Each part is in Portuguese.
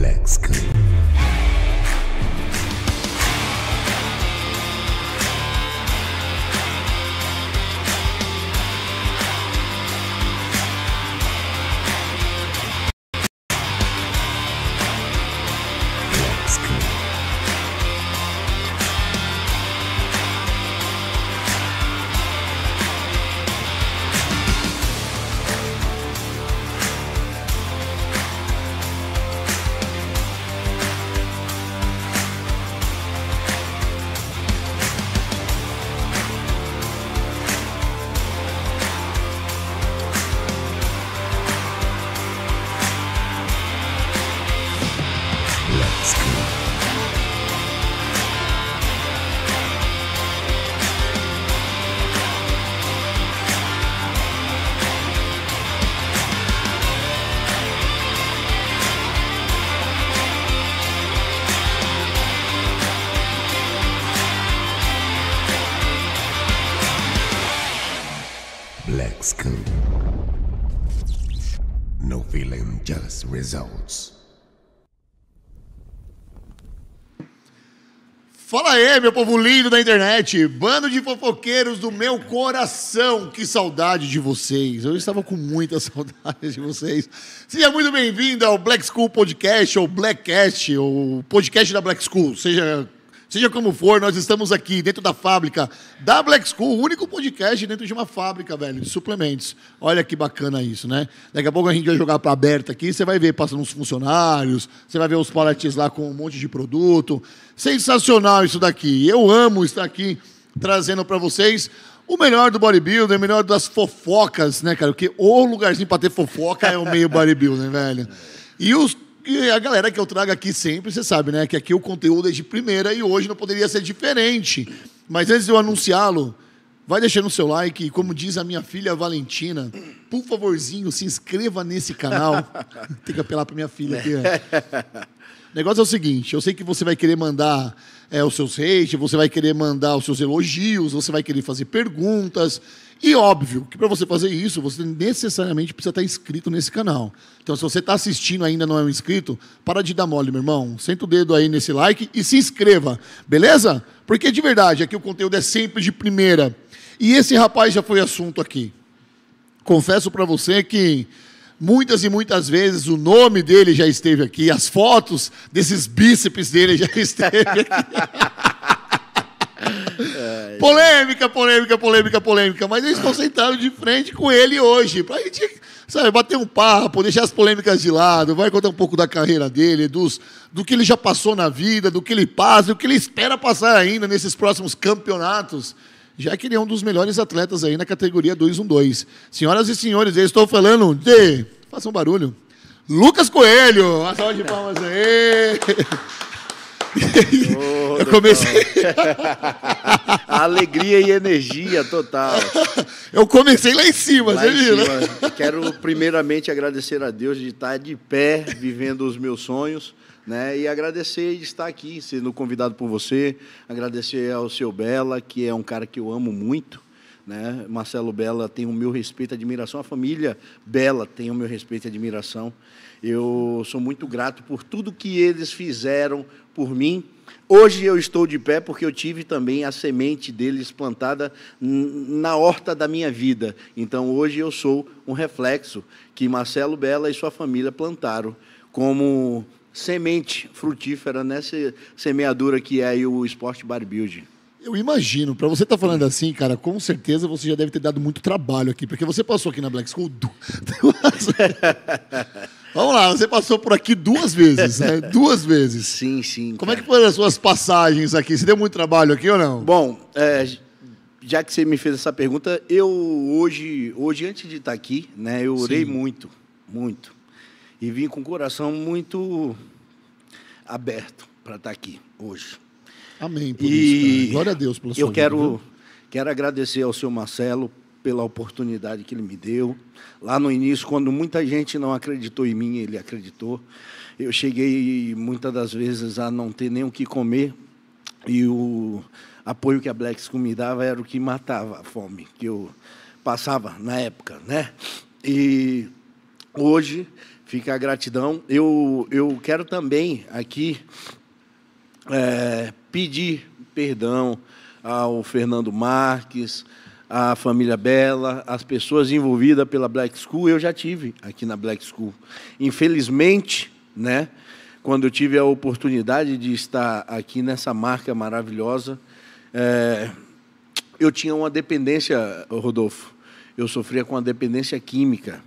black screen. exaús. Fala aí, meu povo lindo da internet, bando de fofoqueiros do meu coração, que saudade de vocês. Eu estava com muita saudade de vocês. Seja muito bem-vindo ao Black School Podcast, ou Blackcast, ou podcast da Black School, seja Seja como for, nós estamos aqui dentro da fábrica da Black School, o único podcast dentro de uma fábrica, velho, de suplementos. Olha que bacana isso, né? Daqui a pouco a gente vai jogar para aberta aqui, você vai ver passando uns funcionários, você vai ver os paletes lá com um monte de produto. Sensacional isso daqui. Eu amo estar aqui trazendo para vocês o melhor do bodybuilder, o melhor das fofocas, né, cara? Porque o lugarzinho para ter fofoca é o meio bodybuilder, velho. E os e a galera que eu trago aqui sempre, você sabe, né? Que aqui o conteúdo é de primeira e hoje não poderia ser diferente. Mas antes de eu anunciá-lo, vai deixando o seu like. E como diz a minha filha Valentina, por favorzinho, se inscreva nesse canal. Tem que apelar para minha filha aqui. O né? negócio é o seguinte: eu sei que você vai querer mandar é, os seus hates, você vai querer mandar os seus elogios, você vai querer fazer perguntas. E óbvio que para você fazer isso, você necessariamente precisa estar tá inscrito nesse canal. Então, se você está assistindo e ainda não é um inscrito, para de dar mole, meu irmão. Senta o dedo aí nesse like e se inscreva, beleza? Porque de verdade, aqui o conteúdo é sempre de primeira. E esse rapaz já foi assunto aqui. Confesso para você que muitas e muitas vezes o nome dele já esteve aqui, as fotos desses bíceps dele já esteve aqui. É. polêmica, polêmica, polêmica, polêmica. Mas eu estou sentado de frente com ele hoje. Pra gente, sabe, bater um papo, deixar as polêmicas de lado, vai contar um pouco da carreira dele, dos, do que ele já passou na vida, do que ele passa, do que ele espera passar ainda nesses próximos campeonatos já que ele é um dos melhores atletas aí na categoria 212. Senhoras e senhores, eu estou falando de. Faça um barulho. Lucas Coelho! Uma salva de palmas aí! Oh, eu comecei. alegria e energia total. Eu comecei lá em cima, lá você viu? Quero primeiramente agradecer a Deus de estar de pé, vivendo os meus sonhos. Né? E agradecer de estar aqui, sendo convidado por você, agradecer ao seu Bela, que é um cara que eu amo muito, né? Marcelo Bela tem o meu respeito e admiração, a família Bela tem o meu respeito e admiração. Eu sou muito grato por tudo que eles fizeram por mim. Hoje eu estou de pé porque eu tive também a semente deles plantada na horta da minha vida. Então hoje eu sou um reflexo que Marcelo Bela e sua família plantaram como semente frutífera nessa semeadura que é o esporte Barbuilding. Eu imagino, para você estar tá falando assim, cara, com certeza você já deve ter dado muito trabalho aqui, porque você passou aqui na Black School. Du... Vamos lá, você passou por aqui duas vezes, né? Duas vezes. Sim, sim. Como é cara. é que foram as suas passagens aqui? Você deu muito trabalho aqui ou não? Bom, é, já que você me fez essa pergunta, eu hoje, hoje antes de estar tá aqui, né, eu orei sim. muito, muito. E vim com o coração muito aberto para estar tá aqui hoje. Amém. Por e isso, Glória a Deus pela sua Eu quero, vida, quero agradecer ao senhor Marcelo pela oportunidade que ele me deu. Lá no início, quando muita gente não acreditou em mim, ele acreditou. Eu cheguei muitas das vezes a não ter nem o que comer e o apoio que a Black me dava era o que matava a fome que eu passava na época, né? E hoje fica a gratidão. Eu eu quero também aqui é, pedir perdão ao Fernando Marques, à família Bela, às pessoas envolvidas pela Black School. Eu já tive aqui na Black School. Infelizmente, né, quando eu tive a oportunidade de estar aqui nessa marca maravilhosa, é, eu tinha uma dependência, Rodolfo. Eu sofria com uma dependência química.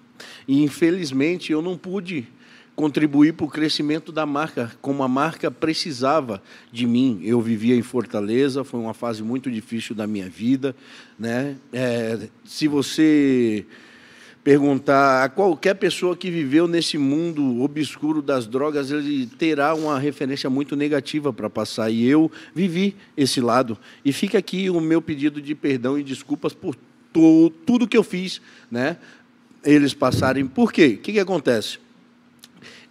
E, infelizmente, eu não pude contribuir para o crescimento da marca, como a marca precisava de mim. Eu vivia em Fortaleza, foi uma fase muito difícil da minha vida. Né? É, se você perguntar a qualquer pessoa que viveu nesse mundo obscuro das drogas, ele terá uma referência muito negativa para passar. E eu vivi esse lado. E fica aqui o meu pedido de perdão e desculpas por tudo que eu fiz, né? Eles passarem. Por quê? O que, que acontece?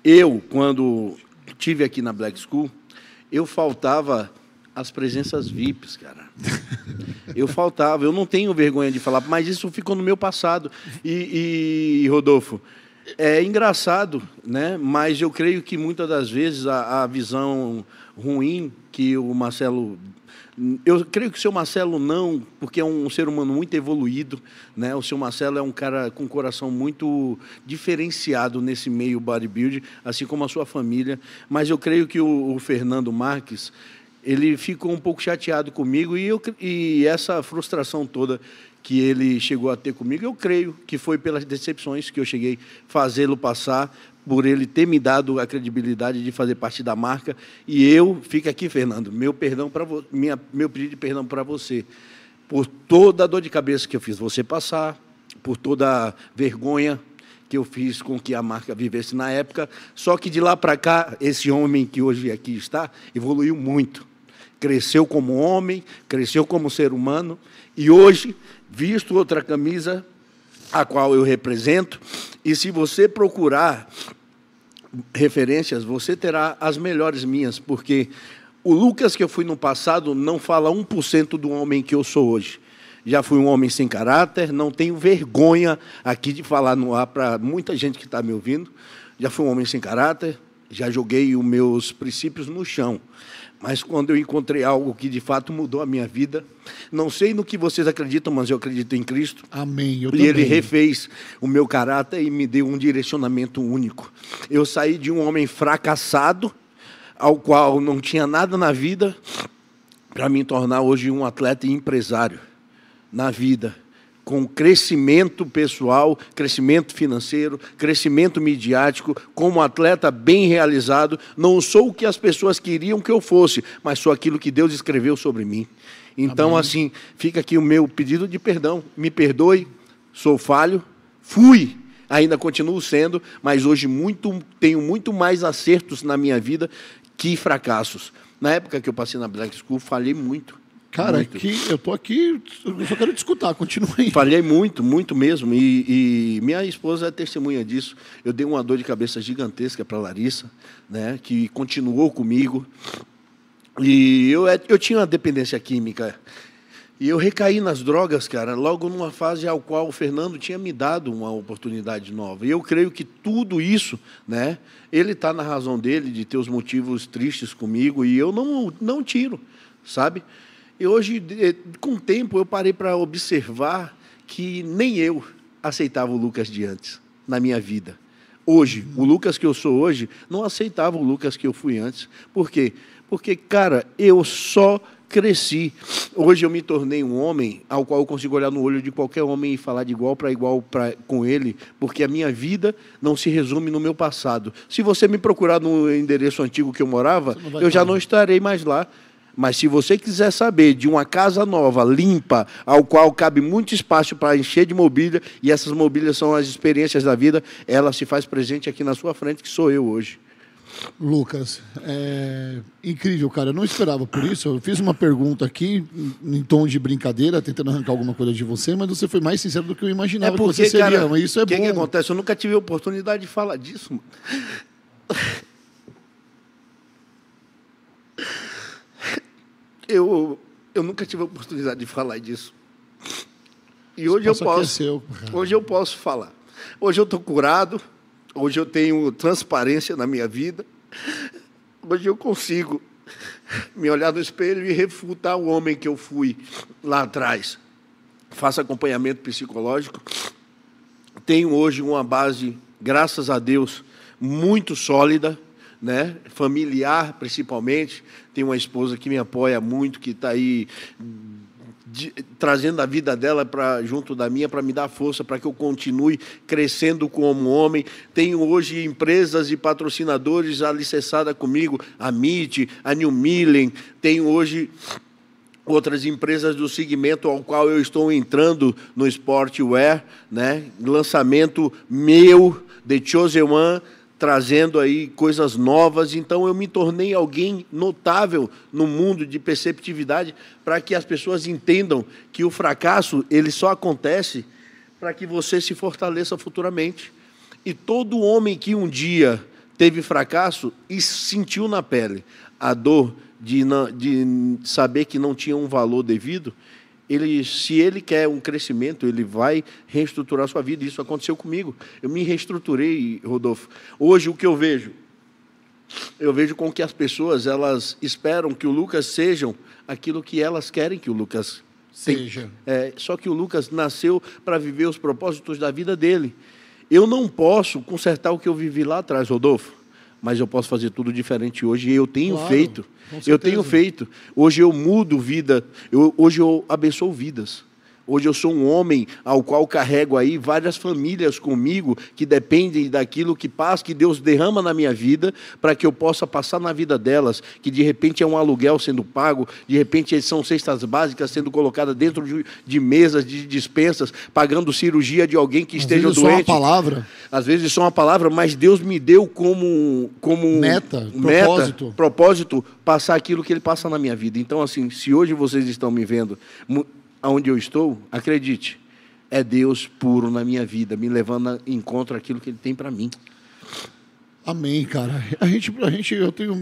Eu, quando tive aqui na Black School, eu faltava as presenças VIPs, cara. Eu faltava, eu não tenho vergonha de falar, mas isso ficou no meu passado. E, e Rodolfo, é engraçado, né? Mas eu creio que muitas das vezes a, a visão ruim que o Marcelo eu creio que o seu Marcelo não, porque é um ser humano muito evoluído, né? O seu Marcelo é um cara com um coração muito diferenciado nesse meio bodybuilding, assim como a sua família. Mas eu creio que o, o Fernando Marques ele ficou um pouco chateado comigo e, eu, e essa frustração toda que ele chegou a ter comigo, eu creio que foi pelas decepções que eu cheguei fazê-lo passar, por ele ter me dado a credibilidade de fazer parte da marca. E eu fico aqui, Fernando, meu perdão para você meu pedido de perdão para você por toda a dor de cabeça que eu fiz você passar, por toda a vergonha que eu fiz com que a marca vivesse na época. Só que de lá para cá, esse homem que hoje aqui está evoluiu muito. Cresceu como homem, cresceu como ser humano e hoje, visto outra camisa, a qual eu represento, e se você procurar referências, você terá as melhores minhas, porque o Lucas que eu fui no passado não fala 1% do homem que eu sou hoje. Já fui um homem sem caráter, não tenho vergonha aqui de falar no ar para muita gente que está me ouvindo. Já fui um homem sem caráter, já joguei os meus princípios no chão. Mas quando eu encontrei algo que de fato mudou a minha vida, não sei no que vocês acreditam, mas eu acredito em Cristo. Amém. Eu e também. ele refez o meu caráter e me deu um direcionamento único. Eu saí de um homem fracassado, ao qual não tinha nada na vida, para me tornar hoje um atleta e empresário na vida com crescimento pessoal, crescimento financeiro, crescimento midiático, como atleta bem realizado. Não sou o que as pessoas queriam que eu fosse, mas sou aquilo que Deus escreveu sobre mim. Então, Amém. assim, fica aqui o meu pedido de perdão. Me perdoe, sou falho, fui ainda continuo sendo, mas hoje muito, tenho muito mais acertos na minha vida que fracassos. Na época que eu passei na Black School, falhei muito. Cara, muito. aqui, eu tô aqui, eu só quero te escutar, continue aí. Falhei muito, muito mesmo. E, e, minha esposa é testemunha disso. Eu dei uma dor de cabeça gigantesca para Larissa, né, que continuou comigo. E eu, é, eu tinha uma dependência química. E eu recaí nas drogas, cara, logo numa fase ao qual o Fernando tinha me dado uma oportunidade nova. E eu creio que tudo isso, né, ele está na razão dele de ter os motivos tristes comigo e eu não, não tiro, sabe? E hoje, eh, com o tempo, eu parei para observar que nem eu aceitava o Lucas de antes, na minha vida. Hoje, o Lucas que eu sou hoje, não aceitava o Lucas que eu fui antes. Por quê? Porque, cara, eu só cresci. Hoje eu me tornei um homem ao qual eu consigo olhar no olho de qualquer homem e falar de igual para igual pra, com ele, porque a minha vida não se resume no meu passado. Se você me procurar no endereço antigo que eu morava, eu já não estarei mais lá. Mas se você quiser saber de uma casa nova, limpa, ao qual cabe muito espaço para encher de mobília, e essas mobílias são as experiências da vida, ela se faz presente aqui na sua frente, que sou eu hoje. Lucas, é incrível, cara. Eu não esperava por isso. Eu fiz uma pergunta aqui em tom de brincadeira, tentando arrancar alguma coisa de você, mas você foi mais sincero do que eu é imaginava é porque, que você seria. Cara, isso é que bom. O que acontece? Eu nunca tive a oportunidade de falar disso. Mano. eu, eu nunca tive a oportunidade de falar disso. E hoje eu, posso, aqueceu, hoje eu posso falar. Hoje eu estou curado, hoje eu tenho transparência na minha vida, hoje eu consigo me olhar no espelho e refutar o homem que eu fui lá atrás. Faço acompanhamento psicológico. Tenho hoje uma base, graças a Deus, muito sólida né? familiar principalmente. Tem uma esposa que me apoia muito, que está aí de, trazendo a vida dela para junto da minha para me dar força para que eu continue crescendo como homem. Tenho hoje empresas e patrocinadores alicerçadas comigo, a MIT, a New Millen, tenho hoje outras empresas do segmento ao qual eu estou entrando no Sportwear, né? Lançamento meu de Chosen One trazendo aí coisas novas. Então eu me tornei alguém notável no mundo de perceptividade para que as pessoas entendam que o fracasso ele só acontece para que você se fortaleça futuramente. E todo homem que um dia teve fracasso e sentiu na pele a dor de, de saber que não tinha um valor devido, ele, se ele quer um crescimento, ele vai reestruturar a sua vida. Isso aconteceu comigo. Eu me reestruturei, Rodolfo. Hoje o que eu vejo, eu vejo com que as pessoas elas esperam que o Lucas seja aquilo que elas querem que o Lucas seja. É, só que o Lucas nasceu para viver os propósitos da vida dele. Eu não posso consertar o que eu vivi lá atrás, Rodolfo mas eu posso fazer tudo diferente hoje e eu tenho claro, feito. Eu tenho feito. Hoje eu mudo vida, eu, hoje eu abençoo vidas. Hoje eu sou um homem ao qual carrego aí várias famílias comigo que dependem daquilo que paz que Deus derrama na minha vida para que eu possa passar na vida delas, que de repente é um aluguel sendo pago, de repente são cestas básicas sendo colocadas dentro de, de mesas, de dispensas, pagando cirurgia de alguém que Às esteja vezes doente. É só uma palavra. Às vezes é só uma palavra, mas Deus me deu como como meta, meta propósito. propósito passar aquilo que ele passa na minha vida. Então assim, se hoje vocês estão me vendo, aonde eu estou, acredite, é Deus puro na minha vida, me levando a encontro aquilo que Ele tem para mim. Amém, cara. A gente, a gente, eu tenho,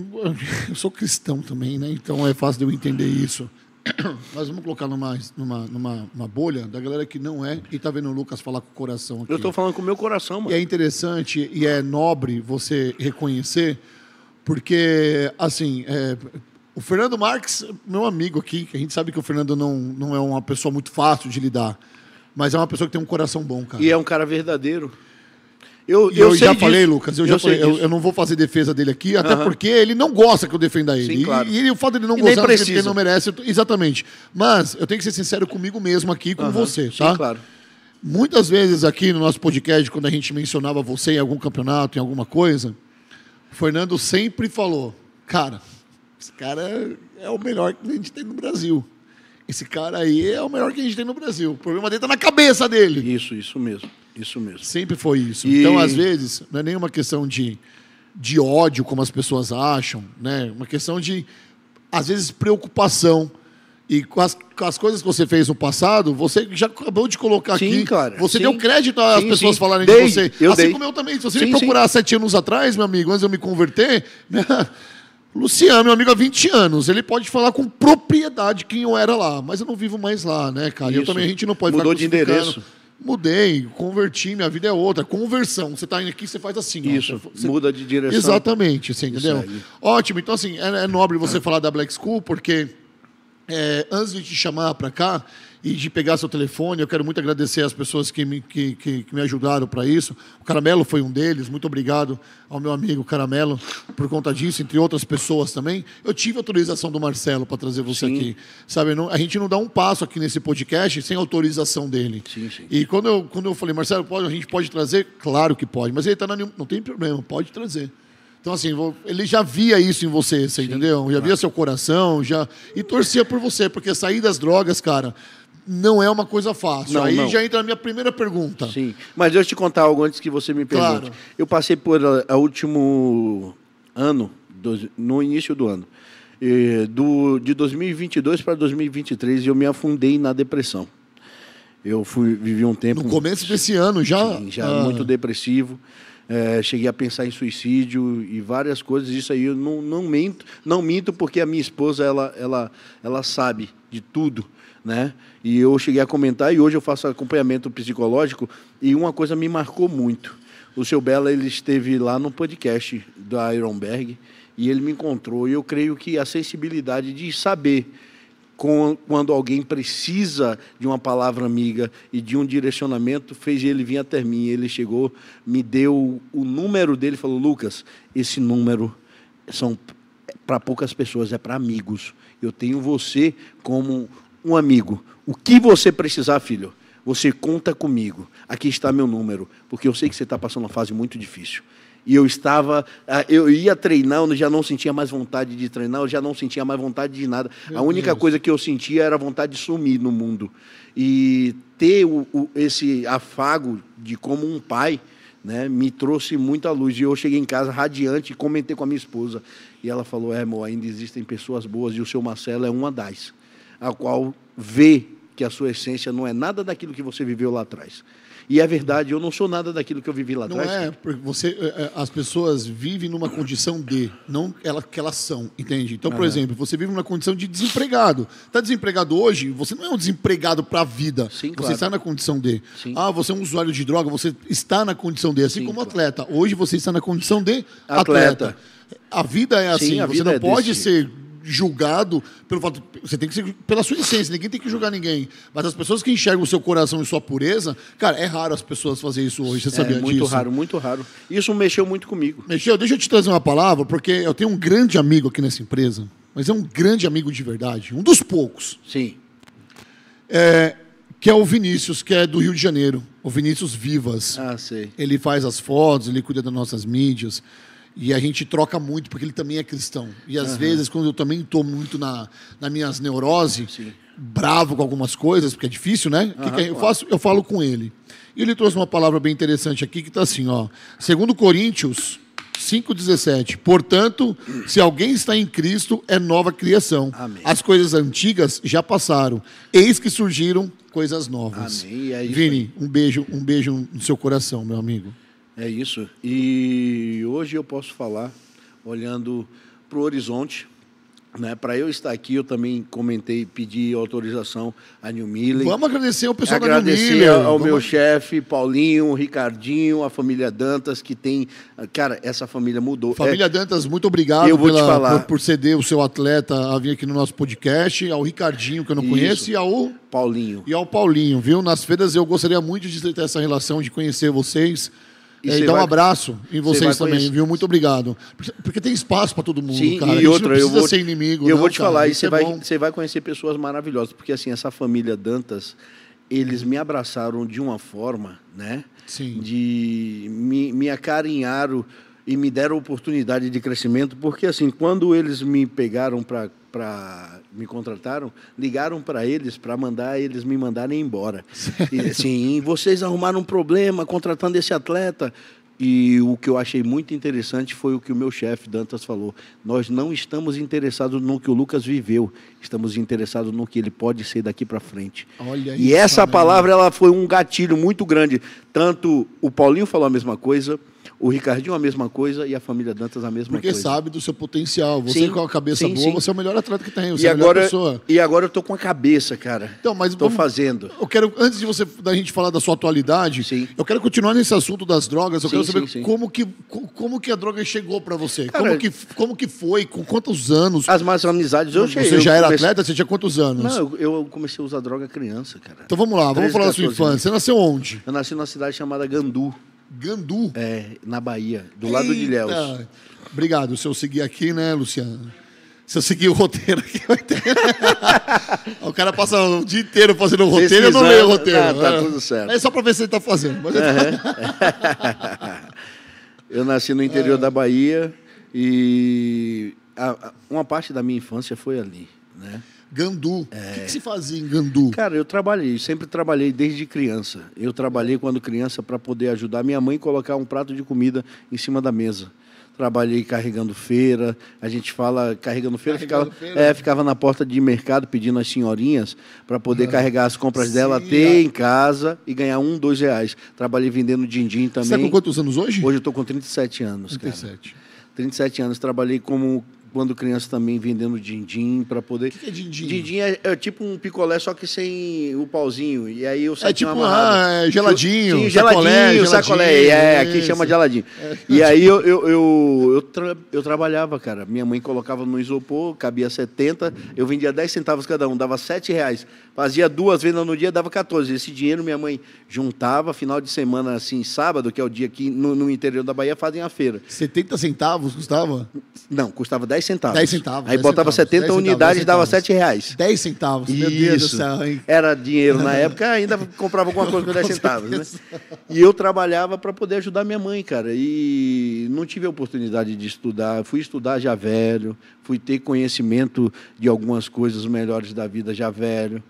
eu sou cristão também, né? Então é fácil de eu entender isso. Mas vamos colocar numa, numa, numa, bolha da galera que não é e tá vendo o Lucas falar com o coração aqui. Eu estou falando com o meu coração, mano. E é interessante e é nobre você reconhecer, porque, assim, é, o Fernando Marques, meu amigo aqui, que a gente sabe que o Fernando não, não é uma pessoa muito fácil de lidar, mas é uma pessoa que tem um coração bom, cara. E é um cara verdadeiro. Eu, eu, eu já disso. falei, Lucas, eu, eu já falei, eu, eu, não vou fazer defesa dele aqui, até uhum. porque ele não gosta que eu defenda ele. Sim, claro. e, e, o fato dele não e gostar precisa. ele não merece. Exatamente. Mas eu tenho que ser sincero comigo mesmo aqui, com uhum. você, tá? Sim, claro. Muitas vezes aqui no nosso podcast, quando a gente mencionava você em algum campeonato, em alguma coisa, o Fernando sempre falou, cara, esse cara é o melhor que a gente tem no Brasil. Esse cara aí é o melhor que a gente tem no Brasil. O problema dele está na cabeça dele. Isso, isso mesmo. Isso mesmo. Sempre foi isso. E... Então, às vezes, não é nenhuma questão de, de ódio, como as pessoas acham, né? Uma questão de, às vezes, preocupação. E com as, com as coisas que você fez no passado, você já acabou de colocar sim, aqui. Cara, você sim. deu crédito às sim, pessoas falarem dei, de você. assim dei. como eu também. Se você me procurar sete anos atrás, meu amigo, antes de eu me converter, né? Luciano, meu amigo há 20 anos, ele pode falar com propriedade quem eu era lá, mas eu não vivo mais lá, né, cara? Isso. Eu também, a gente não pode Mudou de endereço. Mudei, converti, minha vida é outra. Conversão. Você está indo aqui, você faz assim. Isso, ó, você... muda de direção. Exatamente, você entendeu? Ótimo, então assim, é, é nobre você é. falar da Black School, porque é, antes de te chamar para cá, e de pegar seu telefone. Eu quero muito agradecer às pessoas que me, que, que, que me ajudaram para isso. O Caramelo foi um deles. Muito obrigado ao meu amigo Caramelo por conta disso, entre outras pessoas também. Eu tive autorização do Marcelo para trazer você sim. aqui. Sabe, não, a gente não dá um passo aqui nesse podcast sem autorização dele. Sim, sim. E quando eu, quando eu falei, Marcelo, pode, a gente pode trazer? Claro que pode. Mas ele está na. Não tem problema, pode trazer. Então, assim, ele já via isso em você, você Sim, entendeu? Já claro. via seu coração, já. E torcia por você, porque sair das drogas, cara, não é uma coisa fácil. Não, Aí não. já entra a minha primeira pergunta. Sim, mas eu te contar algo antes que você me pergunte. Claro. Eu passei por eh, a, último ano, do, no início do ano, eh, do, de 2022 para 2023, eu me afundei na depressão. Eu fui vivi um tempo... No começo desse ano já? Sim, já ah. muito depressivo. É, cheguei a pensar em suicídio e várias coisas. Isso aí eu não, não minto, não minto porque a minha esposa ela, ela, ela sabe de tudo, né? E eu cheguei a comentar, e hoje eu faço acompanhamento psicológico, e uma coisa me marcou muito. O seu Bela ele esteve lá no podcast da Ironberg, e ele me encontrou, e eu creio que a sensibilidade de saber quando alguém precisa de uma palavra amiga e de um direcionamento, fez ele vir até mim. Ele chegou, me deu o número dele, falou: Lucas, esse número são para poucas pessoas, é para amigos. Eu tenho você como um amigo, o que você precisar, filho, você conta comigo. Aqui está meu número, porque eu sei que você está passando uma fase muito difícil. E eu estava, ah, eu ia treinar, eu já não sentia mais vontade de treinar, eu já não sentia mais vontade de nada. Meu a única Deus. coisa que eu sentia era vontade de sumir no mundo. E ter o, o, esse afago de como um pai, né, me trouxe muita luz. E eu cheguei em casa radiante e comentei com a minha esposa. E ela falou: É, amor, ainda existem pessoas boas e o seu Marcelo é uma das, a qual vê que a sua essência não é nada daquilo que você viveu lá atrás. E é verdade, eu não sou nada daquilo que eu vivi lá não atrás. Não é, porque você, é, é, as pessoas vivem numa condição de, não ela, que elas são, entende? Então, por é. exemplo, você vive numa condição de desempregado. Está desempregado hoje, você não é um desempregado para a vida. Sim, você claro. está na condição de. Sim. Ah, você é um usuário de droga, você está na condição de, assim Sim, como atleta. Hoje você está na condição de atleta. atleta. A vida é assim, Sim, você não é pode desse... ser julgado pelo fato. Você tem que ser pela sua essência, ninguém tem que julgar ninguém. Mas as pessoas que enxergam o seu coração e sua pureza, cara, é raro as pessoas fazerem isso hoje. Você é sabia é, muito disso? Muito raro, muito raro. Isso mexeu muito comigo. Mexeu, deixa eu te trazer uma palavra, porque eu tenho um grande amigo aqui nessa empresa, mas é um grande amigo de verdade, um dos poucos. Sim. É, que é o Vinícius, que é do Rio de Janeiro. O Vinícius Vivas. Ah, sei. Ele faz as fotos, ele cuida das nossas mídias. E a gente troca muito, porque ele também é cristão. E às uhum. vezes, quando eu também estou muito na, na minhas neuroses, bravo com algumas coisas, porque é difícil, né? Uhum, que que é, eu, faço? eu falo com ele. E ele trouxe uma palavra bem interessante aqui que está assim, ó. Segundo Coríntios 5,17. Portanto, se alguém está em Cristo, é nova criação. Amém. As coisas antigas já passaram. Eis que surgiram coisas novas. Amém. Vini, um beijo, um beijo no seu coração, meu amigo. É isso. E hoje eu posso falar olhando para o horizonte. Né, para eu estar aqui, eu também comentei, pedi autorização a New Miller. Vamos agradecer ao pessoal agradecer da New Miller. ao Vamos... meu chefe, Paulinho, Ricardinho, a família Dantas, que tem. Cara, essa família mudou. Família é... Dantas, muito obrigado pela, por, por, ceder o seu atleta a vir aqui no nosso podcast, ao Ricardinho, que eu não Isso. conheço, e ao. Paulinho. E ao Paulinho, viu? Nas feiras eu gostaria muito de ter essa relação, de conhecer vocês e é, e então, dá vai... um abraço em vocês também, viu? Muito obrigado. Porque tem espaço para todo mundo, Sim, cara. E outra, eu vou, ser inimigo. Eu não, vou te cara. falar, e você é vai, você vai conhecer pessoas maravilhosas. Porque, assim, essa família Dantas, eles me abraçaram de uma forma, né? Sim. De me, me acarinharam e me deram oportunidade de crescimento. Porque, assim, quando eles me pegaram para me contrataram, ligaram para eles para mandar eles me mandarem embora. E, sim, vocês arrumaram um problema contratando esse atleta. E o que eu achei muito interessante foi o que o meu chefe Dantas falou. Nós não estamos interessados no que o Lucas viveu, estamos interessados no que ele pode ser daqui para frente. Olha e isso, essa palavra ela foi um gatilho muito grande. Tanto o Paulinho falou a mesma coisa, o Ricardinho a mesma coisa e a família Dantas a mesma Porque coisa. Porque sabe do seu potencial. Você sim, com a cabeça sim, boa, sim. você é o melhor atleta que tem, você e é a agora, melhor pessoa. E agora eu tô com a cabeça, cara. Então, mas tô vamos, fazendo. Eu quero antes de você da gente falar da sua atualidade, sim. eu quero continuar nesse assunto das drogas, eu quero saber como que como que a droga chegou para você? Cara, como que como que foi? Com quantos anos? As más amizades eu cheguei. Você já era atleta, você tinha quantos anos? Não, eu, eu, comecei a usar droga criança, cara. Então vamos lá, vamos falar da sua infância. Você nasceu onde? Eu nasci numa cidade chamada Gandu. Gandu. É, na Bahia, do Eita. lado de Ilhéus. Obrigado. Se eu seguir aqui, né, Luciano? Se eu seguir o roteiro aqui, vai ter. o cara passa o dia inteiro fazendo o roteiro, eu não leio o roteiro. Não, ah, tá é. tudo certo. É só para ver se ele está fazendo. Mas... Uhum. eu nasci no interior é. da Bahia e a, a, uma parte da minha infância foi ali, né? Gandu. É. O que, que, se fazia em Gandu? Cara, eu trabalhei, sempre trabalhei desde criança. Eu trabalhei quando criança para poder ajudar minha mãe a colocar um prato de comida em cima da mesa. Trabalhei carregando feira, a gente fala carregando feira, carregando ficava, feira. É, ficava na porta de mercado pedindo às senhorinhas para poder ah. carregar as compras Sim. dela, ter em casa e ganhar um, dois reais. Trabalhei vendendo din-din tá também. Você está com quantos anos hoje? Hoje eu estou com 37 anos. 37. Cara. 37 anos. Trabalhei como quando criança também vendendo din-din para poder. O que, que é din-din? Din-din é, é, tipo um picolé, só que sem o pauzinho. E aí eu saio É tipo ah, é geladinho. Sim, geladinho, sacolé. sacolé. É, aqui chama de geladinho. É. E aí eu, eu, eu, eu, tra eu, trabalhava, cara. Minha mãe colocava no isopor, cabia 70, eu vendia 10 centavos cada um, dava 7 reais. Fazia duas vendas no dia, dava 14. Esse dinheiro minha mãe juntava, final de semana, assim, sábado, que é o dia que no, no interior da Bahia fazem a feira. 70 centavos custava? Não, custava 10 10 centavos. 10 centavos. Aí 10 botava centavos, 70 centavos, unidades, dava 7 reais. 10 centavos, Isso. meu Deus do céu. Hein? Era dinheiro na época, ainda comprava alguma coisa com 10 centavos. Né? E eu trabalhava para poder ajudar minha mãe, cara. E não tive a oportunidade de estudar. Fui estudar já velho, fui ter conhecimento de algumas coisas melhores da vida já velho.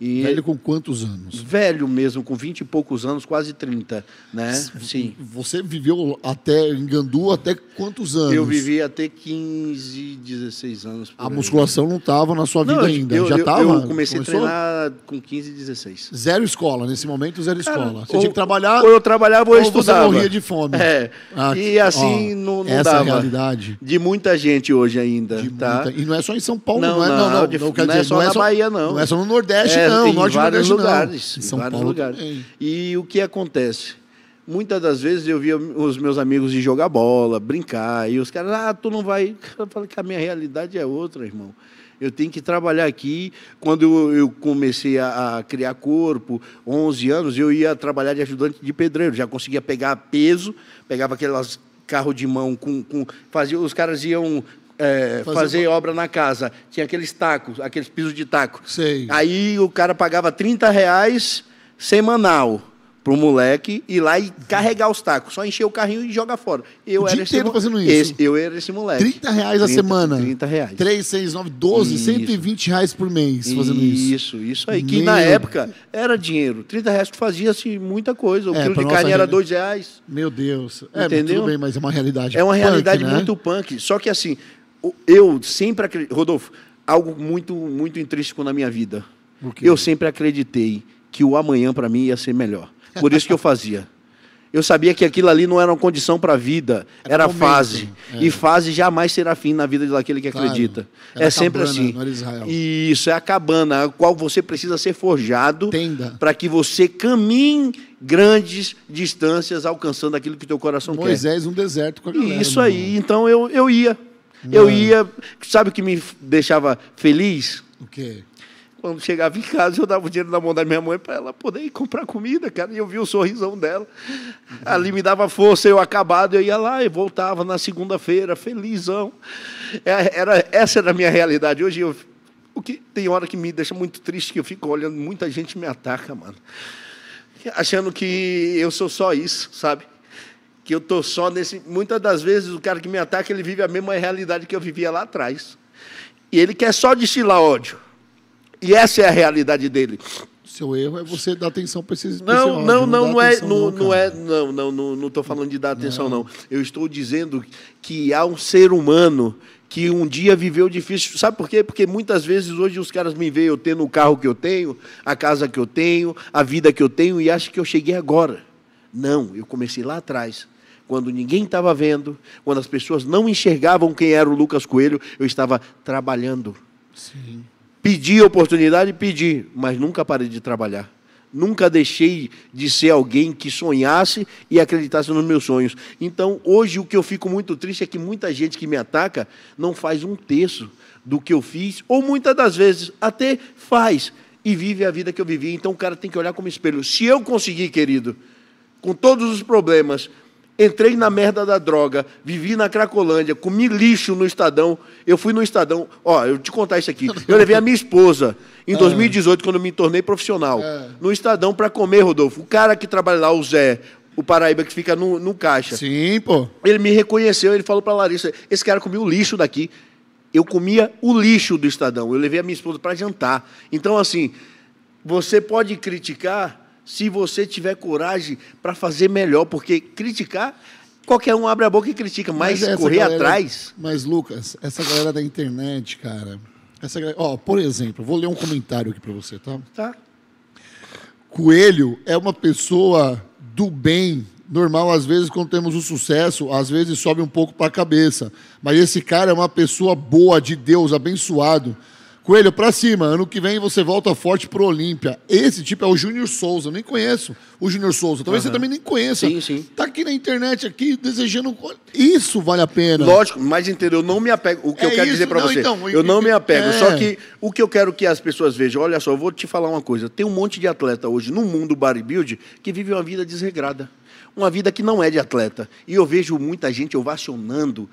E velho com quantos anos? Velho mesmo, com 20 e poucos anos, quase 30, né? Sim. Você viveu até em Gandu até quantos anos? Eu vivi até 15, 16 anos. A aí. musculação não estava na sua vida não, ainda, eu, já estava? Eu, eu, comecei Começou? a treinar com 15, 16. Zero escola, nesse momento zero Cara, escola. Você ou, tinha que trabalhar. Ou eu trabalhava ou eu estudava. você morria de fome. É. Ah, e assim ó, não, não essa dava. Essa é a realidade. De muita gente hoje ainda, de tá? Muita... E não é só em São Paulo, não, não é? Não, não, não, não, não, é só não é na Bahia não. Não é só no Nordeste é, não, em norte vários lugares. Não. Em São Paulo lugares. Também. E o que acontece? Muitas das vezes eu via os meus amigos de jogar bola, brincar, e os caras, ah, tu não vai. Eu falei que a minha realidade é outra, irmão. Eu tenho que trabalhar aqui. Quando eu comecei a, criar corpo, 11 anos, eu ia trabalhar de ajudante de pedreiro. Já conseguia pegar peso, pegava aquelas carro de mão com, com fazia os caras iam é, fazer, fazer pra... obra na casa. Tinha aqueles tacos, aqueles pisos de taco. Sei. Aí o cara pagava 30 reais semanal para o moleque ir lá e carregar os tacos. Só encher o carrinho e jogar fora. Eu o era dia esse inteiro mo... fazendo isso. Esse, eu era esse moleque. 30 reais 30, a semana. 30 reais. 3, 6, 9, 12, isso. 120 reais por mês fazendo isso. Isso, isso aí. Que Meu... na época era dinheiro. 30 reais fazia-se assim, muita coisa. O é, quilo de carne era 2 reais. Meu Deus. É, Entendeu? tudo bem, mas é uma realidade É uma punk, realidade né? muito punk. Só que assim, eu sempre acredito, Rodolfo, algo muito, muito intrínseco na minha vida. Eu sempre acreditei que o amanhã para mim ia ser melhor. Por isso que eu fazia. Eu sabia que aquilo ali não era uma condição para a vida, era, era fase. É. E fase jamais será fim na vida daquele que claro, acredita. É sempre assim. E isso é a cabana, a qual você precisa ser forjado para que você caminhe grandes distâncias alcançando aquilo que teu coração Moisés, quer. Moisés, um deserto com a galera, Isso aí. Então eu, eu ia. Não. Eu ia. Sabe o que me deixava feliz? O quê? Quando chegava em casa, eu dava o dinheiro na mão da minha mãe para ela poder ir comprar comida, cara. E eu via o sorrisão dela. Uhum. Ali me dava força, eu acabado, eu ia lá e voltava na segunda-feira, felizão. É, era, essa era a minha realidade. Hoje eu, o que tem hora que me deixa muito triste, que eu fico olhando, muita gente me ataca, mano. Achando que eu sou só isso, sabe? que eu estou só nesse. Muitas das vezes o cara que me ataca, ele vive a mesma realidade que eu vivia lá atrás. E ele quer só destilar ódio. E essa é a realidade dele. Seu erro é você dar atenção para esses Não, não, não, não, é, não, não é, não, não, não estou falando de dar atenção não. Eu estou dizendo que há um ser humano que um dia viveu difícil. Sabe por quê? Porque muitas vezes hoje os caras me veem eu tendo o carro que eu tenho, a casa que eu tenho, a vida que eu tenho e acham que eu cheguei agora. Não, eu comecei lá atrás quando ninguém estava vendo, quando as pessoas não enxergavam quem era o Lucas Coelho, eu estava trabalhando. Sim. Pedi oportunidade, pedi, mas nunca parei de trabalhar. Nunca deixei de ser alguém que sonhasse e acreditasse nos meus sonhos. Então, hoje, o que eu fico muito triste é que muita gente que me ataca não faz um terço do que eu fiz, ou muitas das vezes até faz e vive a vida que eu vivi. Então, o cara tem que olhar como espelho. Se eu conseguir, querido, com todos os problemas, entrei na merda da droga, vivi na Cracolândia, comi lixo no Estadão. Eu fui no Estadão, ó, eu te contar isso aqui. Eu levei a minha esposa em 2018, é. quando me tornei profissional, é. no Estadão para comer, Rodolfo. O cara que trabalha lá, o Zé, o Paraíba que fica no, no caixa. Sim, pô. Ele me reconheceu, ele falou pra Larissa: esse cara comia o lixo daqui. Eu comia o lixo do Estadão. Eu levei a minha esposa para jantar. Então, assim, você pode criticar se você tiver coragem para fazer melhor, porque criticar, qualquer um abre a boca e critica, mas, mas correr galera, atrás. Mas, Lucas, essa galera da internet, cara. Essa galera, ó, por exemplo, vou ler um comentário aqui para você, tá? Tá. Coelho é uma pessoa do bem. Normal, às vezes, quando temos o um sucesso, às vezes sobe um pouco para a cabeça. Mas esse cara é uma pessoa boa, de Deus, abençoado. Coelho, pra cima. Ano que vem você volta forte pro Olímpia. Esse tipo é o Júnior Souza. Eu nem conheço o Júnior Souza. Talvez uhum. você também nem conheça. Sim, sim. Tá aqui na internet, aqui, desejando. Isso vale a pena. Lógico, mas entendeu? Eu não me apego. O que é eu quero isso? dizer pra não, você. Então, eu não me apego. É... Só que o que eu quero que as pessoas vejam. Olha só, eu vou te falar uma coisa. Tem um monte de atleta hoje no mundo bodybuild que vive uma vida desregrada uma vida que não é de atleta. E eu vejo muita gente ovacionando,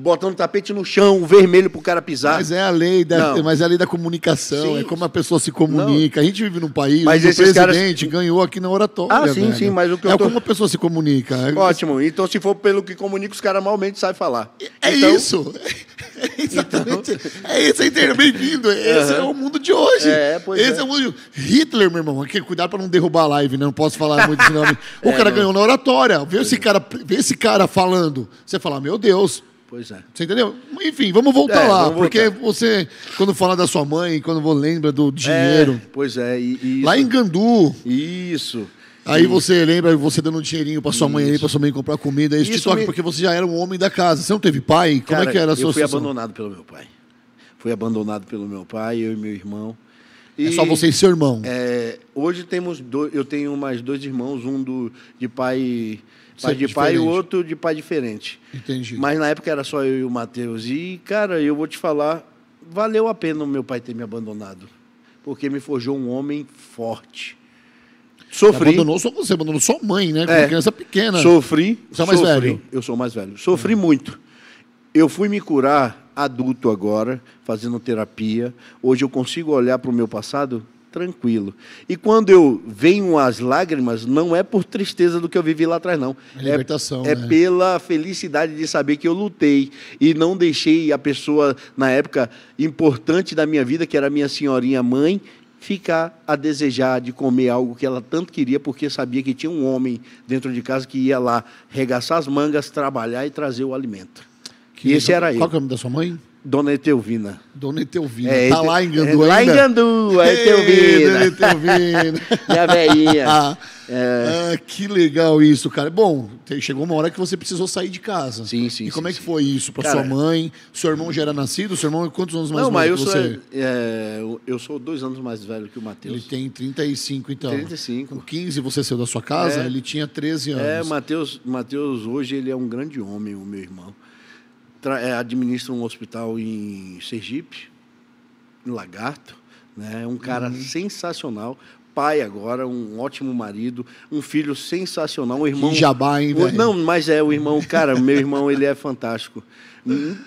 botando tapete no chão, vermelho para o cara pisar. Mas é a lei da, mas é a lei da comunicação, sim. é como a pessoa se comunica. Não. A gente vive num país mas o presidente caras... ganhou aqui na oratória. Ah, sim, velho. sim, mas o que é eu É tô... como a pessoa se comunica. Ótimo. Então, se for pelo que comunica, os caras malmente sabem falar. É então... isso exatamente. Então... É isso aí, é bem-vindo. Esse uhum. é o mundo de hoje. É, pois esse é. é o mundo de... Hitler, meu irmão. Aqui, cuidado para não derrubar a live, né? Não posso falar muito de nome. O é, cara ganhou na oratória. Vê esse, é. cara, vê esse cara falando. Você fala, meu Deus. Pois é. Você entendeu? Enfim, vamos voltar é, lá. Vamos porque voltar. você, quando fala da sua mãe, quando lembra do é, dinheiro. É, pois é. E, e lá em Gandu. Isso. Aí você lembra você dando um dinheirinho pra sua mãe ali, pra sua mãe comprar comida, isso, isso te toca, me... porque você já era um homem da casa. Você não teve pai? Como é Cara, é que era a sua Eu fui situação? abandonado pelo meu pai. Fui abandonado pelo meu pai, eu e meu irmão. E, é só você e seu irmão? É, hoje temos dois, eu tenho mais dois irmãos, um do, de pai, pai de é pai e outro de pai diferente. Entendi. Mas na época era só eu e o Matheus. E, cara, eu vou te falar, valeu a pena o meu pai ter me abandonado. Porque me forjou um homem forte Sofri. Você abandonou só você, abandonou só mãe, né? Com é. criança pequena. Sofri. Você é mais sofri. velho? Eu sou mais velho. Sofri muito. Eu fui me curar adulto agora, fazendo terapia. Hoje eu consigo olhar para o meu passado tranquilo. E quando eu venho as lágrimas, não é por tristeza do que eu vivi lá atrás, não. É, libertação, é, é pela felicidade de saber que eu lutei e não deixei a pessoa, na época, importante da minha vida, que era a minha senhorinha mãe, ficar a desejar de comer algo que ela tanto queria, porque sabia que tinha um homem dentro de casa que ia lá regaçar as mangas, trabalhar e trazer o alimento. Que e esse era ele. Qual é o nome da sua mãe? Dona Etelvina. Dona Etelvina. É, tá Ete... lá em Gandu é, Lá em Gandu, a Etelvina. Dona Etelvina. Minha velhinha. Ah, é. ah, que legal isso, cara. Bom, chegou uma hora que você precisou sair de casa. Sim, sim. E como é sim, é que sim. foi isso para sua mãe? Seu irmão já era nascido? Seu irmão quantos anos mais Não, mas eu Sou, é, eu sou dois anos mais velho que o Matheus. Ele tem 35, então. 35. Com 15 você saiu da sua casa, é. ele tinha 13 é, anos. É, Matheus, Matheus hoje ele é um grande homem, o meu irmão. É, administra um hospital em Sergipe, em Lagarto. Né? Um cara uhum. sensacional. Pai agora, um ótimo marido, um filho sensacional, um irmão. jabá, hein, velho? Não, mas é o irmão, cara, meu irmão, ele é fantástico.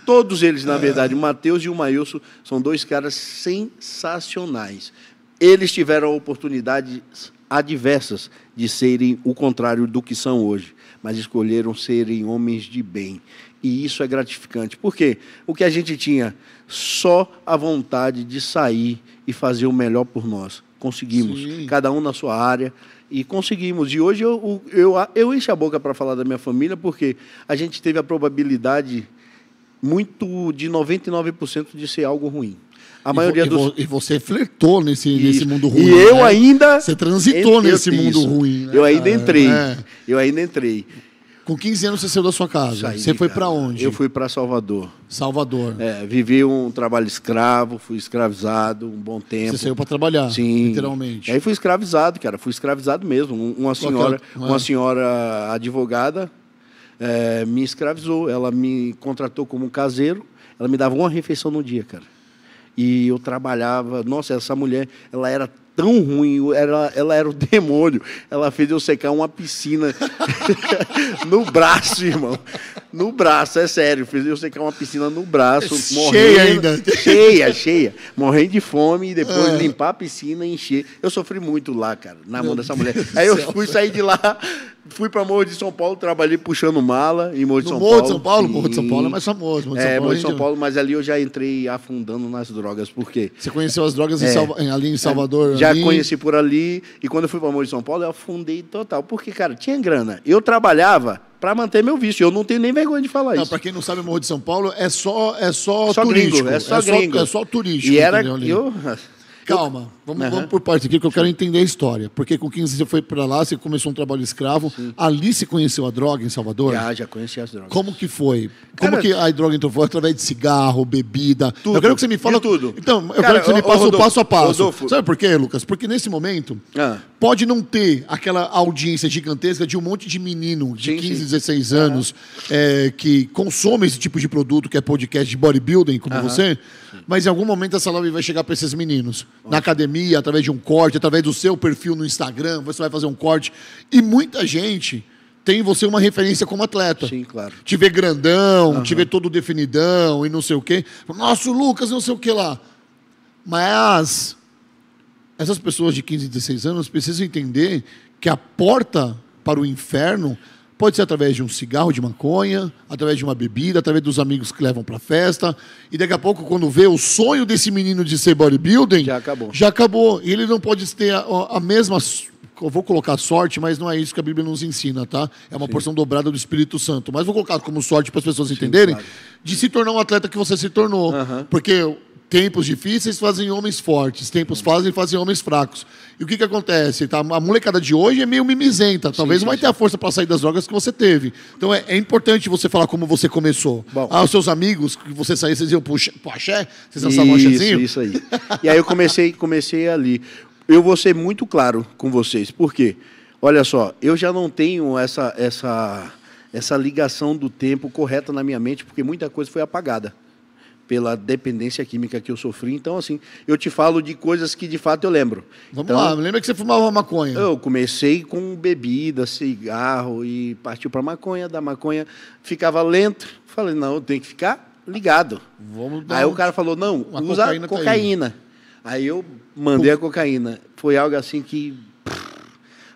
Todos eles, na ah. verdade, o Matheus e o Mailson são dois caras sensacionais. Eles tiveram oportunidades adversas de serem o contrário do que são hoje, mas escolheram serem homens de bem. E isso é gratificante. Por quê? O que a gente tinha? Só a vontade de sair e fazer o melhor por nós. Conseguimos, Sim. cada um na sua área. E conseguimos. E hoje eu, eu, eu, eu encho a boca para falar da minha família, porque a gente teve a probabilidade muito de 99% de ser algo ruim. A maioria e, dos... e você flertou nesse, nesse mundo ruim. E eu né? ainda. Você transitou nesse mundo isso. ruim. Né? Eu ainda entrei. É. Eu ainda entrei. Com 15 anos você saiu da sua casa. Saí, você foi para onde? Eu fui para Salvador. Salvador. É, vivi um trabalho escravo, fui escravizado um bom tempo. Você saiu para trabalhar? Sim. Literalmente. E aí fui escravizado, cara. Fui escravizado mesmo. Uma senhora, uma é. senhora advogada é, me escravizou. Ela me contratou como caseiro. Ela me dava uma refeição no dia, cara. E eu trabalhava. Nossa, essa mulher, ela era tão ruim, ela, ela era o demônio. Ela fez eu secar uma piscina no braço, irmão. No braço, é sério. Fez eu secar uma piscina no braço. Cheia morrendo, ainda. Cheia, cheia. Morrendo de fome e depois é. limpar a piscina e encher. Eu sofri muito lá, cara, na mão Meu dessa Deus mulher. Aí eu fui sair de lá fui pra Morro de São Paulo, trabalhei puxando mala em Morro de São Morro Paulo. Morro de São Paulo? Morro de São Paulo é mais famoso. Morro de é, São é, Morro de São Paulo, mas ali eu já entrei afundando nas drogas, por quê? Você conheceu as drogas é, em Salva... ali em é. Salvador? Já ali? conheci por ali, e quando eu fui pra Morro de São Paulo, eu afundei total. Porque, cara, tinha grana. Eu trabalhava para manter meu vício. Eu não tenho nem vergonha de falar não, isso. Para quem não sabe, Morro de São Paulo é só é só, só turístico, gringo, é só é gringo, é só turístico. E era entendeu, eu Calma, vamos, uhum. vamos por partes aqui, porque eu quero entender a história. Porque com 15 você foi para lá, você começou um trabalho escravo. Sim. Ali você conheceu a droga em Salvador? Já, já conheci as drogas. Como que foi? Como Cara, que a droga entrou? Foi através de cigarro, bebida? Tudo. Eu quero que você me fale... tudo. Então, eu Cara, quero que você me passe o passo a passo. Rodolfo. Sabe por quê, Lucas? Porque nesse momento... Ah pode não ter aquela audiência gigantesca de um monte de menino de sim, 15, sim. 16 é. anos é, que consome esse tipo de produto, que é podcast de bodybuilding, como você, mas em algum momento essa live vai chegar para esses meninos. Na academia, através de um corte, através do seu perfil no Instagram, você vai fazer um corte. E muita gente tem você uma referência como atleta. Sim, claro. Te vê grandão, uhum. te vê todo definidão e não sei o quê. Nossa, o Lucas, não sei o que lá. Mas essas pessoas de 15, 16 anos precisam entender que a porta para o inferno pode ser através de um cigarro de maconha, através de uma bebida, através dos amigos que levam para festa. E daqui a pouco, quando vê o sonho desse menino de ser bodybuilding, já acabou. Já acabou. E ele não pode ter a, a mesma eu vou colocar sorte, mas não é isso que a Bíblia nos ensina, tá? É uma Sim. porção dobrada do Espírito Santo. Mas vou colocar como sorte para as pessoas Sim, entenderem, claro. de se tornar um atleta que você se tornou. Porque Tempos difíceis fazem homens fortes, tempos fazem fazem homens fracos. E o que, que acontece? Tá? A molecada de hoje é meio mimizenta, talvez sim, não vai ter a força para sair das drogas que você teve. Então é, é importante você falar como você começou. Bom. Ah, os seus amigos, que você saía, vocês iam pro, axé, vocês dançavam axézinho? Isso aí. e aí eu comecei, comecei ali. Eu vou ser muito claro com vocês, porque, olha só, eu já não tenho essa, essa, essa ligação do tempo correta na minha mente, porque muita coisa foi apagada pela dependência química que eu sofri. Então, assim, eu te falo de coisas que de fato eu lembro. Vamos então, lá, lembra que você fumava maconha? Eu comecei com bebida, cigarro e partiu para maconha. Da maconha ficava lento. Falei, não, eu tenho que ficar ligado. Vamos Aí um... o cara falou, não, Uma usa cocaína. cocaína. Tá aí. aí eu mandei a cocaína. Foi algo assim que.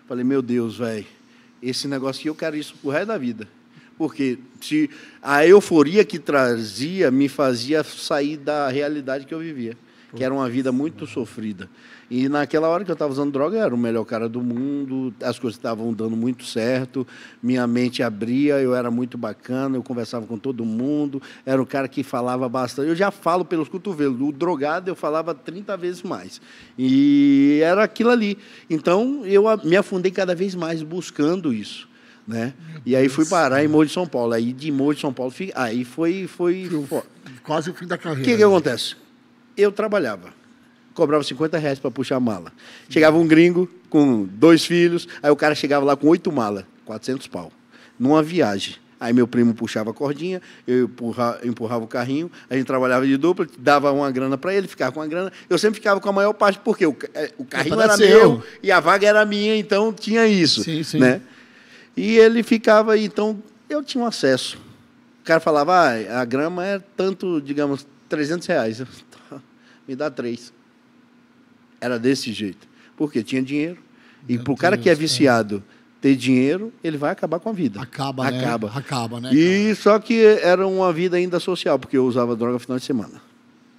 Falei, meu Deus, velho, esse negócio aqui eu quero isso pro resto da vida. Porque se a euforia que trazia me fazia sair da realidade que eu vivia, que era uma vida muito sofrida. E naquela hora que eu estava usando droga, eu era o melhor cara do mundo, as coisas estavam dando muito certo, minha mente abria, eu era muito bacana, eu conversava com todo mundo, era o cara que falava bastante. Eu já falo pelos cotovelos, o drogado eu falava 30 vezes mais. E era aquilo ali. Então eu me afundei cada vez mais buscando isso né? E aí fui parar em Morro de São Paulo. Aí de Morro de São Paulo, aí foi... foi, foi quase o fim da carreira. O que, que né? acontece? Eu trabalhava cobrava 50 reais para puxar a mala. Chegava um gringo com dois filhos, aí o cara chegava lá com oito malas, 400 pau, numa viagem. Aí meu primo puxava a cordinha, eu empurra, empurrava o carrinho, a gente trabalhava de dupla, dava uma grana para ele, ficava com a grana. Eu sempre ficava com a maior parte, porque o, é, o carrinho era meu e a vaga era minha, então tinha isso. Sim, sim. Né? E ele ficava aí, então eu tinha um acesso. O cara falava, ah, a grama é tanto, digamos, 300 reais. Tá, me dá três. Era desse jeito. Porque tinha dinheiro. E para o cara que é viciado ter dinheiro, ele vai acabar com a vida. Acaba, né? acaba. Né? Acaba, né? E só que era uma vida ainda social, porque eu usava droga no final de semana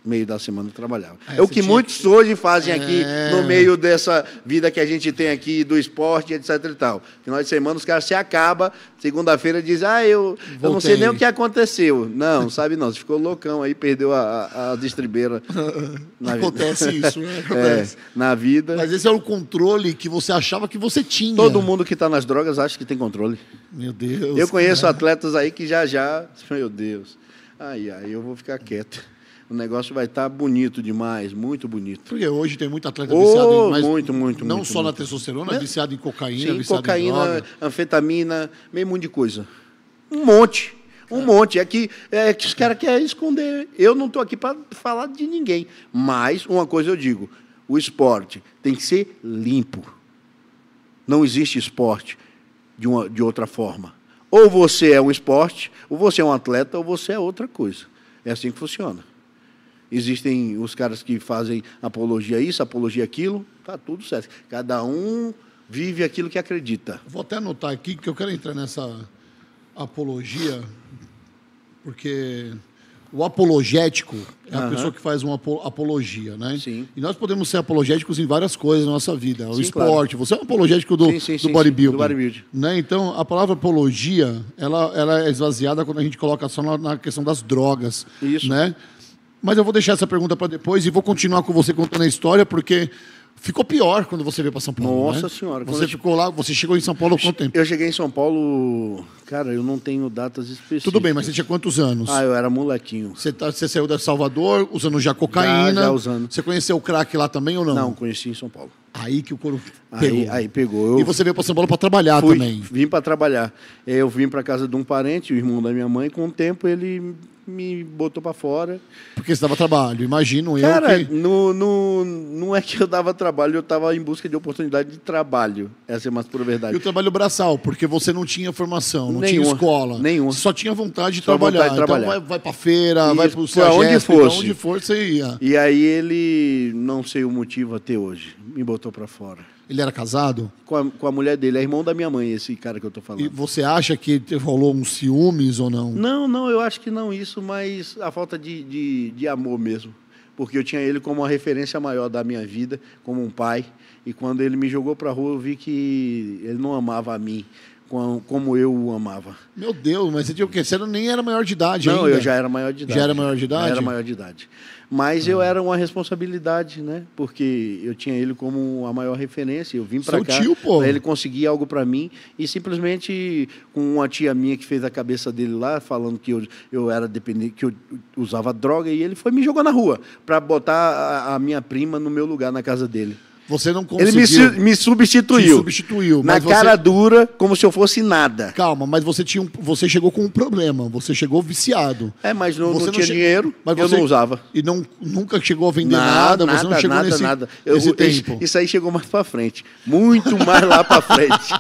meio da semana trabalhava. Ah, é o que muitos que... hoje fazem é... aqui no meio dessa vida que a gente tem aqui do esporte, etc e tal. Final de semana os caras se acaba, segunda-feira diz: "Ah, eu, eu não sei nem o que aconteceu". Não, sabe não, você ficou loucão aí, perdeu a, a, a distribuidora. Acontece vida. isso, né? É, Acontece. É, na vida. Mas esse é o controle que você achava que você tinha. Todo mundo que está nas drogas acha que tem controle. Meu Deus. Eu conheço cara. Né? atletas aí que já já, meu Deus. Ai, ai, eu vou ficar quieto o negócio vai estar tá bonito demais, muito bonito. Porque hoje tem muito atleta oh, viciado em mais, muito, muito, não muito, só muito. na testosterona, Mas... Né? viciado em cocaína, Sim, viciado cocaína, em anfetamina, meio monte de coisa. Um monte. Um é. monte. É que, é que os caras querem esconder. Eu não estou aqui para falar de ninguém. Mas uma coisa eu digo: o esporte tem que ser limpo. Não existe esporte de, uma, de outra forma. Ou você é um esporte, ou você é um atleta, ou você é outra coisa. É assim que funciona existem os caras que fazem apologia isso, apologia aquilo, tá tudo certo. Cada um vive aquilo que acredita. Vou até anotar aqui que eu quero entrar nessa apologia, porque o apologético é a uhum. pessoa que faz uma apologia, né? Sim. E nós podemos ser apologéticos em várias coisas na nossa vida. O sim, esporte, claro. você é um apologético do, sim, sim, do bodybuilding. Né? Então, a palavra apologia, ela, ela é esvaziada quando a gente coloca só na, na questão das drogas, Isso. né? Mas eu vou deixar essa pergunta para depois e vou continuar com você contando a história, porque ficou pior quando você veio para São Paulo. Nossa né? senhora. Você ficou lá, você chegou em São Paulo há quanto tempo? Eu cheguei em São Paulo, cara, eu não tenho datas específicas. Tudo bem, mas você tinha quantos anos? Ah, eu era molequinho. Você, tá, você saiu da Salvador usando já cocaína? Já, já usando. Você conheceu o crack lá também ou não? Não, conheci em São Paulo. Aí que o couro pegou. Aí, aí pegou. Eu... E você veio para São Paulo para trabalhar fui, também? Vim para trabalhar. Eu vim para casa de um parente, o irmão da minha mãe. Com o tempo ele me botou para fora. Porque você dava trabalho, imagino Cara, eu. Cara, que... não é que eu dava trabalho, eu estava em busca de oportunidade de trabalho. Essa é mais pura verdade. E o trabalho braçal, porque você não tinha formação, não nenhuma, tinha escola. Nenhuma. Só tinha vontade de, Só trabalhar. Vontade de então, trabalhar. Então vai, vai pra feira, vai pro Pra onde fosse. onde for, você ia. E aí ele, não sei o motivo até hoje, me botou para fora. Ele era casado? Com a, com a mulher dele, é irmão da minha mãe, esse cara que eu tô falando. E você acha que rolou uns ciúmes ou não? Não, não, eu acho que não isso, mas a falta de, de, de amor mesmo. Porque eu tinha ele como uma referência maior da minha vida, como um pai. E quando ele me jogou para rua, eu vi que ele não amava a mim como eu o amava. Meu Deus, mas você tinha o quê? Você nem era maior de idade não, ainda? Não, eu já era maior de idade. Já era maior de idade? Já era maior de idade. Mas eu uhum. era uma responsabilidade, né? Porque eu tinha ele como a maior referência. Eu vim para cá para ele conseguir algo para mim e simplesmente com uma tia minha que fez a cabeça dele lá falando que eu, eu era dependente, que eu usava droga e ele foi me jogou na rua para botar a, a minha prima no meu lugar na casa dele. Você não conseguiu. Ele me, me substituiu. Me substituiu. Na cara você... dura, como se eu fosse nada. Calma, mas você tinha um, você chegou com um problema. Você chegou viciado. É, mas não, você não tinha che... dinheiro, mas eu você... não usava. E não, nunca chegou a vender nada, nada você não chegou nada, nesse, nada. Eu, nesse tempo. Isso aí chegou mais para frente. Muito mais lá para frente.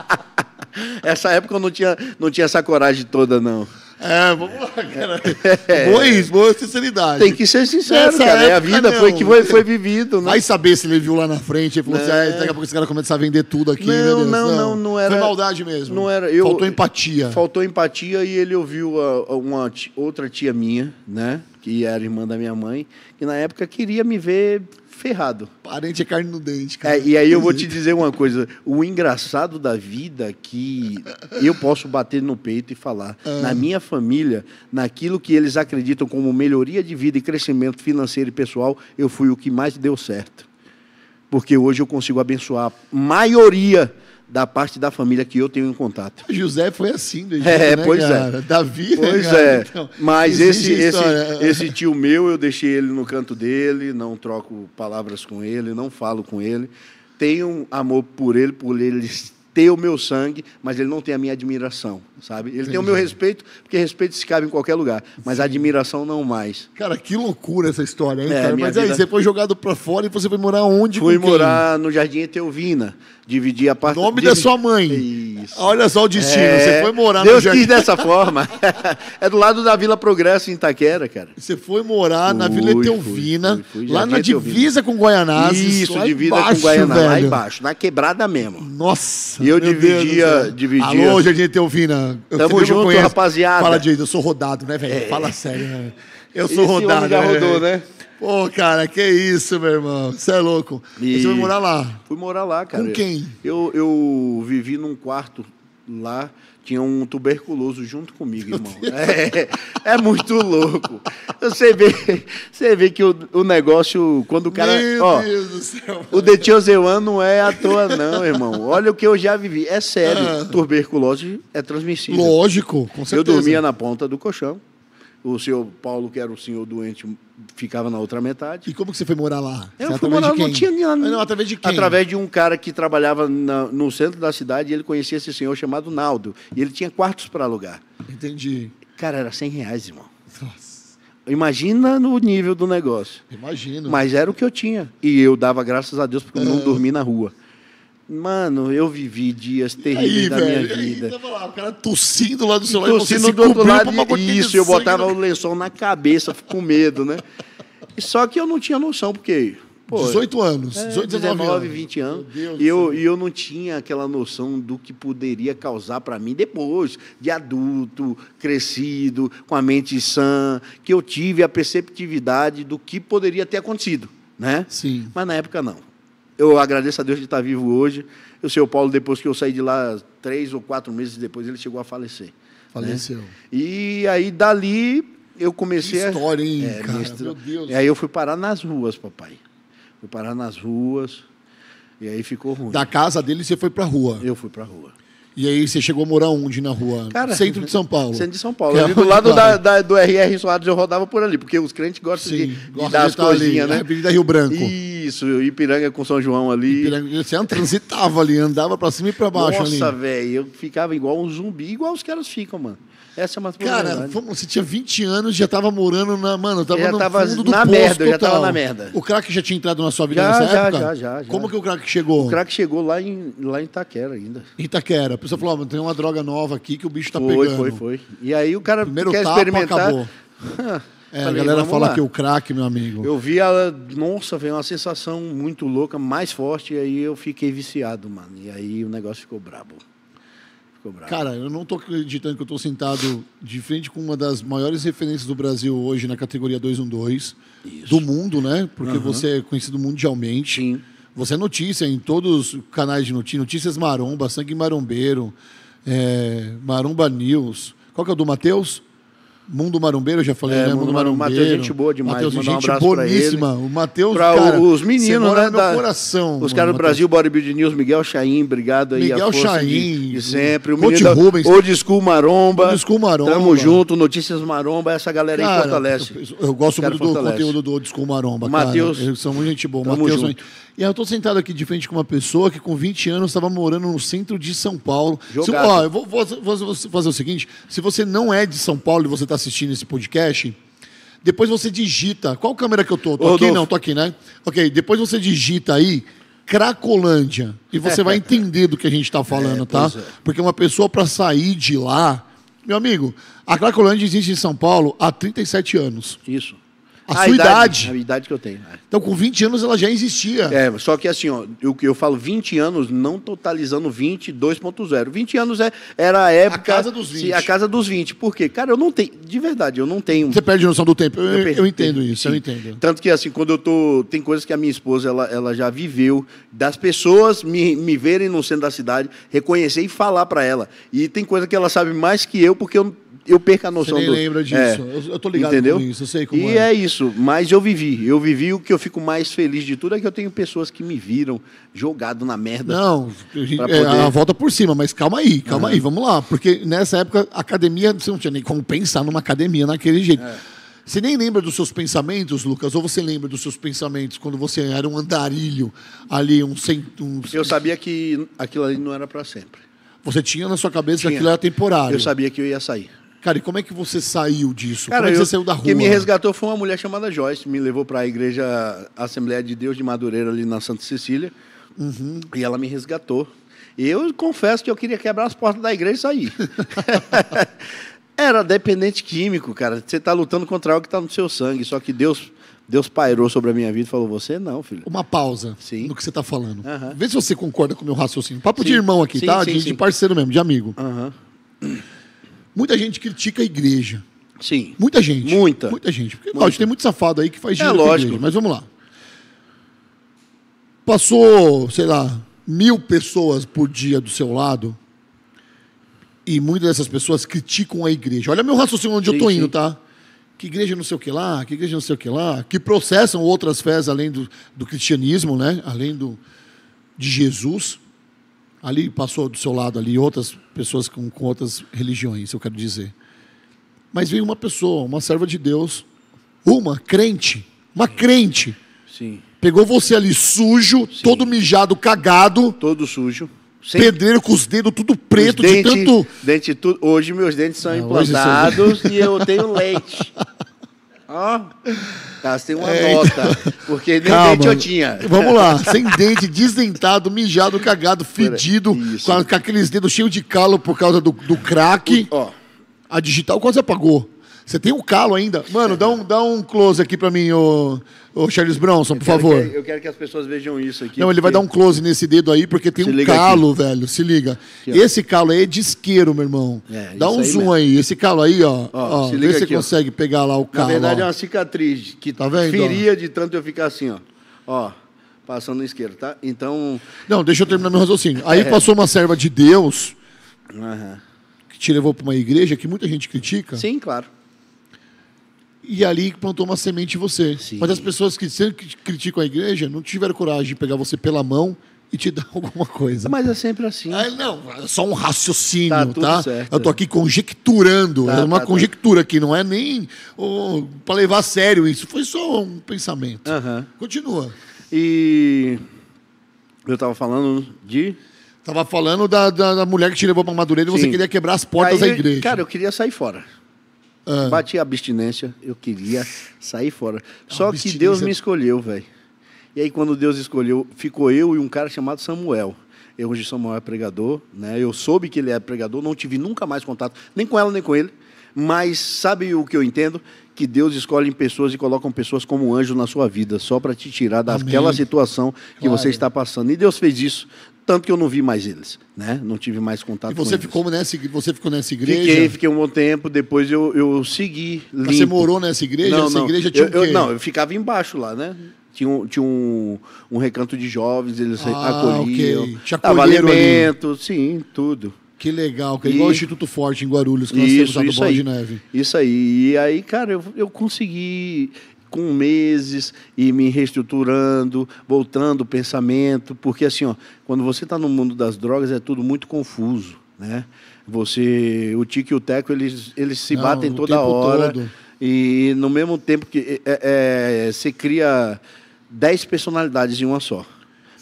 Essa época eu não tinha, não tinha essa coragem toda, não. É, vamos lá, cara. É. Boa isso, boa sinceridade. Tem que ser sincero, Nessa cara. É a vida, não. foi que foi, foi vivido. Né? Vai saber se ele viu lá na frente e falou assim, ah, né. daqui a pouco esse cara começar a vender tudo aqui. Não, não, não, não, não, era. Foi maldade mesmo. Não era. Eu, faltou empatia. Faltou empatia e ele ouviu a, uma outra tia minha, né? Que era irmã da minha mãe, que na época queria me ver ferrado. Parente é carne no dente, cara. É, e aí eu vou te dizer uma coisa. O engraçado da vida é que eu posso bater no peito e falar. Ah. Na minha família, naquilo que eles acreditam como melhoria de vida e crescimento financeiro e pessoal, eu fui o que mais deu certo. Porque hoje eu consigo abençoar a maioria da parte da família que eu tenho em contato. José foi assim, do Egito, é, né, pois cara? é. Davi, né, pois cara? é. Então, Mas esse, esse, esse tio meu, eu deixei ele no canto dele, não troco palavras com ele, não falo com ele. Tenho amor por ele, por ele ter o meu sangue, mas ele não tem a minha admiração, sabe? Ele tem o meu respeito, porque respeito se cabe em qualquer lugar, mas Sim. admiração não mais. Cara, que loucura essa história, hein, é, Mas é vida... aí, você foi jogado para fora e você foi morar onde? Fui morar no Jardim Eteuvina dividir a parte. Nome Divi... da sua mãe. Isso. Olha só o destino. É... Você foi morar Deus no Deus quis dessa forma. é do lado da Vila Progresso, em Itaquera, cara. Você foi morar fui, na Vila Etelvina, lá na é divisa com Guaianazes. Isso, divisa embaixo, com Guaianazes, lá embaixo, na quebrada mesmo. Nossa. E eu dividia, Deus dividia. Alô, Jardim Etelvina. É eu Tamo junto, conheço. rapaziada. Fala direito, eu sou rodado, né, velho? É. Fala sério, né? Eu sou Esse rodado. já né, rodou, né? Pô, cara, que isso, meu irmão. Você é louco. E... Você foi morar lá? Fui morar lá, cara. Com quem? Eu, eu vivi num quarto lá tinha um tuberculoso junto comigo, irmão. É, é, muito louco. Você vê, você vê que o, o negócio, quando o cara. Meu ó, Deus do céu. O The Chosen não é à toa, não, irmão. Olha o que eu já vivi. É sério, ah. tuberculose é transmissível. Lógico, com certeza. Eu dormia na ponta do colchão. O senhor Paulo, que era o senhor doente ficava na outra metade. E como que você foi morar lá? Eu fui morar, não tinha nem... Não, através de quem? Através de um cara que trabalhava na, no centro da cidade, ele conhecia esse senhor chamado Naldo. E ele tinha quartos para alugar. Entendi. Cara, era 100 reais, irmão. Nossa. Imagina no nível do negócio. Imagino. Mas era o que eu tinha. E eu dava graças a Deus porque eu não é. dormi na rua. Mano, eu vivi dias terríveis aí, da velho, minha vida. Aí, lá, o cara tossindo lá do seu lado. Tossindo do outro lado. Isso, eu botava o lençol na cabeça, com medo, né? Só que eu não tinha noção, porque... Pô, 18 anos, 18, 19, 19 anos. 20 anos. E eu, e eu não tinha aquela noção do que poderia causar para mim depois, de adulto, crescido, com a mente sã, que eu tive a perceptividade do que poderia ter acontecido, né? Sim. Mas na época não. Eu agradeço a Deus de estar vivo hoje. O seu Paulo, depois que eu saí de lá, três ou quatro meses depois, ele chegou a falecer. Né? Faleceu. Né? E aí, dali, eu comecei... Que história, hein, é, cara? Mestre... Meu Deus. E aí eu fui parar nas ruas, papai. Fui parar nas ruas. E aí ficou ruim. Da casa dele, você foi para rua? Eu fui para rua. E aí você chegou a morar onde na rua? Cara, centro de São Paulo. Centro de São Paulo. É do lado da, da, do RR Soares eu rodava por ali, porque os crentes gostam Sim, de, gosta de dar as coisinhas, né? É da Rio Branco. Isso, Ipiranga com São João ali. Ipiranga, você transitava ali, andava para cima e para baixo Nossa, ali. Nossa, velho, eu ficava igual um zumbi, igual os caras ficam, mano. Essa é uma Cara, fomos, você tinha 20 anos já estava morando na. Mano, tava já no tava fundo do na poço merda, total. já tava na merda. O crack já tinha entrado na sua vida já, nessa já, época? Já, já, já. Como que o crack chegou? O crack chegou lá em, lá em Itaquera ainda. Itaquera. A pessoa falou: oh, tem uma droga nova aqui que o bicho tá foi, pegando. Foi, foi, foi. E aí o cara Primeiro quer tapa, experimentar. Acabou. É, Falei, a galera fala lá. que é o craque, meu amigo. Eu vi ela, nossa, veio uma sensação muito louca, mais forte, e aí eu fiquei viciado, mano. E aí o negócio ficou brabo. Cara, eu não estou acreditando que eu estou sentado de frente com uma das maiores referências do Brasil hoje na categoria 212 Isso. do mundo, né? Porque uhum. você é conhecido mundialmente. Sim. Você é notícia em todos os canais de notícias, notícias maromba, sangue marombeiro, é, maromba news. Qual que é o do Matheus? Mundo Marumbeiro, eu já falei, é, né? Mundo, Mundo Marumbeiro. Matheus, gente boa demais. Mateus, gente um boníssima. Pra ele. O Matheus, cara, os meninos, né? Da, coração. Os caras do Brasil, Bodybuilding News, Miguel Chaim, obrigado aí. Miguel Chaim. De, de sempre. O Coach da, Rubens. Old School Maromba. Old School Maromba. Tamo junto, Notícias Maromba, essa galera cara, aí fortalece. Eu, eu gosto muito fortalece. do conteúdo do Old School Maromba, Mateus, cara. são muito gente boa. Matheus. Mateus, junto. E eu estou sentado aqui de frente com uma pessoa que com 20 anos estava morando no centro de São Paulo. Se, ó, eu vou, vou, vou, vou, fazer o seguinte, se você não é de São Paulo e você está assistindo esse podcast, depois você digita. Qual câmera que eu tô? Tô Rodolfo. aqui? Não, tô aqui, né? Ok, depois você digita aí Cracolândia e você vai entender do que a gente está falando, é, tá? É. Porque uma pessoa para sair de lá. Meu amigo, a Cracolândia existe em São Paulo há 37 anos. Isso. A, a sua idade, idade, A idade que eu tenho. É. Então, com 20 anos ela já existia. É, só que assim, ó, eu, eu falo 20 anos, não totalizando 20, 2.0. 20 anos é, era a época. A casa dos 20. a casa dos 20. Por quê? Cara, eu não tenho. De verdade, eu não tenho. Você perde noção do tempo. Eu, eu, eu entendo isso, sim. eu entendo. Tanto que, assim, quando eu tô. Tem coisas que a minha esposa ela, ela já viveu, das pessoas me, me verem no centro da cidade, reconhecer e falar para ela. E tem coisa que ela sabe mais que eu, porque eu eu perco a noção Você nem do... lembra é, disso. É, eu, tô ligado entendeu? com isso, eu sei como E é. é isso, mas eu vivi. Eu vivi o que eu fico mais feliz de tudo é que eu tenho pessoas que me viram jogado na merda. Não, é, poder... é, a volta por cima, mas calma aí, calma uhum. aí, vamos lá. Porque nessa época, academia, você não tinha nem como pensar numa academia naquele jeito. É. Você nem lembra dos seus pensamentos, Lucas, ou você lembra dos seus pensamentos quando você era um andarilho ali, um centro. Um... Eu sabia que aquilo ali não era para sempre. Você tinha na sua cabeça tinha. que aquilo era temporário. Eu sabia que eu ia sair. Cara, e como é que você saiu disso? Cara, como é que você eu, saiu da rua? Quem me resgatou foi uma mulher chamada Joyce, me levou para a igreja Assembleia de Deus de Madureira, ali na Santa Cecília. Uhum. E ela me resgatou. E eu confesso que eu queria quebrar as portas da igreja e sair. Era dependente químico, cara. Você está lutando contra algo que está no seu sangue. Só que Deus Deus pairou sobre a minha vida e falou: Você não, filho. Uma pausa sim. no que você está falando. Uhum. Vê se você concorda com o meu raciocínio. Papo sim. de irmão aqui, sim, tá? Sim, de, de, parceiro mesmo, de amigo. Uhum. Muita gente critica a igreja. Sim. Muita gente. Muita. Muita gente. Porque, muita. lógico, tem muito safado aí que faz é dinheiro. É lógico. Igreja, mas vamos lá. Passou, sei lá, mil pessoas por dia do seu lado. E muitas dessas pessoas criticam a igreja. Olha meu raciocínio onde sim, eu estou indo, tá? Que igreja não sei o que lá, que igreja não sei o que lá, que processam outras fés além do, do cristianismo, né? Além do, de Jesus ali passou do seu lado ali outras pessoas com, com outras religiões, eu quero dizer. Mas veio uma pessoa, uma serva de Deus, uma crente, uma Sim. crente. Sim. Pegou você ali sujo, Sim. todo mijado, cagado. Todo sujo. Sem... Pedreiro com os dedos tudo preto, os de tanto. Dente, tu... Hoje meus dentes são ah, implantados são... e eu tenho leite. Ó. Tá sem uma é, nota. Então... Porque nem Calma. dente eu tinha. Vamos lá. Sem dente, desdentado, mijado, cagado, fedido, com, com, aqueles dedos cheios de calo por causa do, do crack. O, ó. A digital quase apagou. Você tem o um calo ainda. Mano, dá um, dá um close aqui para mim, ô, ô Charles Bronson, por favor. Que, eu quero que as pessoas vejam isso aqui. Não, ele vai dar um close nesse dedo aí, porque tem um calo, aqui. velho. Se liga. Aqui, Esse calo aí é de isqueiro, meu irmão. É, dá um aí zoom mesmo. aí. Esse calo aí, ó. ó, ó se liga vê se você consegue ó. pegar lá o calo. Na verdade, ó. é uma cicatriz que tá vendo, feria de tanto eu ficar assim, ó. Ó passando no isqueiro, tá? Então. Não, deixa eu terminar meu raciocínio. Aí é. passou uma serva de Deus uhum. que te levou para uma igreja que muita gente critica. Sim, claro e ali plantou uma semente em você. Sim. Mas as pessoas que sempre criticam a igreja não tiveram coragem de pegar você pela mão e te dar alguma coisa. Mas é sempre assim. não, é só um raciocínio, tá? tá? Eu tô aqui conjecturando, tá, é uma tá, tá. conjectura aqui, não é nem oh, para levar a sério isso, foi só um pensamento. Continua. E eu estava falando de Tava falando da, da, da, mulher que te levou para Madureira e você queria quebrar as portas Aí, da igreja. Cara, eu queria sair fora. Ah. Bati a abstinência, eu queria sair fora. Só que Deus me é- escolheu, velho. E aí, quando Deus escolheu, ficou eu e um cara chamado Samuel. Eu hoje Samuel é pregador, né? Eu soube que ele é pregador, não tive nunca mais contato, nem com ela, nem com ele. Mas sabe o que eu entendo? Que Deus escolhe pessoas e colocam pessoas como anjo na sua vida, só para te tirar daquela Amém. situação que claro. você está passando. E Deus fez isso tanto que eu não vi mais eles, né? Não tive mais contato. E você com ficou eles. nessa, você ficou nessa igreja? Fiquei, fiquei um bom tempo. Depois eu, eu segui. Ah, limpo. você morou nessa igreja? Não, essa não. igreja tinha eu, eu, não, eu ficava embaixo lá, né? Tinha um, tinha um, um recanto de jovens, eles ah, acolhiam, okay. Te alimento, ali. sim, tudo. Que legal, que é igual o Instituto Forte em Guarulhos, que nós isso, temos lá do Bola de Neve. Isso aí. E aí, cara, eu, eu consegui com meses e me reestruturando, voltando o pensamento, porque assim, ó, quando você está no mundo das drogas é tudo muito confuso, né? Você, o tique e o teco, eles, eles se Não, batem toda hora todo. e no mesmo tempo que é, é, você cria dez personalidades em uma só.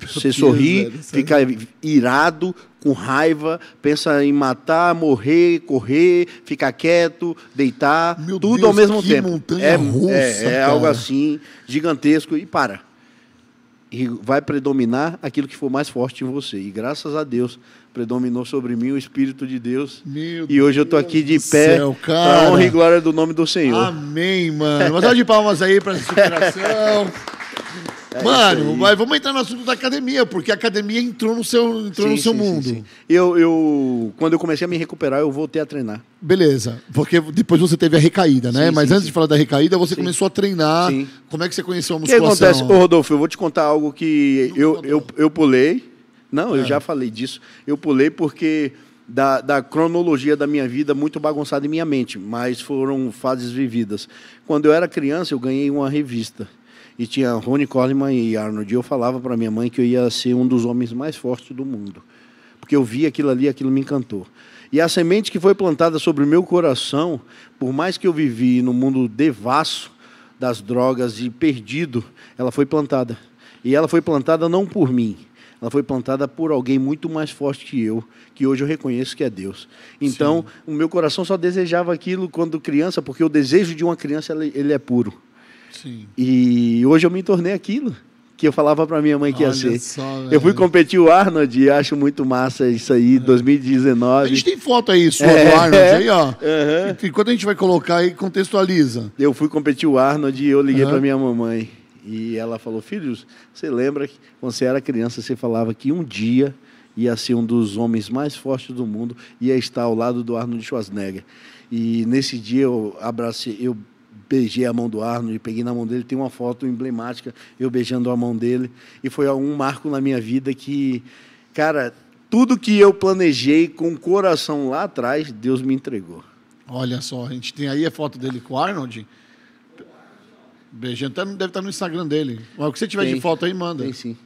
Você sorri, fica irado, com raiva, pensa em matar, morrer, correr, ficar quieto, deitar, Meu tudo Deus, ao mesmo tempo. é, russa, é, é algo assim gigantesco e para. E vai predominar aquilo que for mais forte em você. E graças a Deus predominou sobre mim o Espírito de Deus. Meu e hoje eu estou aqui de pé para honra e glória do nome do Senhor. Amém, mano. Uma salva de palmas aí para essa superação. É Mano, mas vamos entrar no assunto da academia, porque a academia entrou no seu, entrou sim, no seu sim, mundo. Sim, eu, eu, quando eu comecei a me recuperar, eu voltei a treinar. Beleza, porque depois você teve a recaída, né? mas antes de falar da recaída, você começou a treinar. Como é que você conheceu a musculação? O que acontece? Ô, Rodolfo, eu vou te contar algo que eu, eu, eu, eu pulei. Não, é. eu já falei disso. Eu pulei porque da, da, cronologia da minha vida muito bagunçada em minha mente, mas foram fases vividas. Quando eu era criança, eu ganhei uma revista e tinha Rony Coleman e Arnold. E eu falava para minha mãe que eu ia ser um dos homens mais fortes do mundo, porque eu vi aquilo ali, aquilo me encantou. E a semente que foi plantada sobre o meu coração, por mais que eu vivi no mundo devasso das drogas e perdido, ela foi plantada. E ela foi plantada não por mim, ela foi plantada por alguém muito mais forte que eu, que hoje eu reconheço que é Deus. Então, Sim. o meu coração só desejava aquilo quando criança, porque o desejo de uma criança ele é puro. Sim. E hoje eu me tornei aquilo que eu falava para minha mãe que Olha ia ser. Só, eu fui competir o Arnold e acho muito massa isso aí, é. 2019. A gente tem foto aí sua é. do Arnold aí, ó. Uhum. quando a gente vai colocar aí, contextualiza. Eu fui competir o Arnold e eu liguei uhum. para minha mamãe. E ela falou: Filhos, você lembra que quando você era criança, você falava que um dia ia ser um dos homens mais fortes do mundo, ia estar ao lado do Arnold Schwarzenegger. E nesse dia eu abracei, eu beijei a mão do Arnold, peguei na mão dele, tem uma foto emblemática, eu beijando a mão dele. E foi um marco na minha vida que, cara, tudo que eu planejei com o coração lá atrás, Deus me entregou. Olha só, a gente tem aí a foto dele com o Arnold. Beijando, tá, deve estar tá no Instagram dele. o que você tiver tem, de foto aí, manda. Tem sim.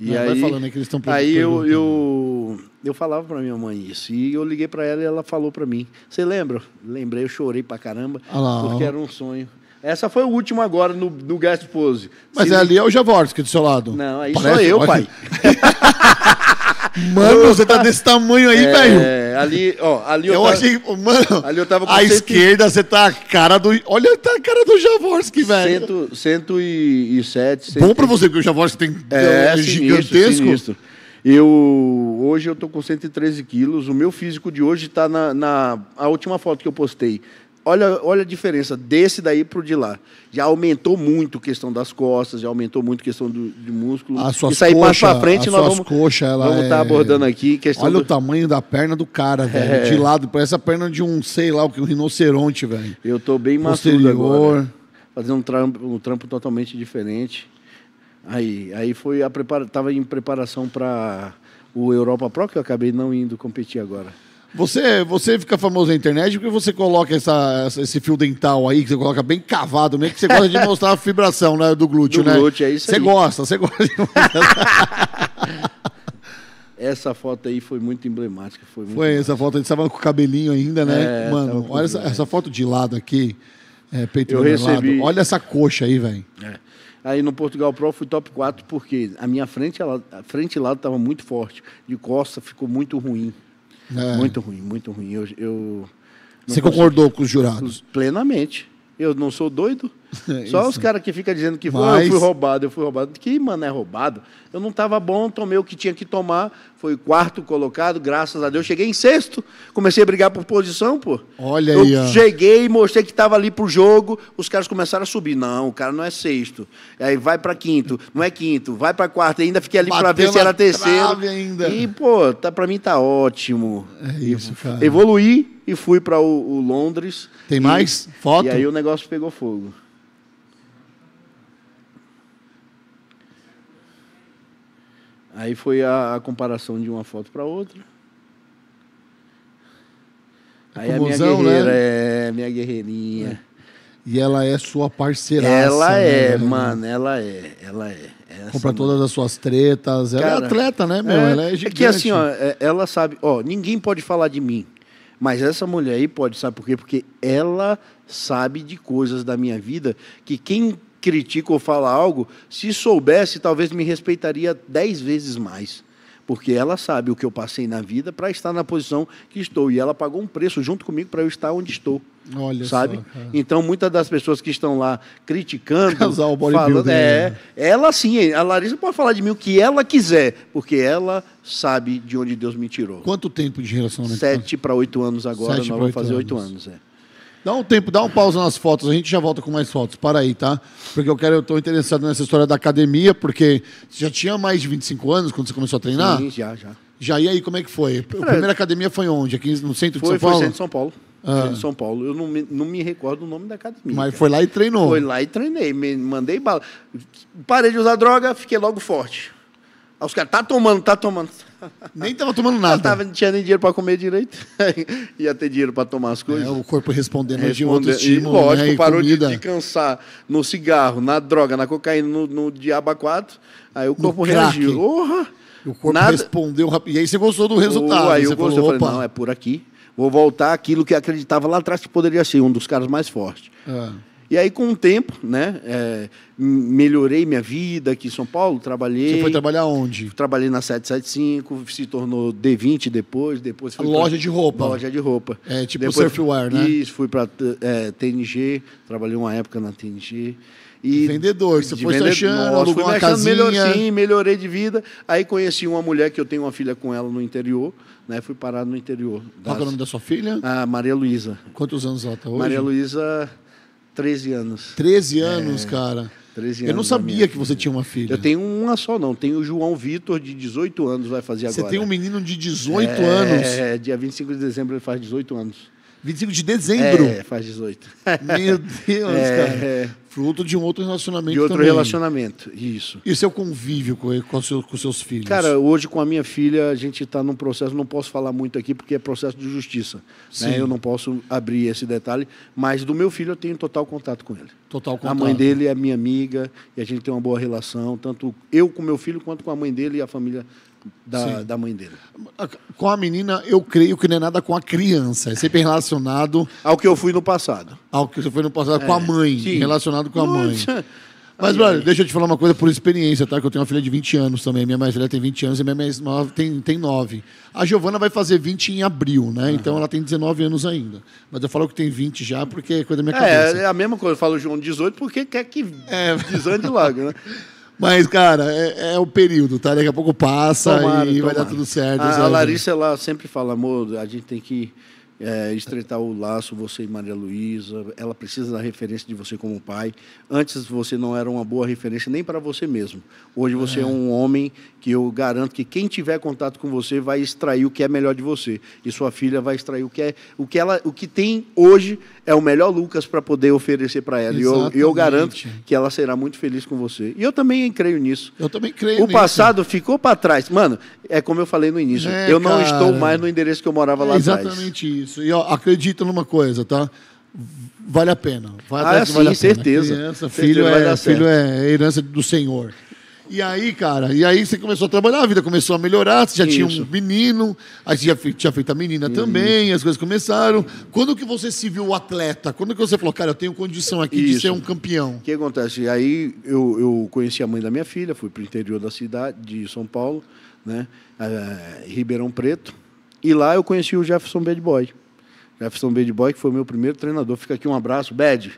E Não, aí, falando, que eles estão aí eu, eu, eu falava para minha mãe isso. E eu liguei para ela e ela falou para mim. Você lembra? Lembrei, eu chorei para caramba, ah lá, porque ó. era um sonho. Essa foi o último agora no, no guest Pose. Mas Se... ali é o Javorski do seu lado. Não, aí Parece, sou eu, pai. Mano, você tá, tá desse tamanho aí, é, velho. Ali, ó, ali eu, eu tava, achei, mano, ali eu tava com a cento... esquerda você tá a cara do, olha, tá a cara do Javorski, velho. 107, cento, e, sete, Bom para você porque o Javorski tem é, é gigantesco. Sinistro, sinistro. Eu hoje eu tô com 113 quilos. O meu físico de hoje está na, na a última foto que eu postei olha, olha a diferença desse daí para o de lá. Já aumentou muito a questão das costas, já aumentou muito a questão do, de músculo. As suas Isso aí coxa, para frente, nós vamos coxa, ela vamos estar tá é... tá abordando aqui. Questão olha do... o tamanho da perna do cara, é. velho. É... De lado, parece a perna de um, sei lá, o que um rinoceronte, velho. Eu estou bem maçudo agora. Fazendo um trampo, um trampo totalmente diferente. Aí, aí foi a prepara... tava em preparação para o Europa Pro, que eu acabei não indo competir agora. Você, você fica famoso na internet porque você coloca essa, esse fio dental aí, que você coloca bem cavado mesmo, que você gosta de mostrar a vibração né, do glúteo, do né? glúteo, é isso Você aí. gosta, você gosta de Essa foto aí foi muito emblemática. Foi, muito foi essa foto, a gente estava com o cabelinho ainda, né? É, Mano, olha essa, essa, foto de lado aqui, é, peito Eu recebi... Lado. Olha essa coxa aí, velho. É. Aí no Portugal Pro fui top 4 porque a minha frente, ela, a frente e lado estava muito forte. De costa ficou muito ruim. É. Muito ruim, muito ruim. Eu, eu Você concordou com os jurados? Plenamente. Eu não sou doido. Só os caras que ficam dizendo que Mas... eu fui roubado, eu fui roubado. Que mano é roubado? Eu não estava bom, tomei o que tinha que tomar, foi quarto colocado, graças a Deus. Cheguei em sexto, comecei a brigar por posição, pô. Olha eu aí. Ó. Cheguei, mostrei que estava ali pro jogo, os caras começaram a subir. Não, o cara não é sexto. Aí vai para quinto, não é quinto, vai para quarto, ainda fiquei ali para ver se era terceiro. Ainda. E, pô, tá, para mim tá ótimo. É isso, cara. Evoluí e fui para o, o, Londres. Tem e, mais? Foto? E aí o negócio pegou fogo. Aí foi a, a comparação de uma foto para outra. É aí a minha né? guerreira, né? é, minha guerreirinha. É. E ela é sua parceira Ela né? é, né? mano, ela é, ela é. é. Essa, Compra mano. todas as suas tretas. Ela Cara, é atleta, né, meu? É, ela é gigante. É que assim, ó, ela sabe, ó, ninguém pode falar de mim. Mas essa mulher aí pode, sabe por quê? Porque ela sabe de coisas da minha vida que quem critica ou fala algo, se soubesse, talvez me respeitaria dez vezes mais. Porque ela sabe o que eu passei na vida para estar na posição que estou. E ela pagou um preço junto comigo para eu estar onde estou. Olha sabe? Só, então, muitas das pessoas que estão lá criticando. Casal falando, é, né? ela sim, a Larissa pode falar de mim o que ela quiser, porque ela sabe de onde Deus me tirou. Quanto tempo de relacionamento? Sete para oito anos agora, Sete nós vamos fazer oito anos. anos é. Dá um tempo, dá um pausa nas fotos, a gente já volta com mais fotos. Para aí, tá? Porque eu quero, eu tô interessado nessa história da academia, porque você já tinha mais de 25 anos quando você começou a treinar? Sim, já, já. Já, e aí, como é que foi? A primeira academia foi onde? Aqui no centro foi, de São Paulo? Foi centro de São Paulo. Ah. São Paulo. Eu não me, não me recordo o nome da academia. Mas cara. foi lá e treinou. Foi lá e treinei. Me mandei bala. Parei de usar droga, fiquei logo forte. Aí os caras, tá tomando, tá tomando. Nem tava tomando nada. Não, tava, não tinha nem dinheiro para comer direito. Ia ter dinheiro para tomar as coisas. É, o corpo respondendo Responde... de outro estímulo. E, lógico, né? parou de, de, cansar no cigarro, na droga, na cocaína, no, no diabo 4. Aí o corpo reagiu. o corpo nada... respondeu rápido. E aí você gostou do resultado. Oh, aí você eu gostei, falou, eu falei, não, é por aqui. Vou voltar aquilo que acreditava lá atrás que poderia ser um dos caras mais fortes. É. E aí, com o tempo, né, é, melhorei minha vida aqui em São Paulo, trabalhei. Você foi trabalhar onde? Trabalhei na 775, se tornou D20 depois, depois fui Loja pra... de roupa. Loja de roupa. É, tipo depois, surfwear, né? Isso, fui para é, TNG, trabalhei uma época na TNG. E vendedor, você foi vendedor, achando, nossa, fui uma casinha. Melhor, sim, melhorei de vida. Aí conheci uma mulher que eu tenho uma filha com ela no interior, né? Fui parar no interior. Qual das... é o nome da sua filha? A ah, Maria Luísa. Quantos anos ela está hoje? Maria Luísa... 13 anos. 13 é, anos, é, cara. 13 anos. Eu não sabia que você tinha uma filha. Eu tenho uma só, não. Tenho o João Vitor, de 18 anos, vai fazer agora. Você tem um menino de 18 é, anos? É, é dia 25 de dezembro ele faz 18 anos. 25 de dezembro. É, faz 18. Meu Deus, é, cara. É. Fruto de um outro relacionamento De outro também. relacionamento, isso. E seu convívio com, com, seu, com seus filhos? Cara, hoje com a minha filha, a gente está num processo, não posso falar muito aqui, porque é processo de justiça. Né? Eu não posso abrir esse detalhe, mas do meu filho eu tenho total contato com ele. Total contato. A mãe dele é minha amiga, e a gente tem uma boa relação, tanto eu com meu filho, quanto com a mãe dele e a família da, da, mãe dele. Com a menina, eu creio que não é nada com a criança. É sempre relacionado. ao que eu fui no passado. Ao que você foi no passado, é. com a é, mãe. Sim. Relacionado com a mãe. Nossa. Mas, brother, deixa eu te falar uma coisa por experiência, tá? Que eu tenho uma filha de 20 anos também. Minha mais velha tem 20 anos e minha mais nova tem, tem 9. A Giovana vai fazer 20 em abril, né? Uhum. Então ela tem 19 anos ainda. Mas eu falo que tem 20 já porque é coisa da minha é, cabeça. É, é a mesma coisa. Eu falo João 18 porque quer que é. desande logo, né? Mas, cara, é, é, o período, tá? Daqui a pouco passa tomara, e tomara. vai dar tudo certo. A, a Larissa, ela sempre fala, amor, a gente tem que é, estreitar o laço, você e Maria Luísa. Ela precisa da referência de você como pai. Antes você não era uma boa referência nem para você mesmo. Hoje você é. é. um homem que eu garanto que quem tiver contato com você vai extrair o que é melhor de você. E sua filha vai extrair o que é o que ela o que tem hoje é o melhor Lucas para poder oferecer para ela. E eu, eu, garanto que ela será muito feliz com você. E eu também creio nisso. Eu também creio O nisso. passado ficou para trás. Mano, é como eu falei no início. É, eu não estou mais no endereço que eu morava é lá atrás. Exatamente isso. E ó, acredita numa coisa, tá? vale a pena. Vai ah, sim, vale a certeza. Pena. Criança, filho, certeza é, filho é herança do Senhor. E aí, cara, e aí você começou a trabalhar, a vida começou a melhorar, você já Isso. tinha um menino, aí você já tinha feito a menina Isso. também, as coisas começaram. Quando que você se viu atleta? Quando que você falou, cara, eu tenho condição aqui Isso. de ser um campeão? O que acontece? Aí eu, eu conheci a mãe da minha filha, fui para o interior da cidade, de São Paulo, né, eh, Ribeirão Preto, e lá eu conheci o Jefferson Bad Boy. Jefferson Bad Boy, que foi meu primeiro treinador. Fica aqui um abraço, Bad.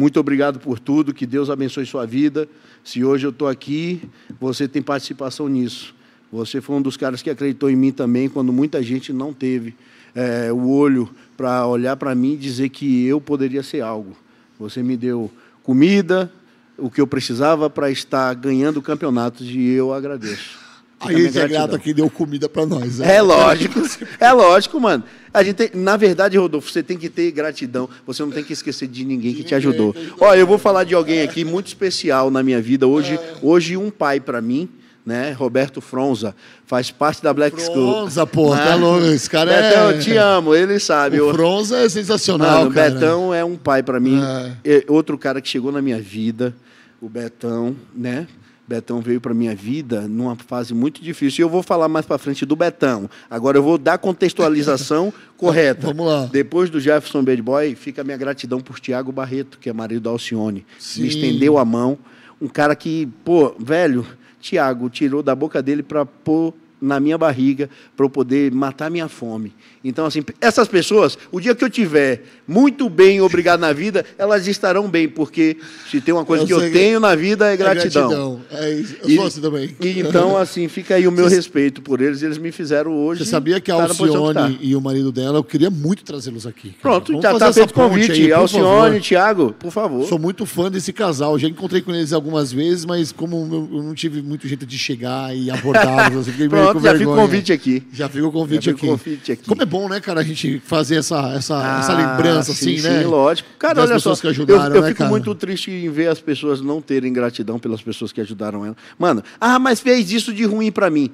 Muito obrigado por tudo, que Deus abençoe sua vida. Se hoje eu estou aqui, você tem participação nisso. Você foi um dos caras que acreditou em mim também, quando muita gente não teve é, o olho para olhar para mim e dizer que eu poderia ser algo. Você me deu comida, o que eu precisava para estar ganhando campeonatos, e eu agradeço. Aí gente é grato que quem deu comida para nós. Né? É lógico, é lógico, mano. A gente tem, na verdade, Rodolfo, você tem que ter gratidão. Você não tem que esquecer de ninguém que te ajudou. Olha, eu vou falar de alguém aqui muito especial na minha vida. Hoje, é. hoje um pai para mim, né? Roberto Fronza faz parte da Black Fronza, School. Fronza, pô, tá né? tá louco, esse cara Betão, é. Betão, te amo, ele sabe. O Fronza é sensacional, Mano, cara. O Betão é um pai para mim. É. é. Outro cara que chegou na minha vida, o Betão, né? Betão veio para minha vida numa fase muito difícil. E eu vou falar mais para frente do Betão. Agora eu vou dar contextualização correta. Vamos lá. Depois do Jefferson Bad Boy, fica a minha gratidão por Tiago Barreto, que é marido da Alcione. Sim. Me estendeu a mão. Um cara que, pô, velho, Tiago tirou da boca dele para pôr na minha barriga para eu poder matar minha fome. Então, assim, essas pessoas, o dia que eu tiver muito bem, obrigado na vida, elas estarão bem, porque se tem uma coisa eu é que eu que tenho na vida é, é gratidão. É gratidão. É isso. Eu e, sou assim também. E, então, assim, fica aí o meu Você respeito por eles, eles me fizeram hoje. Você sabia que a tá Alcione tá. e o marido dela, eu queria muito trazê-los aqui. Cara. Pronto, Vamos já está feito convite. Aí, Alcione, Tiago, por favor. Sou muito fã desse casal, já encontrei com eles algumas vezes, mas como eu não tive muito jeito de chegar e abordá-los, eu assim, fiquei meio já fica o convite aqui. Já fica o convite, aqui. convite aqui. Como é bom, né, cara, a gente fazer essa, essa, ah, essa lembrança, sim, assim, sim, né? Sim, lógico. Cara, olha só. Que ajudaram, eu, eu né, fico cara? muito triste em ver as pessoas não terem gratidão pelas pessoas que ajudaram ela. Mano, ah, mas fez isso de ruim para mim.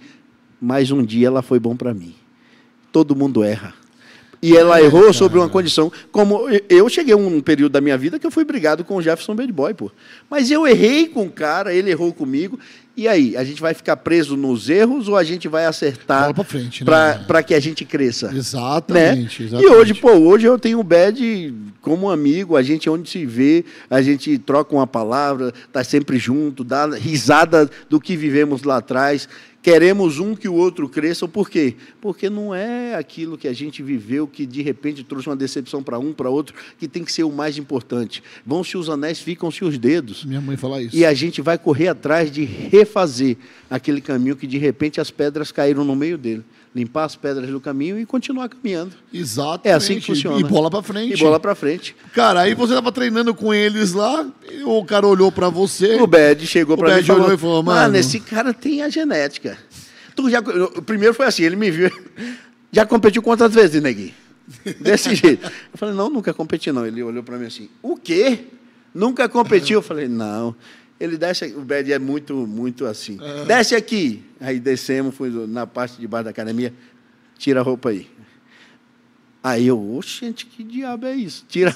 Mas um dia ela foi bom para mim. Todo mundo erra. E ela é, errou sobre uma condição. Como eu cheguei a um período da minha vida que eu fui brigado com o Jefferson Bad Boy, pô. Mas eu errei com o cara, ele errou comigo. E aí, a gente vai ficar preso nos erros ou a gente vai acertar para né? que a gente cresça? Exatamente, né? exatamente, E hoje, pô, hoje eu tenho o Bad como amigo, a gente é onde se vê, a gente troca uma palavra, tá sempre junto, dá risada do que vivemos lá atrás. Queremos um que o outro cresça, por quê? Porque não é aquilo que a gente viveu que de repente trouxe uma decepção para um, para outro, que tem que ser o mais importante. Vão-se os anéis, ficam-se os dedos. Minha mãe fala isso. E a gente vai correr atrás de refazer aquele caminho que de repente as pedras caíram no meio dele limpar as pedras do caminho e continuar caminhando. Exato. É assim que funciona. E bola para frente. E bola para frente. Cara, aí você tava treinando com eles lá, o cara olhou para você. O Bad chegou para mim e olhou e falou mano, mano, esse cara tem a genética. Tu já, o primeiro foi assim, ele me viu, já competiu quantas vezes, Negui? Desse jeito. Eu falei, não, nunca competi não. Ele olhou para mim assim, o quê? Nunca competiu? Eu falei, não. Ele desce, o Bed é muito, muito assim. É. Desce aqui. Aí descemos, fui na parte de baixo da academia. Tira a roupa aí. Aí eu, oxente, que diabo é isso? Tira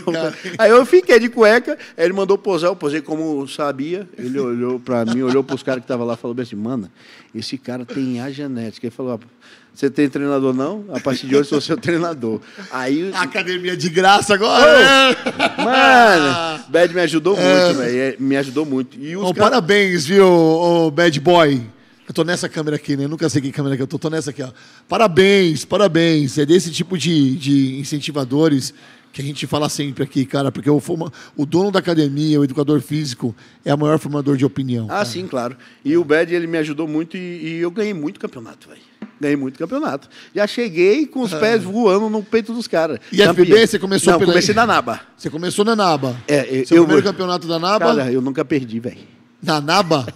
Aí eu fiquei de cueca, aí ele mandou posar, eu posei como sabia. Ele olhou para mim, olhou para os caras que estavam lá, falou bem assim, mano, esse cara tem a genética. Ele falou, ah, você tem treinador não? A partir de hoje sou seu treinador. Aí academia de graça agora. Oh, mano, Bad me ajudou é. muito, é. me ajudou muito. E os oh, cara... parabéns, viu, oh, Bad Boy. Eu tô nessa câmera aqui, né? Eu nunca sei que câmera que eu tô, tô nessa aqui, ó. Parabéns, parabéns. É desse tipo de, de incentivadores que a gente fala sempre aqui, cara, porque o, forma, o dono da academia, o educador físico, é o maior formador de opinião. Ah, cara. sim, claro. E o Bad, ele me ajudou muito e, e eu ganhei muito campeonato, velho. Ganhei muito campeonato. Já cheguei com os ah. pés voando no peito dos caras. E a FBB, você começou Não, pela... comecei na Naba. Você começou na Naba. É, eu, Seu eu... primeiro campeonato da Naba? Cara, eu nunca perdi, velho. Na naba?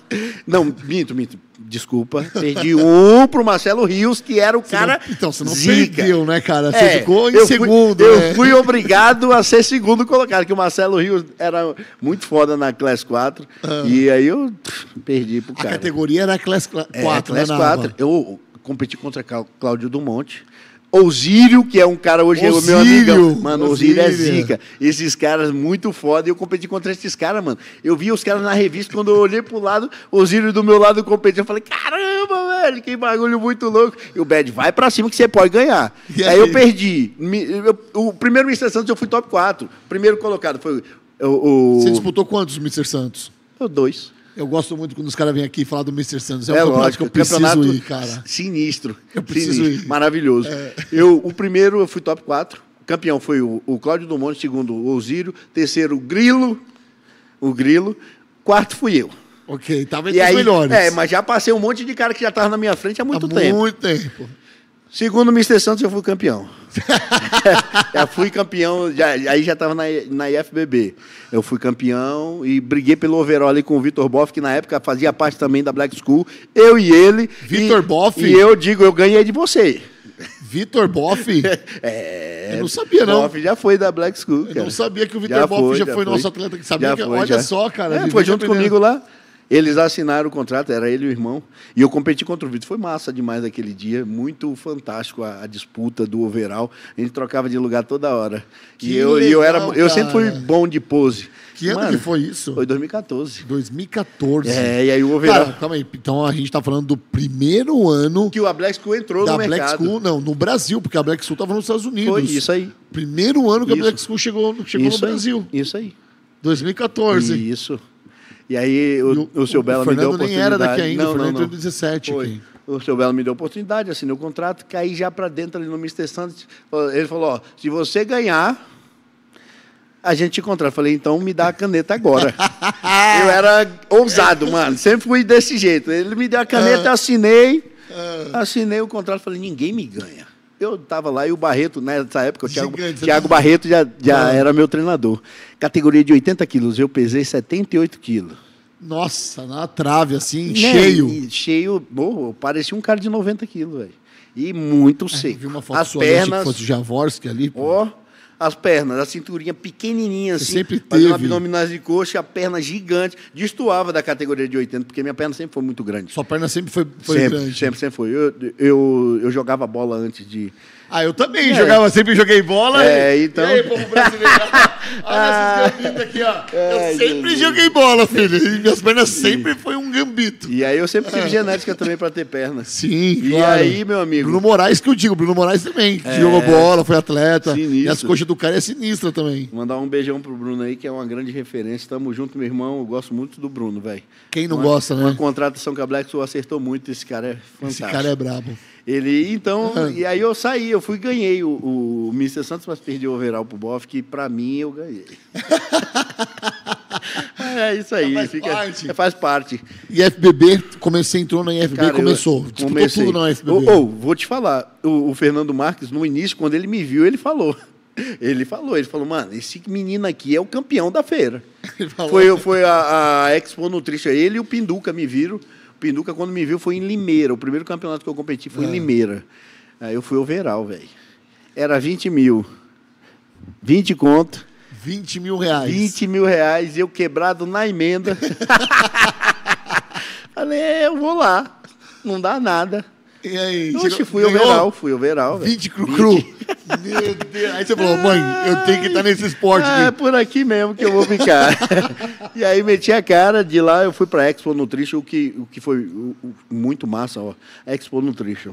Não, minto, minto. Desculpa. Perdi um pro Marcelo Rios, que era o você cara. Não, então, você não zica. perdeu, né, cara? Você é, ficou em eu segundo. Fui, Eu né? fui obrigado a ser segundo colocado, que o Marcelo Rios era muito foda na Class 4. Ah. E aí eu perdi pro cara. A categoria era a Class 4. É, a né, class né, 4. Eu competi contra Cláudio Dumont. Osírio, que é um cara hoje, Osírio. é o meu amigo Mano, Osírio, é zica. Esses caras muito foda. Eu competi contra esses caras, mano. Eu vi os caras na revista, quando eu olhei pro lado, Osírio do meu lado competiu Eu falei, caramba, velho, que bagulho muito louco. E o Bad, vai pra cima que você pode ganhar. Aí? aí? eu perdi. o primeiro Mr. Santos eu fui top 4. Primeiro colocado foi o, o... Você disputou quantos Mr. Santos? dois. Eu gosto muito quando os caras vêm aqui falar do Mr. Santos. É, um é campeonato que eu preciso ir, cara. Sinistro. Eu preciso sinistro, ir. Maravilhoso. É. Eu, o primeiro eu fui top 4. Campeão foi o, o Cláudio Dumont, segundo o Osírio, terceiro o Grilo, o Grilo, quarto fui eu. Ok, estava entre os melhores. É, mas já passei um monte de cara que já estava na minha frente há muito há tempo. Há muito tempo. Segundo o Mr. Santos, eu fui campeão. já fui campeão, já, aí já estava na, na IFBB. Eu fui campeão e briguei pelo overall ali com o Vitor Boff, que na época fazia parte também da Black School. Eu e ele. Vitor Boff? E eu digo, eu ganhei de você. Vitor Boff? é. Eu não sabia, não. Boff já foi da Black School. Cara. Eu não sabia que o Vitor Boff já, foi, já foi, nosso atleta que sabia. que, foi, olha já. só, cara. É, foi junto aprendendo. comigo lá. Eles assinaram o contrato, era ele e o irmão. E eu competi contra o Vitor. Foi massa demais aquele dia, muito fantástico a, a disputa do overall. A gente trocava de lugar toda hora. Que e eu, legal, eu, era, eu sempre fui bom de pose. Que Mano, que foi isso? Foi 2014. 2014. É, e aí o overall. Cara, calma aí. Então a gente está falando do primeiro ano. Que o a Black School entrou no Black mercado. School, não, no Brasil, porque a Black School estava nos Estados Unidos. Foi isso aí. Primeiro ano que isso. a Black School chegou, chegou no aí. Brasil. Isso aí. 2014. Isso. E aí o, o, o seu Belo o me deu a oportunidade. nem era daqui ainda, não, o não, não. 17 Foi. Aqui. O seu Belo me deu a oportunidade, assinei o contrato, caí já para dentro ali no Mr. Santos. Ele falou: ó, se você ganhar, a gente te contrata. Falei, então me dá a caneta agora. eu era ousado, mano. Sempre fui desse jeito. Ele me deu a caneta, uh, assinei. Uh. Assinei o contrato. Falei, ninguém me ganha eu estava lá e o Barreto, nessa época, o Thiago, né? Thiago Barreto já, já é. era meu treinador. Categoria de 80 quilos, eu pesei 78 quilos. Nossa, na trave, assim, né? cheio. E cheio, oh, parecia um cara de 90 quilos, velho. E muito é, seco. É, vi uma foto As sua pernas... que fosse Javorski ali. Ó, oh, as pernas, a cinturinha pequenininha assim, sempre teve. abdominais de coxa, a perna gigante, destoava da categoria de 80, porque minha perna sempre foi muito grande. Sua perna sempre foi, foi sempre, grande. Sempre, sempre foi. Eu, eu, eu jogava bola antes de ah, eu também é. jogava, sempre joguei bola. É, então. E aí, então. povo brasileiro? Olha esses gambitos aqui, ó. É, eu sempre joguei bola, filho. E minhas pernas sempre foi um gambito. E aí eu sempre tive é. genética também pra ter perna. Sim, E claro. aí, meu amigo? Bruno Moraes que eu digo, Bruno Moraes também. É. Jogou bola, foi atleta. Sinistro. E as coxas do cara é sinistra também. Mandar um beijão pro Bruno aí, que é uma grande referência. Tamo junto, meu irmão. Eu gosto muito do Bruno, velho. Quem não uma, gosta, né? Uma contratação que a Black Soul acertou muito. Esse cara é fantástico. Esse cara é brabo. Ele, então, ah. e aí eu saí, eu fui ganhei o, o Mr. Santos, mas perdi o overall pro Boff, que pra mim eu ganhei. é isso aí. Então faz, fica, parte. e é, faz parte. comecei, entrou na FBB Cara, começou. Eu, tipo, comecei. tudo na oh, oh, vou te falar, o, o Fernando Marques, no início, quando ele me viu, ele falou. Ele falou, ele falou, mano, esse menino aqui é o campeão da feira. Foi, foi a, a Expo Nutrition, ele e o Pinduca me viram. O Pinduca, quando me viu, foi em Limeira. O primeiro campeonato que eu competi foi é. em Limeira. Aí eu fui overall, velho. Era 20 mil. 20 conto. 20 mil reais. 20 mil reais, eu quebrado na emenda. Falei, é, eu vou lá. Não dá nada. E aí, Oxe, chegou, fui overall, fui overall. 20 cru, cru. Meu Deus. Aí você falou, mãe, eu tenho que estar nesse esporte. Ah, é por aqui mesmo que eu vou ficar. e aí meti a cara, de lá eu fui para Expo Nutrition, o que, o que foi o, o, muito massa, ó. Expo Nutrition.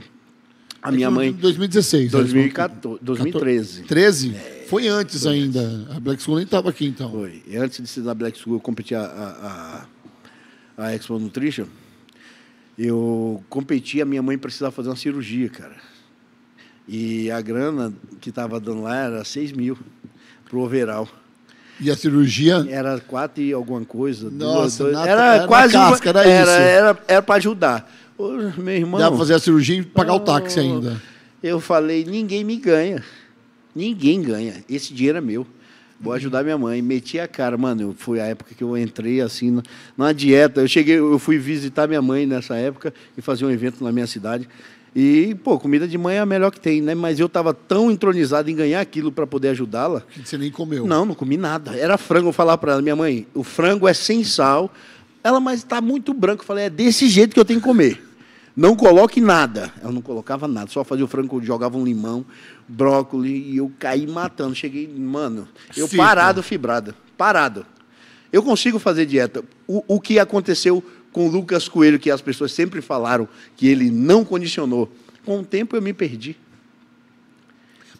A minha mãe. 2016. 2014, 2013. 13? É, foi antes foi ainda. Antes. A Black School nem estava aqui então. Foi. E antes de ser da Black School, eu competi a, a, a, a Expo Nutrition. Eu competi, a minha mãe precisava fazer uma cirurgia, cara. E a grana que estava dando lá era 6 mil para o overall. E a cirurgia? Era quatro e alguma coisa. Nossa, duas, era, era, quase casca, era, era isso. Era, era para ajudar. Ô, meu irmão. Dá para fazer a cirurgia e pagar oh, o táxi ainda. Eu falei, ninguém me ganha. Ninguém ganha. Esse dinheiro é meu. Vou ajudar minha mãe. Meti a cara, mano. Foi a época que eu entrei assim na dieta. Eu cheguei, eu fui visitar minha mãe nessa época e fazer um evento na minha cidade. E, pô, comida de mãe é a melhor que tem, né? Mas eu tava tão entronizado em ganhar aquilo para poder ajudá-la. Que você nem comeu. Não, não comi nada. Era frango. Eu falava para ela, minha mãe, o frango é sem sal. Ela, mas tá muito branco. Eu falei, é desse jeito que eu tenho que comer não coloque nada. Ela não colocava nada, só fazia o frango, jogava um limão, brócolis, e eu caí matando. Cheguei, mano, eu parado, fibrado, parado. Eu consigo fazer dieta. O, o que aconteceu com o Lucas Coelho, que as pessoas sempre falaram que ele não condicionou, com o tempo eu me perdi.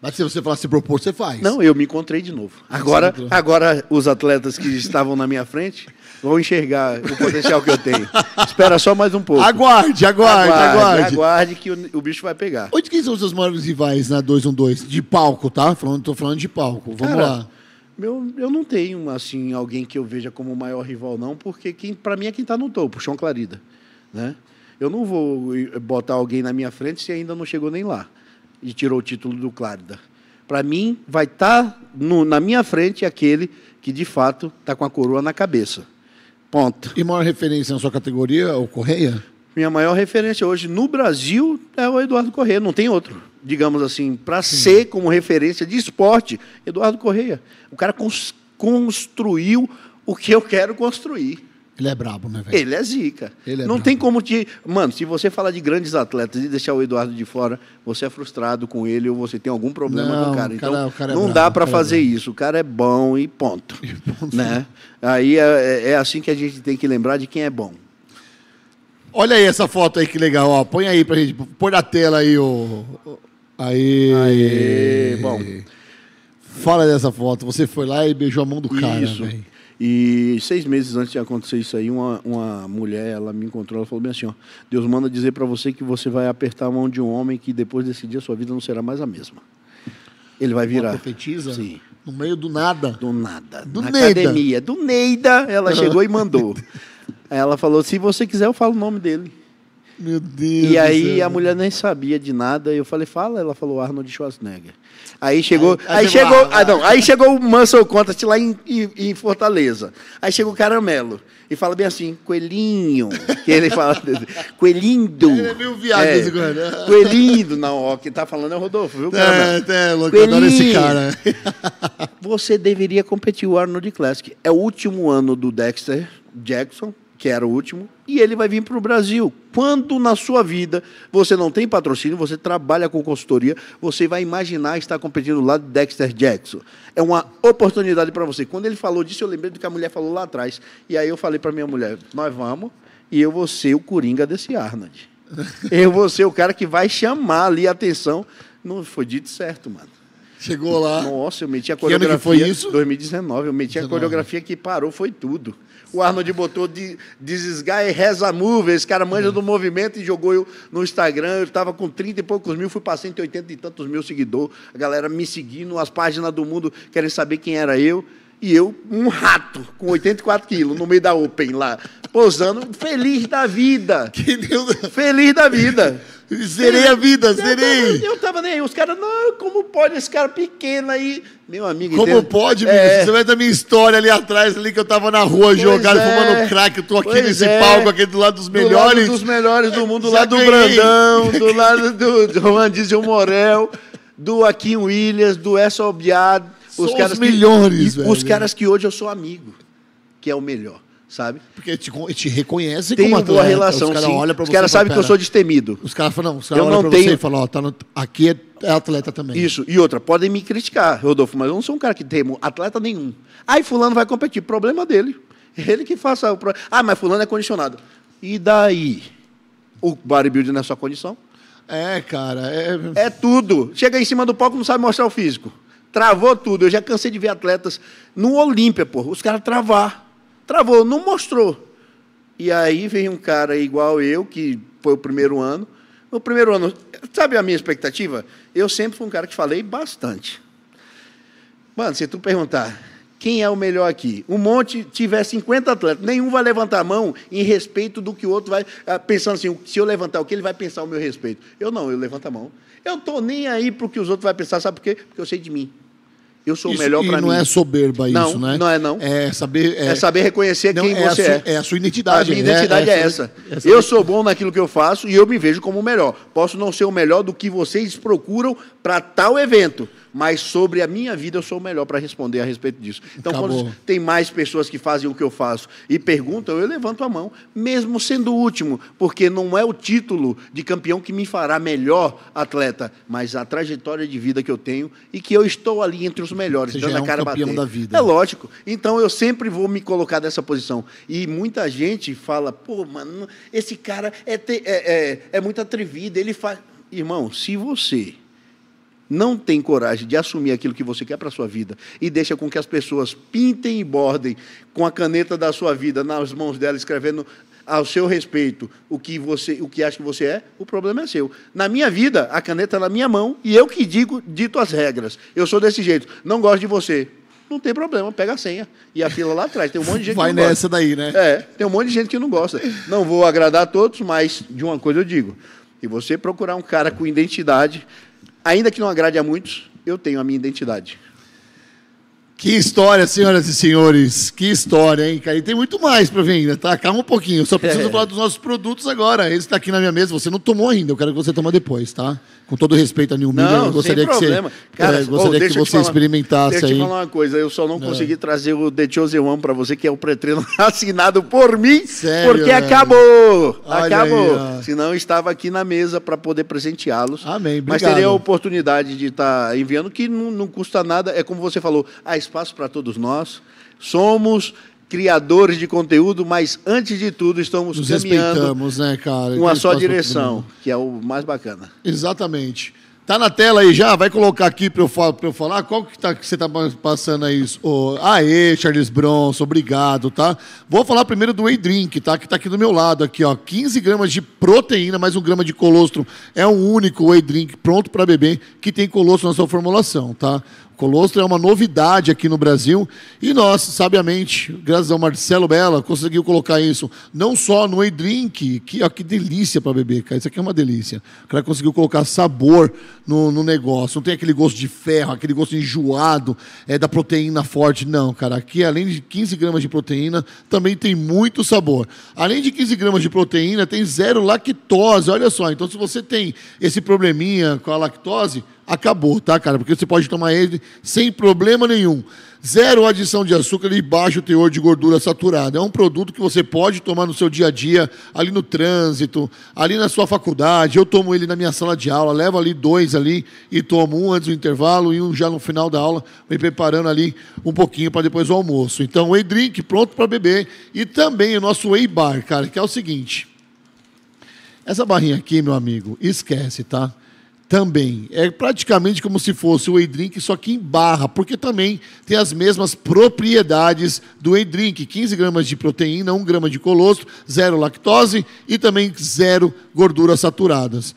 Mas se você falar se propor, você faz. Não, eu me encontrei de novo. Ah, agora, agora os atletas que estavam na minha frente vão enxergar o potencial que eu tenho. Espera só mais um pouco. Aguarde, aguarde, aguarde. Aguarde, aguarde que o, o, bicho vai pegar. Onde que são os seus maiores rivais na 212? De palco, tá? Falando, tô falando de palco. Vamos Cara, lá. Meu, eu não tenho, assim, alguém que eu veja como o maior rival, não, porque quem, para mim é quem está no topo, Chão Clarida, né? Eu não vou botar alguém na minha frente se ainda não chegou nem lá e tirou o título do Clárida. Para mim, vai estar tá na minha frente aquele que, de fato, está com a coroa na cabeça. Ponto. E maior referência na sua categoria é o Correia? Minha maior referência hoje no Brasil é o Eduardo Correia, não tem outro. Digamos assim, para ser como referência de esporte, Eduardo Correia. O cara cons construiu o que eu quero construir. Ele é brabo, né, velho? Ele é zica. Ele é não brabo. tem como te. Mano, se você falar de grandes atletas e deixar o Eduardo de fora, você é frustrado com ele ou você tem algum problema não, com o cara. Então, cara, é- o cara é não dá para é fazer é isso. O cara é bom e ponto. E ponto. Né? Aí é, é, é assim que a gente tem que lembrar de quem é bom. Olha aí essa foto aí que legal, ó. Põe aí pra gente, põe na tela aí o. Aí. Aê, bom. Fala dessa foto. Você foi lá e beijou a mão do cara, velho. E seis meses antes de acontecer isso aí, uma, uma mulher, ela me encontrou, ela falou bem assim, ó, Deus manda dizer para você que você vai apertar a mão de um homem que depois desse dia sua vida não será mais a mesma. Ele vai virar. Uma profetiza? Sim. No meio do nada? Do nada. Do Na Neida. academia. Do Neida, ela chegou e mandou. ela falou, se você quiser eu falo o nome dele. Meu Deus E aí a mulher nem sabia de nada. Eu falei, fala. Ela falou Arnold Schwarzenegger. Aí chegou. Aí, aí chegou. ah, não, aí chegou o Muscle Contest lá em, em, Fortaleza. Aí chegou o Caramelo. E fala bem assim, coelhinho. Que ele fala. Coelhindo. Ele é meio viado é, agora. Né? Coelhindo. Não, ó, quem tá falando é o Rodolfo, viu, cara? É, é, louco, eu adoro esse cara. Você deveria competir o Arnold Classic. É o último ano do Dexter Jackson que era o último, e ele vai vir para o Brasil. Quando na sua vida você não tem patrocínio, você trabalha com consultoria, você vai imaginar estar competindo lá de Dexter Jackson. É uma oportunidade para você. Quando ele falou disso, eu lembrei do que a mulher falou lá atrás. E aí eu falei para minha mulher: nós vamos, e eu vou ser o coringa desse Arnold. Eu vou ser o cara que vai chamar ali a atenção. Não foi dito certo, mano. Chegou lá. Nossa, eu meti a coreografia. Que ano que foi isso? 2019. Eu meti 19. a coreografia que parou, foi tudo o Arnold botou de, desesgar e reza move. Esse cara manja uhum. do movimento e jogou eu no Instagram. Eu estava com 30 e poucos mil, fui para 180 e tantos mil seguidores. A galera me seguindo, as páginas do mundo querem saber quem era eu e eu, um rato, com 84 quilos, no meio da Open lá, posando, feliz da vida. Que Deus... Feliz da vida. Zerei a vida, zerei. Eu, tava nem aí. Os caras, não, como pode esse cara pequeno aí? Meu amigo. Como entendo? pode, É. Você vai da minha história ali atrás, ali que eu tava na rua pois jogado, é. fumando crack. Eu tô aqui pois nesse é. palco, aqui do lado dos melhores. Do lado dos melhores do mundo, do lado ganhei. do Brandão, do lado do Juan Dizio Morel, do Aquim Williams, do Essa Obiado os, caras melhores, milhões, que, velho. Os caras que hoje eu sou amigo, que é o melhor, sabe? Porque te, te reconhece Tem como atleta. Tem relação, os cara sim. Olha pra os caras sabem que eu sou destemido. Os caras falam, não, os caras olham pra tenho... você e falam, ó, tá no... aqui é, é atleta também. Isso. E outra, podem me criticar, Rodolfo, mas eu não sou um cara que temo atleta nenhum. Aí fulano vai competir, problema dele. Ele que faça o problema. Ah, mas fulano é condicionado. E daí? O bodybuilding na é sua condição? É, cara. É... é tudo. Chega em cima do palco não sabe mostrar o físico. Travou tudo. Eu já cansei de ver atletas no Olímpia, pô, os caras travar. Travou, não mostrou. E aí vem um cara igual eu, que foi o primeiro ano. No primeiro ano, sabe a minha expectativa? Eu sempre fui um cara que falei bastante. Mano, se tu perguntar quem é o melhor aqui, um monte tiver 50 atletas, nenhum vai levantar a mão em respeito do que o outro vai, ah, pensando assim, se eu levantar o que ele vai pensar o meu respeito. Eu não, eu levanto a mão. Eu estou nem aí para o que os outros vão pensar, sabe por quê? Porque eu sei de mim. Eu sou o melhor para mim. não é soberba isso, não, né? Não, é não. É saber, é, é saber reconhecer não, quem é você sua, é. É a sua identidade. A minha é, identidade é, é essa. essa. É eu sou bom naquilo que eu faço e eu me vejo como o melhor. Posso não ser o melhor do que vocês procuram para tal evento, mas sobre a minha vida eu sou o melhor para responder a respeito disso. Então, Acabou. quando tem mais pessoas que fazem o que eu faço e perguntam, eu levanto a mão, mesmo sendo o último, porque não é o título de campeão que me fará melhor atleta, mas a trajetória de vida que eu tenho e que eu estou ali entre os melhores, Você dando já é cara campeão bater. da vida. É lógico. Então, eu sempre vou me colocar nessa posição. E muita gente fala, pô, mano, esse cara é, te... é, é, é muito atrevido, ele faz. Irmão, se você não tem coragem de assumir aquilo que você quer para a sua vida e deixa com que as pessoas pintem e bordem com a caneta da sua vida nas mãos dela, escrevendo ao seu respeito o que você o que acha que você é, o problema é seu. Na minha vida, a caneta é na minha mão e eu que digo, dito as regras. Eu sou desse jeito. Não gosto de você. Não tem problema, pega a senha. E a fila lá atrás. Tem um monte de gente Vai que não nessa gosta. daí, né? É, tem um monte de gente que não gosta. Não vou agradar a todos, mas de uma coisa eu digo. E você procurar um cara com identidade, ainda que não agrade a muitos, eu tenho a minha identidade. Que história, senhoras e senhores. Que história, hein, cara? E tem muito mais para vir ainda, tá? Calma um pouquinho. Eu só preciso é. falar dos nossos produtos agora. Esse está aqui na minha mesa. Você não tomou ainda. Eu quero que você tome depois, tá? com todo respeito a New Miller, não, eu gostaria que você, Cara, é, gostaria oh, que você falar, experimentasse aí. Deixa eu te falar uma coisa, eu só não é. consegui trazer o The Chosen One para você, que é o pré-treino assinado por mim, Sério, porque né? acabou, Olha acabou. Aí, Senão estava aqui na mesa para poder presenteá-los. Amém, obrigado. Mas teria a oportunidade de estar tá enviando, que não, não custa nada, é como você falou, há espaço para todos nós, somos criadores de conteúdo, mas antes de tudo estamos Nos caminhando né, cara? uma só direção, que é o mais bacana. Exatamente. Tá na tela aí já? Vai colocar aqui para eu, falar, eu falar. Qual que, tá, que você tá passando aí? Oh, aê, Charles Bronson, obrigado, tá? Vou falar primeiro do Whey Drink, tá? Que tá aqui do meu lado, aqui, ó. 15 gramas de proteína, mais um grama de colostro. É o único Whey Drink pronto para beber que tem colostro na sua formulação, tá? Colostro é uma novidade aqui no Brasil e nós, sabiamente, graças ao Marcelo Bela, conseguiu colocar isso não só no e-drink, que, que delícia para beber, cara, isso aqui é uma delícia. O cara conseguiu colocar sabor no, no negócio, não tem aquele gosto de ferro, aquele gosto enjoado é, da proteína forte, não, cara. Aqui, além de 15 gramas de proteína, também tem muito sabor. Além de 15 gramas de proteína, tem zero lactose, olha só. Então, se você tem esse probleminha com a lactose, acabou, tá, cara? Porque você pode tomar ele sem problema nenhum. Zero adição de açúcar e baixo teor de gordura saturada. É um produto que você pode tomar no seu dia a dia, ali no trânsito, ali na sua faculdade. Eu tomo ele na minha sala de aula, levo ali dois ali e tomo um antes do intervalo e um já no final da aula, me preparando ali um pouquinho para depois do almoço. Então, whey drink pronto para beber e também o nosso whey bar, cara, que é o seguinte. Essa barrinha aqui, meu amigo, esquece, tá? Também. É praticamente como se fosse o e-drink, só que em barra, porque também tem as mesmas propriedades do e-drink: 15 gramas de proteína, 1 grama de colostro, zero lactose e também zero gorduras saturadas.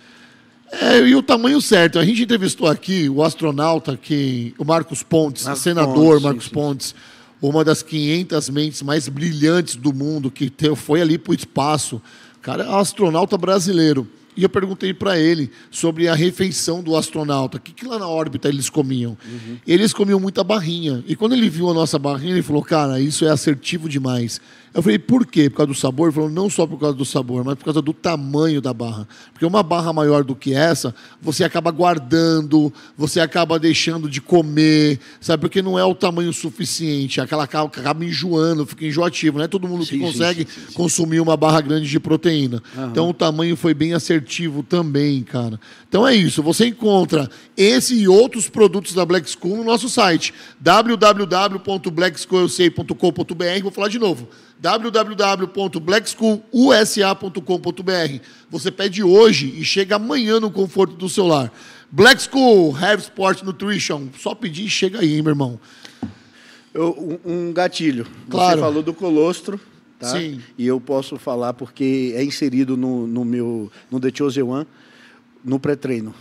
É, e o tamanho certo. A gente entrevistou aqui o astronauta, que, o Marcos Pontes, Marcos senador Pontes, Marcos Pontes, uma das 500 mentes mais brilhantes do mundo, que foi ali para o espaço. cara é astronauta brasileiro. E eu perguntei para ele sobre a refeição do astronauta. O que, que lá na órbita eles comiam? Uhum. Eles comiam muita barrinha. E quando ele viu a nossa barrinha, ele falou: Cara, isso é assertivo demais. Eu falei, por quê? Por causa do sabor? Ele falou, não só por causa do sabor, mas por causa do tamanho da barra. Porque uma barra maior do que essa, você acaba guardando, você acaba deixando de comer, sabe? Porque não é o tamanho suficiente. Aquela acaba, acaba enjoando, fica enjoativo. Não é todo mundo sim, que consegue sim, sim, consumir uma barra grande de proteína. Então o tamanho foi bem assertivo também, cara. Então é isso. Você encontra esse e outros produtos da Black School no nosso site www.blackschoolsei.com.br. Vou falar de novo www.blackschoolusa.com.br. Você pede hoje e chega amanhã no conforto do seu lar. Black School Have Sport Nutrition. Só pedir e chega aí, hein, meu irmão. Eu, um, um gatilho. Claro. Você falou do colostro. Tá? Sim. E eu posso falar porque é inserido no, no meu no The Chosen One, no pré-treino.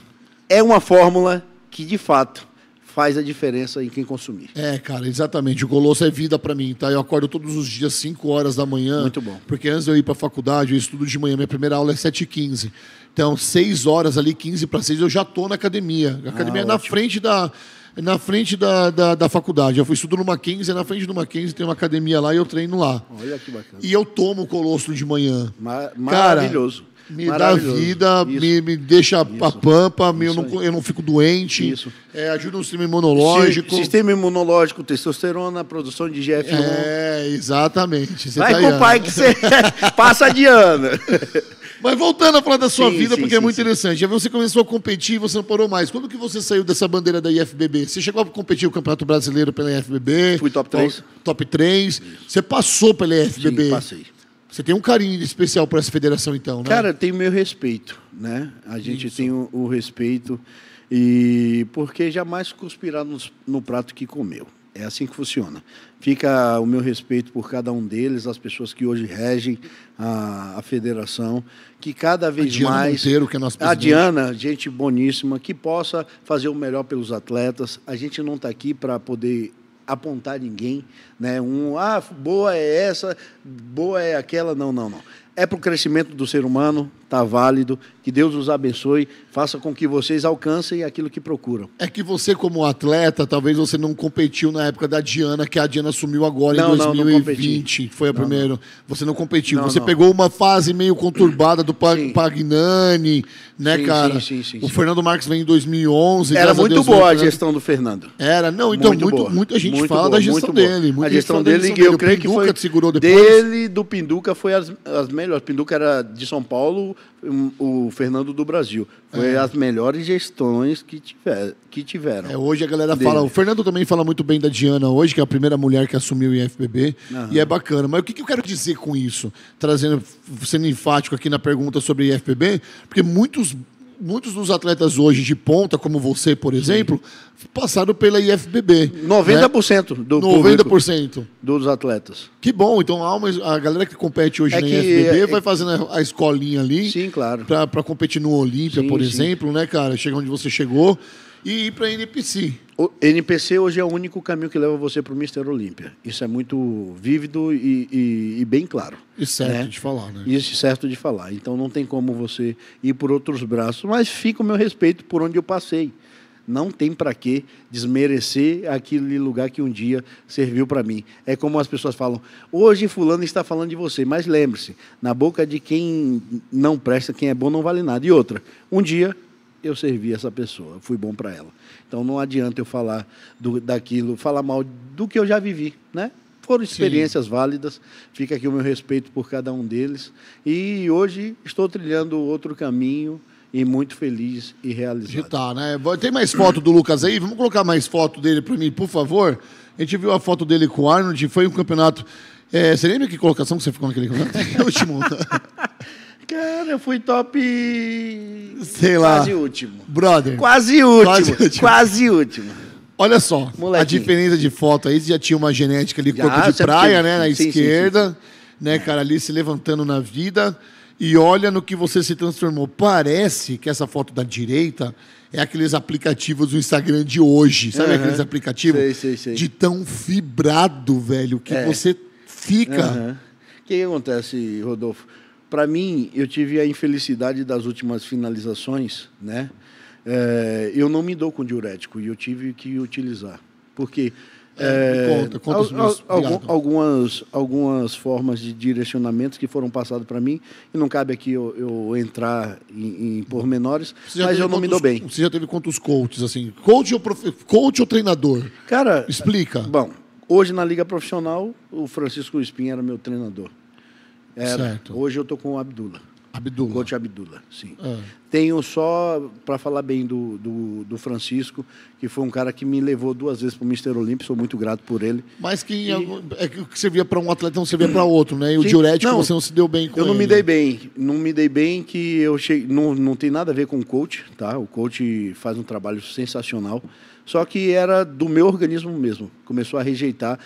É uma fórmula que, de fato, faz a diferença em quem consumir. É, cara, exatamente. O Golosso é vida para mim, tá? Eu acordo todos os dias 5 horas da manhã. Muito bom. Porque antes de eu ir para a faculdade, eu estudo de manhã. Minha primeira aula é 7h15. Então, 6 horas ali, 15 para 6, eu já tô na academia. A academia ah, é na ótimo. frente da na frente da, da, da, faculdade. Eu estudo no Mackenzie, é na frente do Mackenzie tem uma academia lá e eu treino lá. Olha que bacana. E eu tomo o colosso de manhã. Mar Cara, maravilhoso me dá vida, me, me, deixa Isso. a pampa, eu, não, eu não fico doente, é, ajuda o sistema imunológico. Sistema imunológico, testosterona, produção de GF1. É, exatamente. Você Vai tá com o pai que você passa de ano. Mas voltando a falar da sua sim, vida, sim, porque é sim, é muito interessante. Você começou a competir e você não parou mais. Quando que você saiu dessa bandeira da IFBB? Você chegou a competir o Campeonato Brasileiro pela IFBB? Fui top 3. Top 3. Isso. Você passou pela IFBB. Sim, passei. Você tem um carinho especial para essa federação, então, né? Cara, tem o meu respeito, né? A gente Isso. tem o, o, respeito e porque jamais cuspirar no, no prato que comeu. É assim que funciona. Fica o meu respeito por cada um deles, as pessoas que hoje regem a, a federação, que cada vez a Diana mais. Monteiro, que é nosso a Diana, gente boníssima, que possa fazer o melhor pelos atletas. A gente não está aqui para poder apontar ninguém, né? Um, ah, boa é essa, boa é aquela, não, não, não é para o crescimento do ser humano, está válido. Que Deus os abençoe, faça com que vocês alcancem aquilo que procuram. É que você, como atleta, talvez você não competiu na época da Diana, que a Diana sumiu agora não, em 2020. Não, não foi a primeira. Você não competiu. você pegou uma fase meio conturbada do Pag sim. Pagnani, né, sim, cara? Sim, sim, sim, O Fernando Marques vem em 2011. Era muito a Deus, boa a gestão do Fernando. Era, não, então muito muito, muita gente muito fala boa, da gestão dele. a gestão dele, dele, eu creio que foi. Segurou depois. Dele do Pinduca foi as, as melhores melhores. Pinduca era de São Paulo, o Fernando do Brasil. Foi é. as melhores gestões que, tiver, que tiveram. É, hoje a galera dele. fala. O Fernando também fala muito bem da Diana hoje, que é a primeira mulher que assumiu o IFBB. Aham. E é bacana. Mas o que, que eu quero dizer com isso? Trazendo, sendo enfático aqui na pergunta sobre IFBB, porque muitos muitos dos atletas hoje de ponta, como você, por exemplo, Sim. passaram pela IFBB. 90% né? do 90% dos atletas. Que bom, então a galera que compete hoje é na que, IFBB é, é, vai fazendo a escolinha ali. Sim, claro. Para competir no Olímpia, por sim. exemplo, né, cara? Chega onde você chegou e ir para a NPC. O NPC hoje é o único caminho que leva você para o Mister Olímpia. Isso é muito vívido e, e, e bem claro. E certo né? de falar, né? Isso é certo de falar. Então não tem como você ir por outros braços, mas fica o meu respeito por onde eu passei. Não tem para que desmerecer aquele lugar que um dia serviu para mim. É como as pessoas falam: hoje Fulano está falando de você, mas lembre-se, na boca de quem não presta, quem é bom não vale nada. E outra, um dia eu servi essa pessoa, fui bom para ela. Então não adianta eu falar do, daquilo, falar mal do que eu já vivi, né? Foram experiências Sim. válidas, fica aqui o meu respeito por cada um deles. E hoje estou trilhando outro caminho e muito feliz e realizado. tá, né? Tem mais foto do Lucas aí? Vamos colocar mais foto dele para mim, por favor. A gente viu a foto dele com o Arnold, foi um campeonato. É, você lembra que colocação que você ficou naquele campeonato? É o último. Cara, eu fui top. Sei lá. Quase último. Brother. Quase último. Quase último. Quase último. Olha só, Molequinho. a diferença de foto aí, já tinha uma genética ali, já, corpo de praia, tinha... né? Na sim, esquerda, sim, sim, né, cara, ali se levantando na vida. E olha no que você se transformou. Parece que essa foto da direita é aqueles aplicativos do Instagram de hoje. Sabe uhum. aqueles aplicativos? Sei, sei, sei. De tão fibrado, velho, que é. você fica. Uhum. O que acontece, Rodolfo? Para mim, eu tive a infelicidade das últimas finalizações, né? É, eu não me dou com diurético e eu tive que utilizar. Porque é, é conta, conta al, al, al, algumas, algumas formas de direcionamento que foram passadas para mim, e não cabe aqui eu, eu entrar em, em pormenores, mas eu não quantos, me dou bem. Você já teve quantos coaches, assim? Coach ou, prof, coach ou treinador? Cara. Explica. Bom, hoje na Liga Profissional, o Francisco Espinha era meu treinador. Era. É, certo. Hoje eu estou com o Abdullah. Abdullah. Coach Abdullah, sim. É. Tenho só, para falar bem do, do, do, Francisco, que foi um cara que me levou duas vezes para o Mister Olímpio, sou muito grato por ele. Mas que e... é que você via para um atleta, não você via para hum. outro, né? E sim. o diurético não, você não se deu bem com Eu não ele. me dei bem, não me dei bem que eu cheguei, não, não tem nada a ver com o coach, tá? O coach faz um trabalho sensacional, só que era do meu organismo mesmo, começou a rejeitar,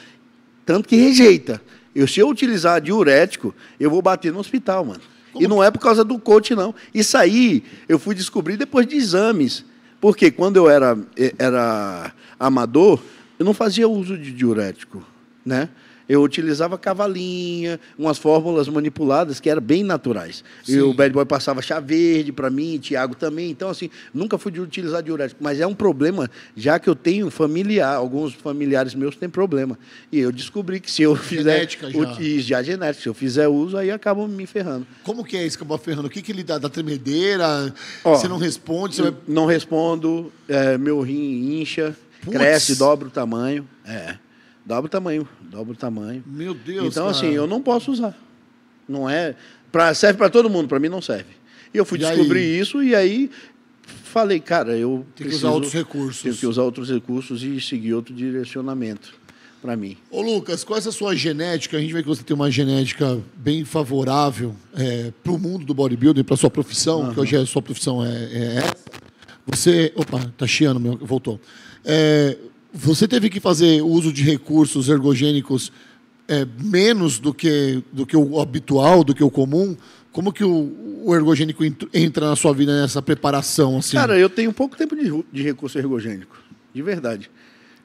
tanto que rejeita. Eu, se eu utilizar diurético, eu vou bater no hospital, mano. Como? E não é por causa do coach, não. Isso aí eu fui descobrir depois de exames. Porque quando eu era, eh, era amador, eu não fazia uso de diurético, né? Eu utilizava cavalinha, umas fórmulas manipuladas que eram bem naturais. Sim. E o Bad Boy passava chá verde para mim, Tiago também. Então, assim, nunca fui de utilizar diurético. Mas é um problema, já que eu tenho familiar, alguns familiares meus têm problema. E eu descobri que se eu fizer. Genética já. E já é genética. Se eu fizer uso, aí acabam me ferrando. Como que é isso que eu ferrando? O que, que ele dá? Da tremedeira? Ó, você não responde? Você vai... Não respondo, é, meu rim incha, Puts. cresce, dobra o tamanho. É. Dobra o tamanho, dobra o tamanho. Meu Deus, Então, assim, cara. assim, eu não posso usar. Não é... Pra, serve para todo mundo, para mim não serve. E eu fui e descobrir aí? isso e aí falei, cara, eu Tem preciso, que usar outros recursos. Tenho que usar outros recursos e seguir outro direcionamento para mim. Ô Lucas, qual é a sua genética? A gente vê que você tem uma genética bem favorável é, para o mundo do bodybuilding, para sua profissão, uhum. que hoje a é, sua profissão é, é essa. Você. Opa, tá chiando, meu, voltou. É, você teve que fazer uso de recursos ergogênicos é, menos do que, do que o habitual, do que o comum? Como que o, o ergogênico entra na sua vida nessa preparação? Assim? Cara, eu tenho pouco tempo de, de recurso ergogênico, de verdade.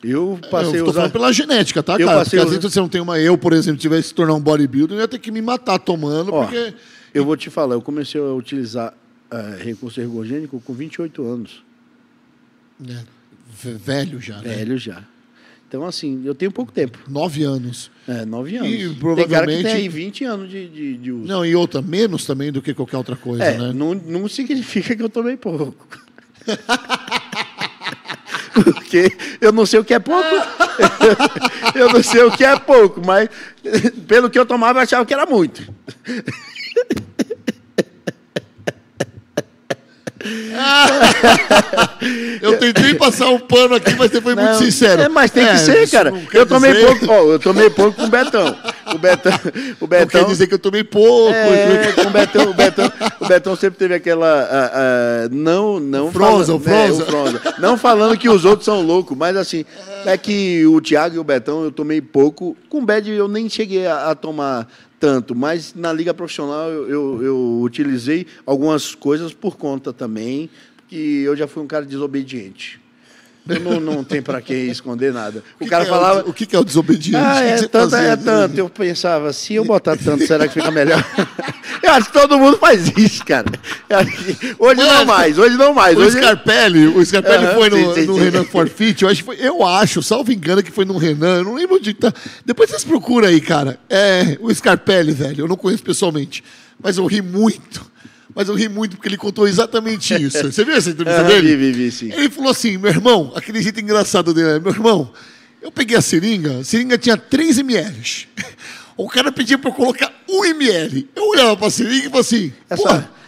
Eu é, passei eu tô usar... falando pela genética, tá, eu cara? Passei porque usar... às vezes você não tem uma... Eu, por exemplo, tivesse se tornar um bodybuilder, eu ia ter que me matar tomando, Ó, porque... Eu vou te falar, eu comecei a utilizar uh, recurso ergogênico com 28 anos. É, Velho já, né? Velho já. Então, assim, eu tenho pouco tempo. Nove anos. É, nove anos. E provavelmente. Tem cara que tem aí 20 anos de, de, de uso. Não, e outra, menos também do que qualquer outra coisa, é, né? Não, não significa que eu tomei pouco. Porque eu não sei o que é pouco. eu não sei o que é pouco, mas pelo que eu tomava, eu achava que era muito. eu tentei passar um pano aqui, mas você foi não, muito sincero. É, mas tem que é, ser, cara. Eu tomei, pouco, ó, eu tomei pouco com o Betão. O Betão. O Betão não quer dizer que eu tomei pouco. É, com o Betão, o Betão, o Betão sempre teve aquela. A, a, não, não Fronza, falando, né, Fronza. Não falando que os outros são loucos, mas assim, é que o Thiago e o Betão eu tomei pouco. Com o Bad eu nem cheguei a, a tomar tanto, mas na liga profissional eu, eu, eu utilizei algumas coisas por conta também, que eu já fui um cara desobediente. Não, não tem para quem esconder nada. O, o cara é falava. O, o, que é o desobediente? Ah, é tanto, é tanto. Eu pensava, se eu botar tanto, será que fica melhor? eu acho que todo mundo faz isso, cara. Hoje não mais, hoje não mais. O Scarpelli, o Scarpelli uhum, foi no, sim, sim, no sim, Renan Forfit, eu acho, foi, eu acho, salvo engano, que foi no Renan, eu não lembro onde tá. Depois vocês procuram aí, cara. É, o Scarpelli, velho, eu não conheço pessoalmente mas eu ri muito mas eu ri muito porque ele contou exatamente isso. Você viu essa entrevista ah, dele? Vi, vi, sim. Ele falou assim, meu irmão, aquele jeito engraçado dele, meu irmão, eu peguei a seringa, a seringa tinha 3 ml. O cara pedia para eu colocar 1 ml. Eu olhava para a seringa e falava assim, é pô,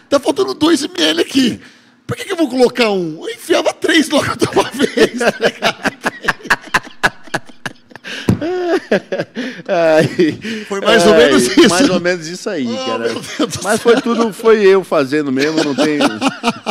tá faltando 2 ml aqui. Por que, que eu vou colocar um? Eu enfiava três logo de uma vez, tá ligado? foi mais ou menos isso. Mais ou menos isso aí, oh, cara. Mas foi tudo, foi eu fazendo mesmo, não tem,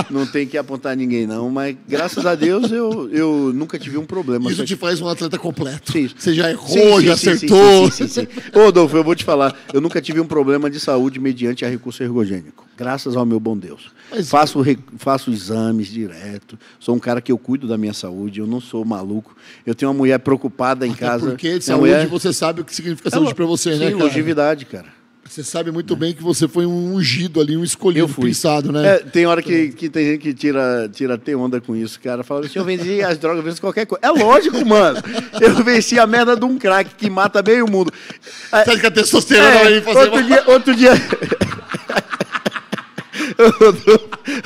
não tem que apontar ninguém, não. Mas graças a Deus eu, eu nunca tive um problema. Isso te faz um atleta completo. Sim. Você já errou, sim, sim, já acertou. Sim, sim, Ô, Adolfo, eu vou te falar, eu nunca tive um problema de saúde mediante a recurso ergogênico. Graças ao meu bom Deus. Mas... Faço, faço exames direto. Sou um cara que eu cuido da minha saúde, eu não sou maluco. Eu tenho uma mulher preocupada em Até casa. Porque de saúde mulher que você sabe o que significa saúde para você, né, sim, né, cara? longevidade, cara. Você sabe muito bem que você foi um ungido ali, um escolhido, pensado, né? É, tem hora que, que tem gente que tira, tira até onda com isso, cara. Fala, eu vendi as drogas, eu venci qualquer coisa. É lógico, mano. Eu venci a merda de um crack que mata meio mundo. Sabe é, que a testosterona é, aí fazer? Outro dia... Outro dia...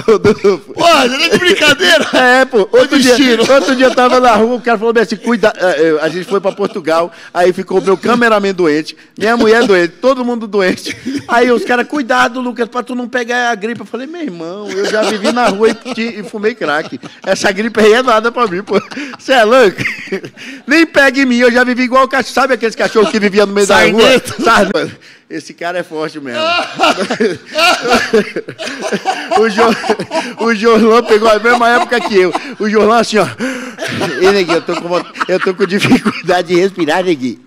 Rodolfo. Pô, não é de brincadeira. É, pô. Outro é dia, outro dia eu tava na rua, o cara falou assim, cuida... É, a gente foi pra Portugal, aí ficou meu cameraman doente, minha mulher doente, todo mundo doente. Aí os caras, cuidado, Lucas, pra tu não pegar a gripe. Eu falei, meu irmão, eu já vivi na rua e, e fumei crack. Essa gripe aí é nada pra mim, pô. Você é louco? Nem pega em mim, eu já vivi igual o cachorro. Sabe aqueles cachorros que viviam no meio da rua? Sarneta. Esse cara é forte mesmo. o, jo, o Jorlan pegou a mesma época que eu. O Jorlan assim, ó. E, Negui, eu tô com, eu tô com dificuldade de respirar, Negui.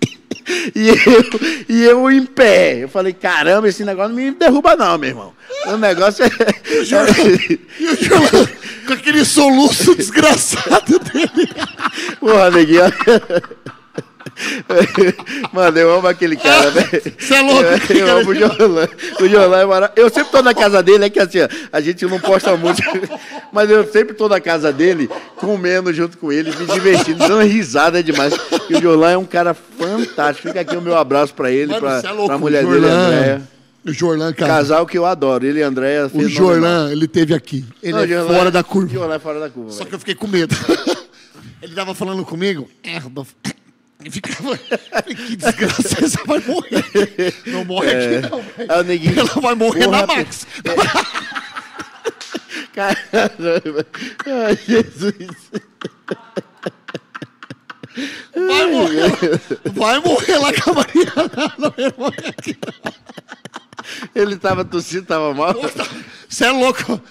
E eu, e eu em pé. Eu falei, caramba, esse negócio não me derruba não, meu irmão. O negócio é... E o Jorlan, e o Jorlan com aquele soluço desgraçado dele. Porra, Neguinho. Mano, eu amo aquele cara, né? Ah, Você é louco? Eu, eu amo o Jorlan. O Jorlan é maravilhoso. Eu sempre tô na casa dele, é que assim, a gente não posta muito, mas eu sempre tô na casa dele, comendo junto com ele, me divertindo, dando risada demais. E o Jorlan é um cara fantástico. Fica aqui o meu abraço pra ele, Mano, pra, é louco, pra mulher dele, Andréia. O Jorlan, cara. Casal que eu adoro. Ele e Andréia. O Jorlan, ele teve aqui. Ele não, é Jorlan, fora é da curva. Jorlan é fora da curva. Só véio. que eu fiquei com medo. ele tava falando comigo, Erdof. E ficava. que desgraça, você vai morrer. Não morre é, aqui, não. É o neguinho. Ela vai morrer Porra, na Max. É. Caramba. Ai, Jesus. Vai morrer. Vai morrer lá com a Mariana. Não, não vai morrer aqui. Não. Ele tava tossindo, tava mal. Você tá- é louco.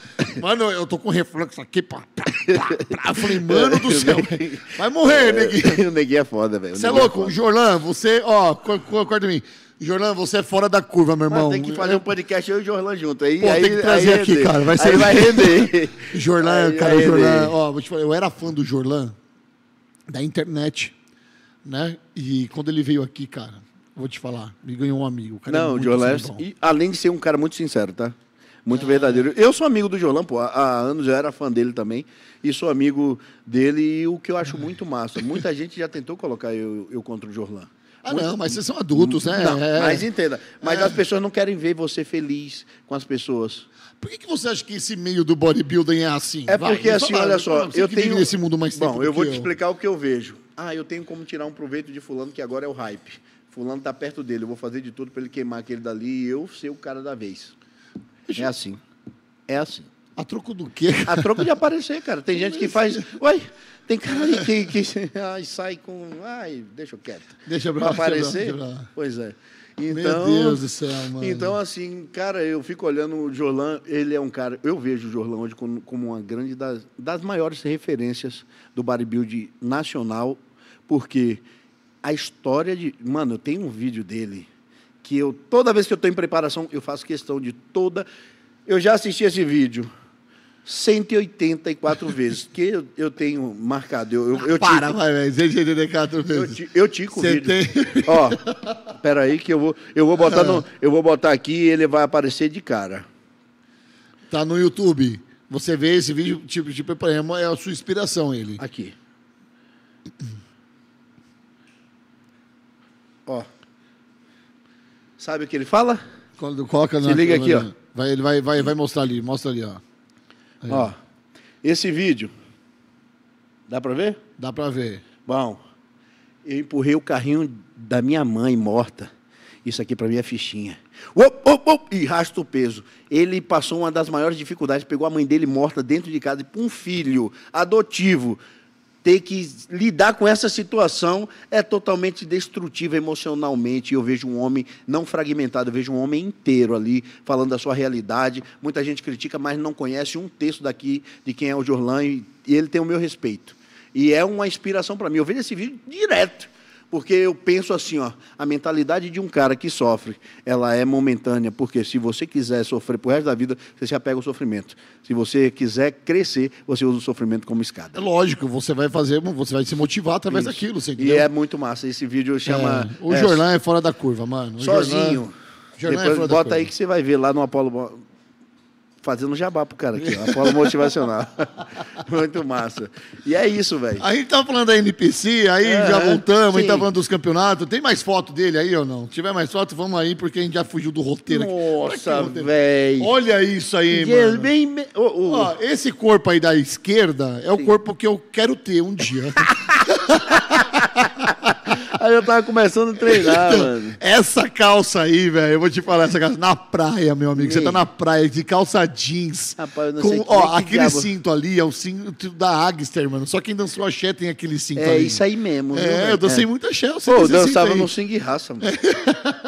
Mano, eu tô com refluxo aqui. Pá, pá, pá, Eu falei, mano do céu. Vai morrer, neguinho. O neguinho é foda, velho. Você é, é louco. É Jorlan, você, ó, acorda de mim. Jorlan, você é fora da curva, meu irmão. tem que fazer um podcast eu e o Jorlan junto. Aí, Pô, aí, tem que trazer é aqui, render. cara. Vai ser. Aí vai render. Jorlan, aí, cara, o Jorlan, ó, vou te falar, eu era fã do Jorlan da internet, né? E quando ele veio aqui, cara, vou te falar. Me ganhou um amigo. O é não, é o John assim, Lester, e, além de ser um cara muito sincero, tá? Muito verdadeiro. Eu sou amigo do Jolan, pô, há anos eu era fã dele também. E sou amigo dele, e o que eu acho muito massa. Muita gente já tentou colocar eu, eu contra o Jorlan. Ah, muito... não, mas vocês são adultos, né? Não, é. Mas entenda. Mas é. as pessoas não querem ver você feliz com as pessoas. Por que, que você acha que esse meio do bodybuilding é assim? É Vai, porque assim, olha só, eu tenho esse mundo mais Bom, eu vou te eu. explicar o que eu vejo. Ah, eu tenho como tirar um proveito de fulano que agora é o hype fulano está perto dele, eu vou fazer de tudo para ele queimar aquele dali e eu ser o cara da vez. É assim. É assim. A troco do quê? A troco de aparecer, cara. Tem gente que faz. Uai, tem cara ali que, que ai, sai com. Ai, deixa eu quieto. Deixa eu pra aparecer. Deixa pra... Pois é. Então, Meu Deus do céu, mano. Então, assim, cara, eu fico olhando o Jorlan, ele é um cara. Eu vejo o Jorlan hoje como, como uma grande das, das maiores referências do bodybuilding nacional, porque a história de. Mano, eu tenho um vídeo dele que eu, toda vez que eu estou em preparação, eu faço questão de toda. Eu já assisti esse vídeo 184 vezes, que eu, eu tenho marcado. Eu, eu, eu Para, tico, vai, velho. 184 vezes. Eu, eu tico Você o vídeo. Tem... Ó, peraí que eu vou, eu, vou botar ah. no, eu vou botar aqui e ele vai aparecer de cara. Tá no YouTube. Você vê esse vídeo, tipo, tipo, é a sua inspiração, ele. Aqui. Ó. Sabe o que ele fala? Quando coloca Se na liga aqui, ó. Vai, ele vai, vai, vai mostrar ali, mostra ali, ó. Aí. Ó. Esse vídeo. Dá para ver? Dá para ver. Bom, eu empurrei o carrinho da minha mãe morta. Isso aqui para mim é fichinha. Op, op, op, e rasta o peso. Ele passou uma das maiores dificuldades, pegou a mãe dele morta dentro de casa, e um filho adotivo ter que lidar com essa situação é totalmente destrutiva emocionalmente. Eu vejo um homem não fragmentado, eu vejo um homem inteiro ali falando da sua realidade. Muita gente critica, mas não conhece um texto daqui de quem é o Jorlan e ele tem o meu respeito. E é uma inspiração para mim. Eu vejo esse vídeo direto. Porque eu penso assim, ó, a mentalidade de um cara que sofre, ela é momentânea, porque se você quiser sofrer pro resto da vida, você se apega ao sofrimento. Se você quiser crescer, você usa o sofrimento como escada. É lógico, você vai fazer, você vai se motivar através Isso. daquilo, você entendeu? E é muito massa, esse vídeo chama... É. O é, Jornal é fora da curva, mano. O sozinho. Jornal... Jornal é Depois é bota aí que você vai ver lá no Apolo fazendo jabá pro cara aqui, ó, Apolo Motivacional. Muito massa. E é isso, velho. A gente tava tá falando da NPC, aí é, já voltamos, a gente tava tá falando dos campeonatos. Tem mais foto dele aí ou não? Se tiver mais foto, vamos aí, porque a gente já fugiu do roteiro Nossa, aqui. Nossa, velho. Olha isso aí, mano. bem... Oh, oh. Ó, esse corpo aí da esquerda é o corpo que eu quero ter um dia. Aí eu tava começando a treinar, então, mano. Essa calça aí, velho, eu vou te falar essa calça. Na praia, meu amigo. Ei. Você tá na praia de calça jeans. Rapaz, eu não com, sei que, Ó, aquele diabo. cinto ali é o cinto da Agster, mano. Só quem dançou axé tem aquele cinto é, ali. É isso aí mesmo. É, viu, eu dancei é. muito axé. Pô, eu dançava no swing raça, mano.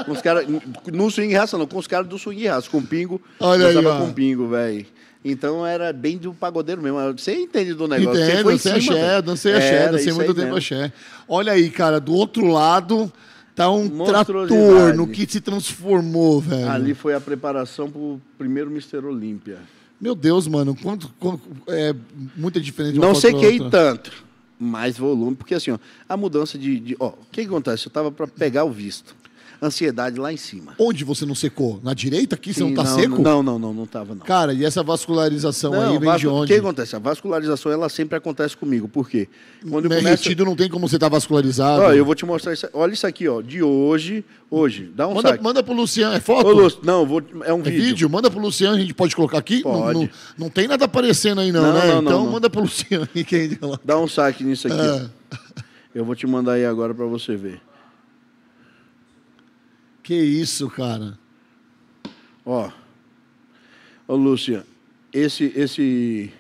com os caras. No swing raça, não, com os caras do swing raça. Com pingo. Olha dançava aí, ó. com pingo, velho. Então era bem do pagodeiro mesmo. Você entende do negócio. Entendo, você foi dancei cima, axé, dancei axé, dancei muito tempo mesmo. axé. Olha aí, cara, do outro lado tá um trator no que se transformou, velho. Ali foi a preparação para o primeiro Mister Olímpia. Meu Deus, mano, quanto, quanto é muita diferença. Não sequei tanto, mais volume, porque assim, ó, a mudança de, de ó, o que, que acontece? Eu tava para pegar o visto ansiedade lá em cima. Onde você não secou? Na direita aqui? Sim, você não está seco? Não, não, não, não tava não. Cara, e essa vascularização não, aí vem de onde? O que acontece? A vascularização ela sempre acontece comigo. Por quê? Quando Meu é começo... retido não tem como você estar tá vascularizado. Olha, eu vou te mostrar isso. Olha isso aqui, ó. De hoje, hoje. Dá um manda, saque. Manda pro Luciano. É foto? Ô, Lu... Não, vou... é um é vídeo. Manda pro Luciano, a gente pode colocar aqui. Pode. Não, não, não tem nada aparecendo aí, não, não né? Não, então manda pro Luciano. Dá um saque nisso aqui. É. Eu vou te mandar aí agora para você ver. Que isso, cara? Ó. Ô, Lúcia, esse, esse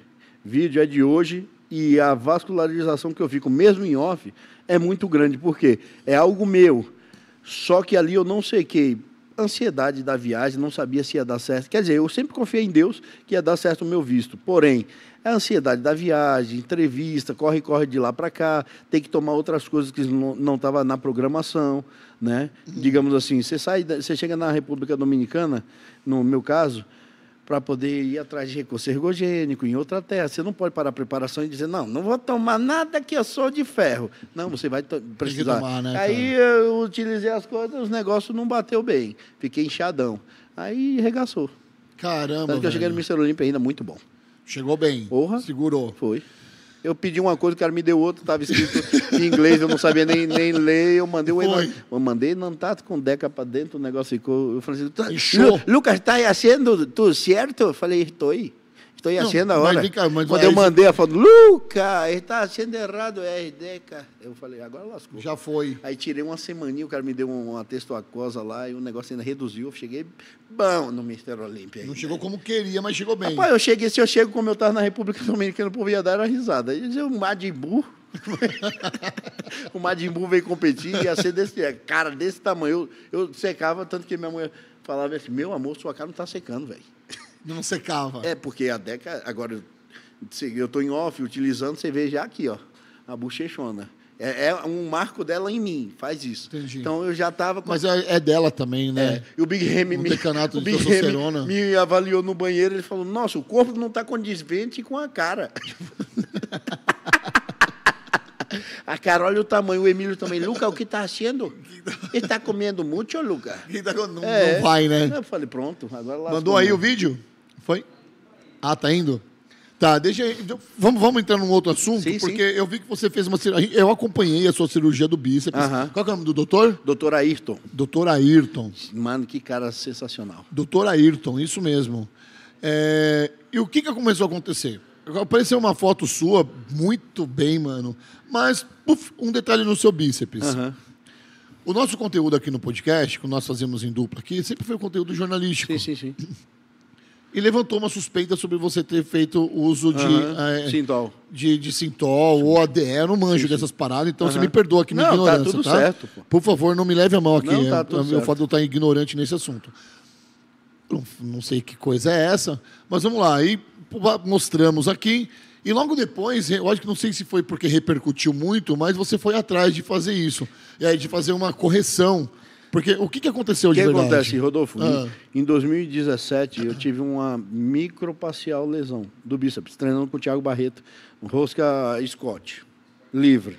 vídeo é de hoje e a vascularização que eu fico, mesmo em off, é muito grande, porque é algo meu. Só que ali eu não sequei ansiedade da viagem, não sabia se ia dar certo. Quer dizer, eu sempre confiei em Deus que ia dar certo o meu visto. Porém, é a ansiedade da viagem, entrevista, corre, corre de lá para cá, tem que tomar outras coisas que não estava na programação, né? Uhum. Digamos assim, você sai, você chega na República Dominicana, no meu caso, para poder ir atrás de recurso ergogênico em outra terra. Você não pode parar a preparação e dizer, não, não vou tomar nada que eu sou de ferro. Não, você vai precisar. Tomar, né, Aí eu utilizei as coisas, os negócios não bateu bem. Fiquei inchadão. Aí regaçou. Caramba. Tanto que eu cheguei no Mr. Olímpia ainda muito bom. Chegou bem. Porra. Segurou. Foi. Eu pedi uma coisa, o cara me deu outra, estava escrito em inglês, eu não sabia nem, nem ler, eu mandei o eu mandei Nantato com Deca para dentro, o negócio ficou, Eu falei, assim, tá, Lucas, está fazendo tudo certo? Eu falei, estou aí. Estou achando agora. Mas, cá, mas, Quando aí, eu mandei a foto, Luca, está achando errado o RD, cara. Eu falei, agora lascou. Já foi. Aí tirei uma semaninha, o cara me deu uma textoacosa lá e o negócio ainda reduziu. Eu cheguei bom no Mister Olímpia. Não chegou como queria, mas chegou bem. Rapaz, eu cheguei, se eu chego como eu estava na República Dominicana, o povo ia dar uma risada. Ia dizia, um Madibu. o Madimbu veio competir e ia ser desse cara desse tamanho. Eu, eu secava tanto que minha mulher falava assim: Meu amor, sua cara não está secando, velho. Não secava. É, porque a Deca, agora, eu estou em off utilizando, você vê já aqui, ó, a bochechona. É, é, um marco dela em mim, faz isso. Entendi. Então eu já estava com. Mas é, é, dela também, né? É. E o Big Remy me, o Big Remy me avaliou no banheiro ele falou: Nossa, o corpo não está condizente com a cara. a cara, olha o tamanho, o Emílio também. Luca, o que está sendo? Ele está comendo muito, ô Luca? Tá, não, é. não, vai, né? Eu falei: Pronto, agora lá. Mandou aí o vídeo? Foi? Ah, tá indo? Tá, deixa então, vamos, vamos entrar num outro assunto, sim, porque sim. eu vi que você fez uma cirurgia. Eu acompanhei a sua cirurgia do bíceps. Uhum. Qual é o nome do doutor? Doutor Ayrton. Doutor Ayrton. Mano, que cara sensacional. Doutor Ayrton, isso mesmo. É... E o que, que começou a acontecer? Apareceu uma foto sua, muito bem, mano, mas puff, um detalhe no seu bíceps. O nosso conteúdo aqui no podcast, que nós fazemos em dupla aqui, sempre foi um conteúdo jornalístico. Sim, sim, sim. e levantou uma suspeita sobre você ter feito uso de. Uhum. É, Sintol. De, de Sintol ou ADE, não manjo Sim. dessas paradas, então uhum. você me perdoa aqui minha não, tá ignorância. Tá tudo tá? certo, pô. Por favor, não me leve a mão aqui. Não, tá é, tudo é, fato de eu estar tá ignorante nesse assunto. Não, não, sei que coisa é essa, mas vamos lá. Aí mostramos aqui. E logo depois, eu acho que não sei se foi porque repercutiu muito, mas você foi atrás de fazer isso. E aí de fazer uma correção porque o que, que aconteceu de que verdade? O que acontece, Rodolfo? Ah. Em 2017, eu tive uma micropacial lesão do bíceps, treinando com o Thiago Barreto, rosca Scott, livre.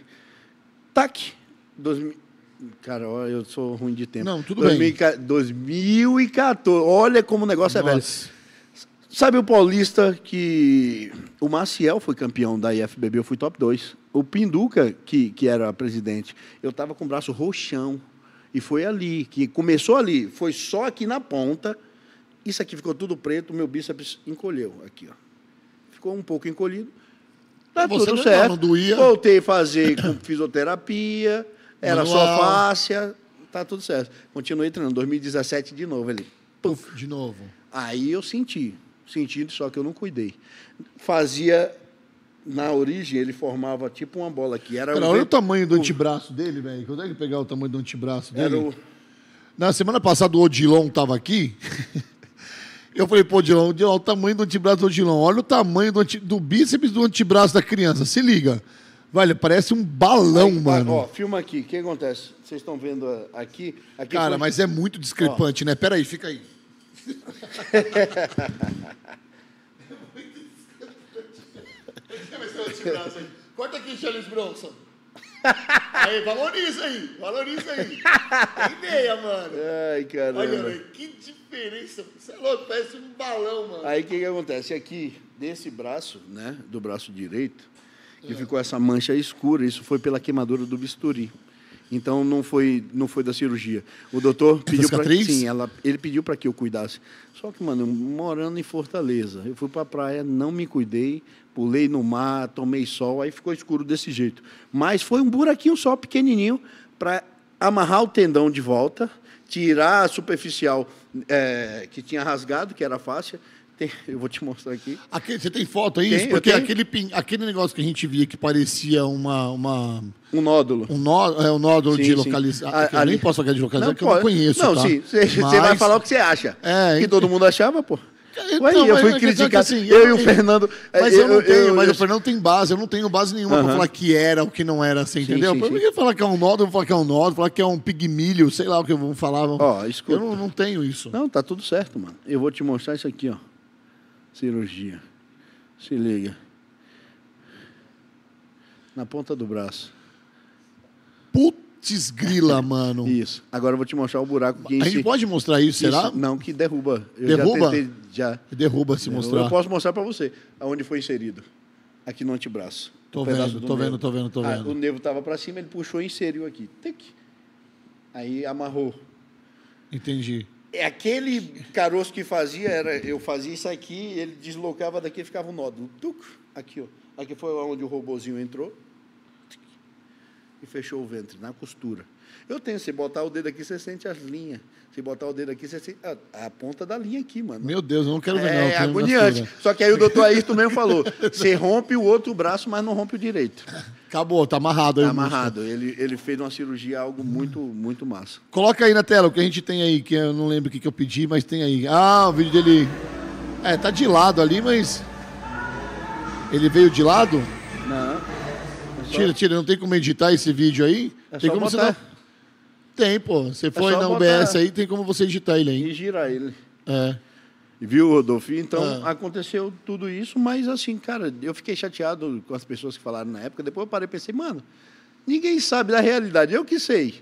Tac! Dois, Cara, eu sou ruim de tempo. Não, tudo 2000, bem. 2014. Olha como o negócio Nossa. é velho. Sabe o paulista que o Maciel foi campeão da IFBB, eu fui top 2. O Pinduca, que, que era presidente, eu tava com o braço roxão. E foi ali, que começou ali, foi só aqui na ponta. Isso aqui ficou tudo preto, meu bíceps encolheu aqui, ó. Ficou um pouco encolhido. Tá Você tudo não certo. Não doía. Voltei a fazer com fisioterapia, era Manual. só fáscia, tá tudo certo. Continuei treinando, 2017 de novo ali. Puf, de novo. Aí eu senti, senti, só que eu não cuidei. Fazia na origem, ele formava tipo uma bola que era. Pera, um olha vento... o tamanho do antebraço dele, velho. Quando é que pegar o tamanho do antebraço dele? O... Na semana passada o Odilon estava aqui. Eu falei, pô, Odilon, Odilon, olha o tamanho do antebraço do Odilon. Olha o tamanho do, anti... do bíceps do antebraço da criança. Se liga. Velho, parece um balão, Aí, mano. Ó, filma aqui. O que acontece? Vocês estão vendo eh, aqui, aqui Cara, foi... mas é muito discrepante, ó. né? Peraí, fica aí. esse braço aí. Corta aqui, Charles Bronson. Aí, valoriza aí, valoriza aí. Tem ideia, mano. Ai, caramba. Olha, que diferença. Você é louco, parece um balão, mano. Aí, o que, que acontece? Aqui, desse braço, né, do braço direito, que é. ficou essa mancha escura, isso foi pela queimadura do bisturi. Então não foi não foi da cirurgia. O doutor pediu para sim, ela, ele pediu para que eu cuidasse. Só que mano, morando em Fortaleza, eu fui para a praia, não me cuidei, pulei no mar, tomei sol, aí ficou escuro desse jeito. Mas foi um buraquinho só pequenininho para amarrar o tendão de volta, tirar a superficial é, que tinha rasgado, que era fácil, tem, eu vou te mostrar aqui. aqui você tem foto aí? É tem, Porque aquele, aquele negócio que a gente via que parecia uma. uma um nódulo. Um nó, é, um nódulo sim, de localizar. Eu nem posso falar de localizar, porque eu não conheço. Não, tá? sim. Você Mas... vai falar o que você acha. É, que ent... todo mundo achava, pô. É, então, eu fui é criticar Assim, eu, eu, e o Fernando. Mas eu, eu não tenho, eu, mas o Fernando tem base, eu não tenho base nenhuma uh -huh. para falar que era ou que não era, assim, sim, entendeu? Por que falar que é um nódulo, falar que é um nódulo, falar que é um pigmilho, sei lá o que vou falar. Ó, escuta. Eu não, não tenho isso. Não, tá tudo certo, mano. Eu vou te mostrar isso aqui, ó cirurgia. Se liga. Na ponta do braço. Putz grila, mano. Isso. Agora eu vou te mostrar o buraco que A gente pode mostrar isso, será? Isso, não, que derruba. Eu Derruba? Já tentei, já. Derruba se mostrar Eu posso mostrar para você aonde foi inserido. Aqui no antebraço. Tô vendo, tô vendo, tô vendo, tô vendo, tô Ah, vendo. o nervo tava para cima, ele puxou e inseriu aqui. Tic. Aí amarrou. Entendi. É, aquele caroço que fazia era eu fazia isso aqui, ele deslocava daqui ficava um nódulo. Tuc, aqui, ó. Aqui foi onde o robozinho entrou e fechou o ventre na costura. Eu tenho se botar o dedo aqui você sente as linhas. Se botar o dedo aqui, você ah, a, ponta da linha aqui, mano. Meu Deus, eu não quero ver é não. É agoniante. Só que aí o doutor Ayrton mesmo falou, você rompe o outro braço, mas não rompe o direito. Acabou, tá amarrado. Aí tá amarrado. Ele, ele fez uma cirurgia, algo muito, muito massa. Coloca aí na tela o que a gente tem aí, que eu não lembro o que, que eu pedi, mas tem aí. Ah, o vídeo dele... É, tá de lado ali, mas... Ele veio de lado? Não. É só... Tira, tira, não tem como editar esse vídeo aí? É tem como botar. você dar... Tem, pô. Você é foi na UBS aí, tem como você digitar ele aí. E girar ele. É. Viu, Rodolfo? Então, ah. aconteceu tudo isso, mas assim, cara, eu fiquei chateado com as pessoas que falaram na época. Depois eu parei e pensei, mano, ninguém sabe da realidade, eu que sei.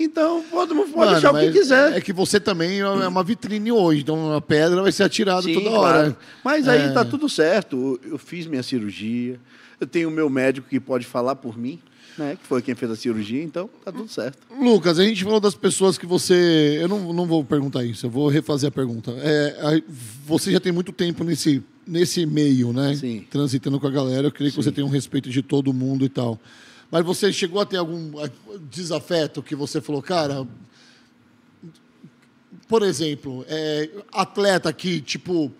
Então, pode, pode mano, deixar o que quiser. É que você também é, é uma vitrine hoje, então uma pedra vai ser atirada Sim, toda hora. Claro. Mas aí é. tá tudo certo. Eu fiz minha cirurgia, eu tenho o meu médico que pode falar por mim né? Que foi quem fez a cirurgia, então tá tudo certo. Lucas, a gente falou das pessoas que você. Eu não, não vou perguntar isso, eu vou refazer a pergunta. É, você já tem muito tempo nesse, nesse meio, né? Sim. Transitando com a galera. Eu creio que você tem um respeito de todo mundo e tal. Mas você chegou a ter algum desafeto que você falou, cara. Por exemplo, é, atleta que, tipo,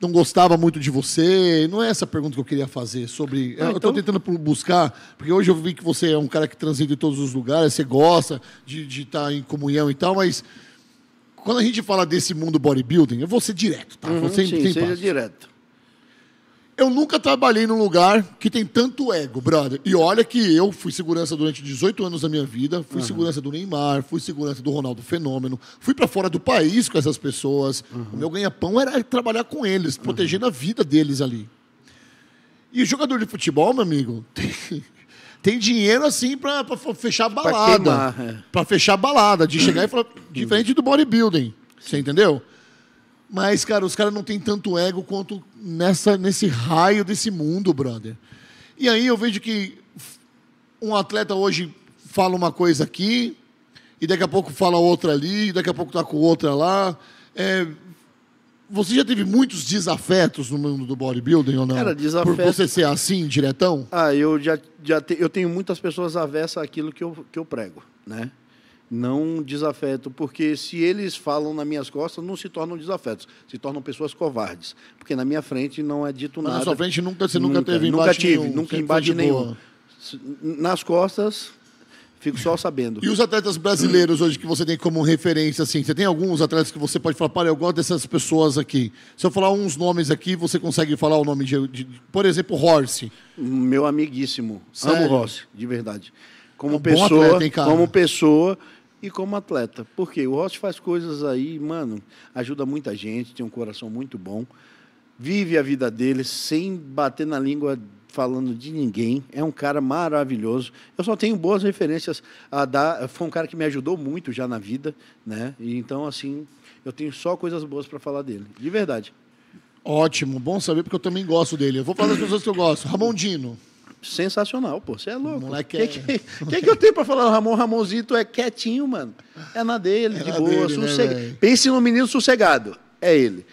não gostava muito de você? Não é essa a pergunta que eu queria fazer sobre. Ah, eu estou tentando buscar, porque hoje eu vi que você é um cara que transita em todos os lugares, você gosta de estar tá em comunhão e tal, mas quando a gente fala desse mundo bodybuilding, eu vou ser direto, tá? Uhum, você sim, seja direto. Eu nunca trabalhei num lugar que tem tanto ego, brother. E olha que eu fui segurança durante 18 anos da minha vida, fui uhum. segurança do Neymar, fui segurança do Ronaldo Fenômeno, fui para fora do país com essas pessoas. Uhum. O meu ganha-pão era trabalhar com eles, protegendo a vida deles ali. E jogador de futebol, meu amigo, tem, tem dinheiro assim para fechar balada. Para é. fechar balada, de chegar e falar. Diferente do bodybuilding. Você entendeu? Mas, cara, os caras não têm tanto ego quanto nessa, nesse raio desse mundo, brother. E aí eu vejo que um atleta hoje fala uma coisa aqui, e daqui a pouco fala outra ali, e daqui a pouco tá com outra lá. É, você já teve muitos desafetos no mundo do bodybuilding ou não? Cara, desafeto... Por você ser assim, diretão? Ah, eu já, já te... eu tenho muitas pessoas avessas àquilo que eu, que eu prego, né? não desafeto, porque se eles falam nas minhas costas, não se tornam desafetos, se tornam pessoas covardes. Porque na minha frente não é dito Mas nada. Na sua frente nunca, você nunca, nunca teve embate Nunca tive, nenhum, nunca embate nenhum. Nas costas, Fico só sabendo. E os atletas brasileiros hoje que você tem como referência, assim, você tem alguns atletas que você pode falar, para eu gosto dessas pessoas aqui. Se eu falar uns nomes aqui, você consegue falar o nome de, de por exemplo, Horse. Meu amiguíssimo. Sério? Amo Horse, de verdade. Como é um pessoa, atleta, hein, como pessoa, e como atleta. Porque o Rossi faz coisas aí, mano, ajuda muita gente, tem um coração muito bom, vive a vida dele sem bater na língua falando de ninguém. É um cara maravilhoso. Eu só tenho boas referências a dar. Foi um cara que me ajudou muito já na vida, né? E então assim, eu tenho só coisas boas para falar dele, de verdade. Ótimo, bom saber porque eu também gosto dele. Eu vou falar das pessoas que eu gosto. Ramondino sensacional, pô. Você é louco. O que, é... que, que, que eu tenho para falar do Ramon? Ramonzito é quietinho, mano. É na dele, é de na boa, dele, né, sossega... né, Pense no menino sossegado. É ele.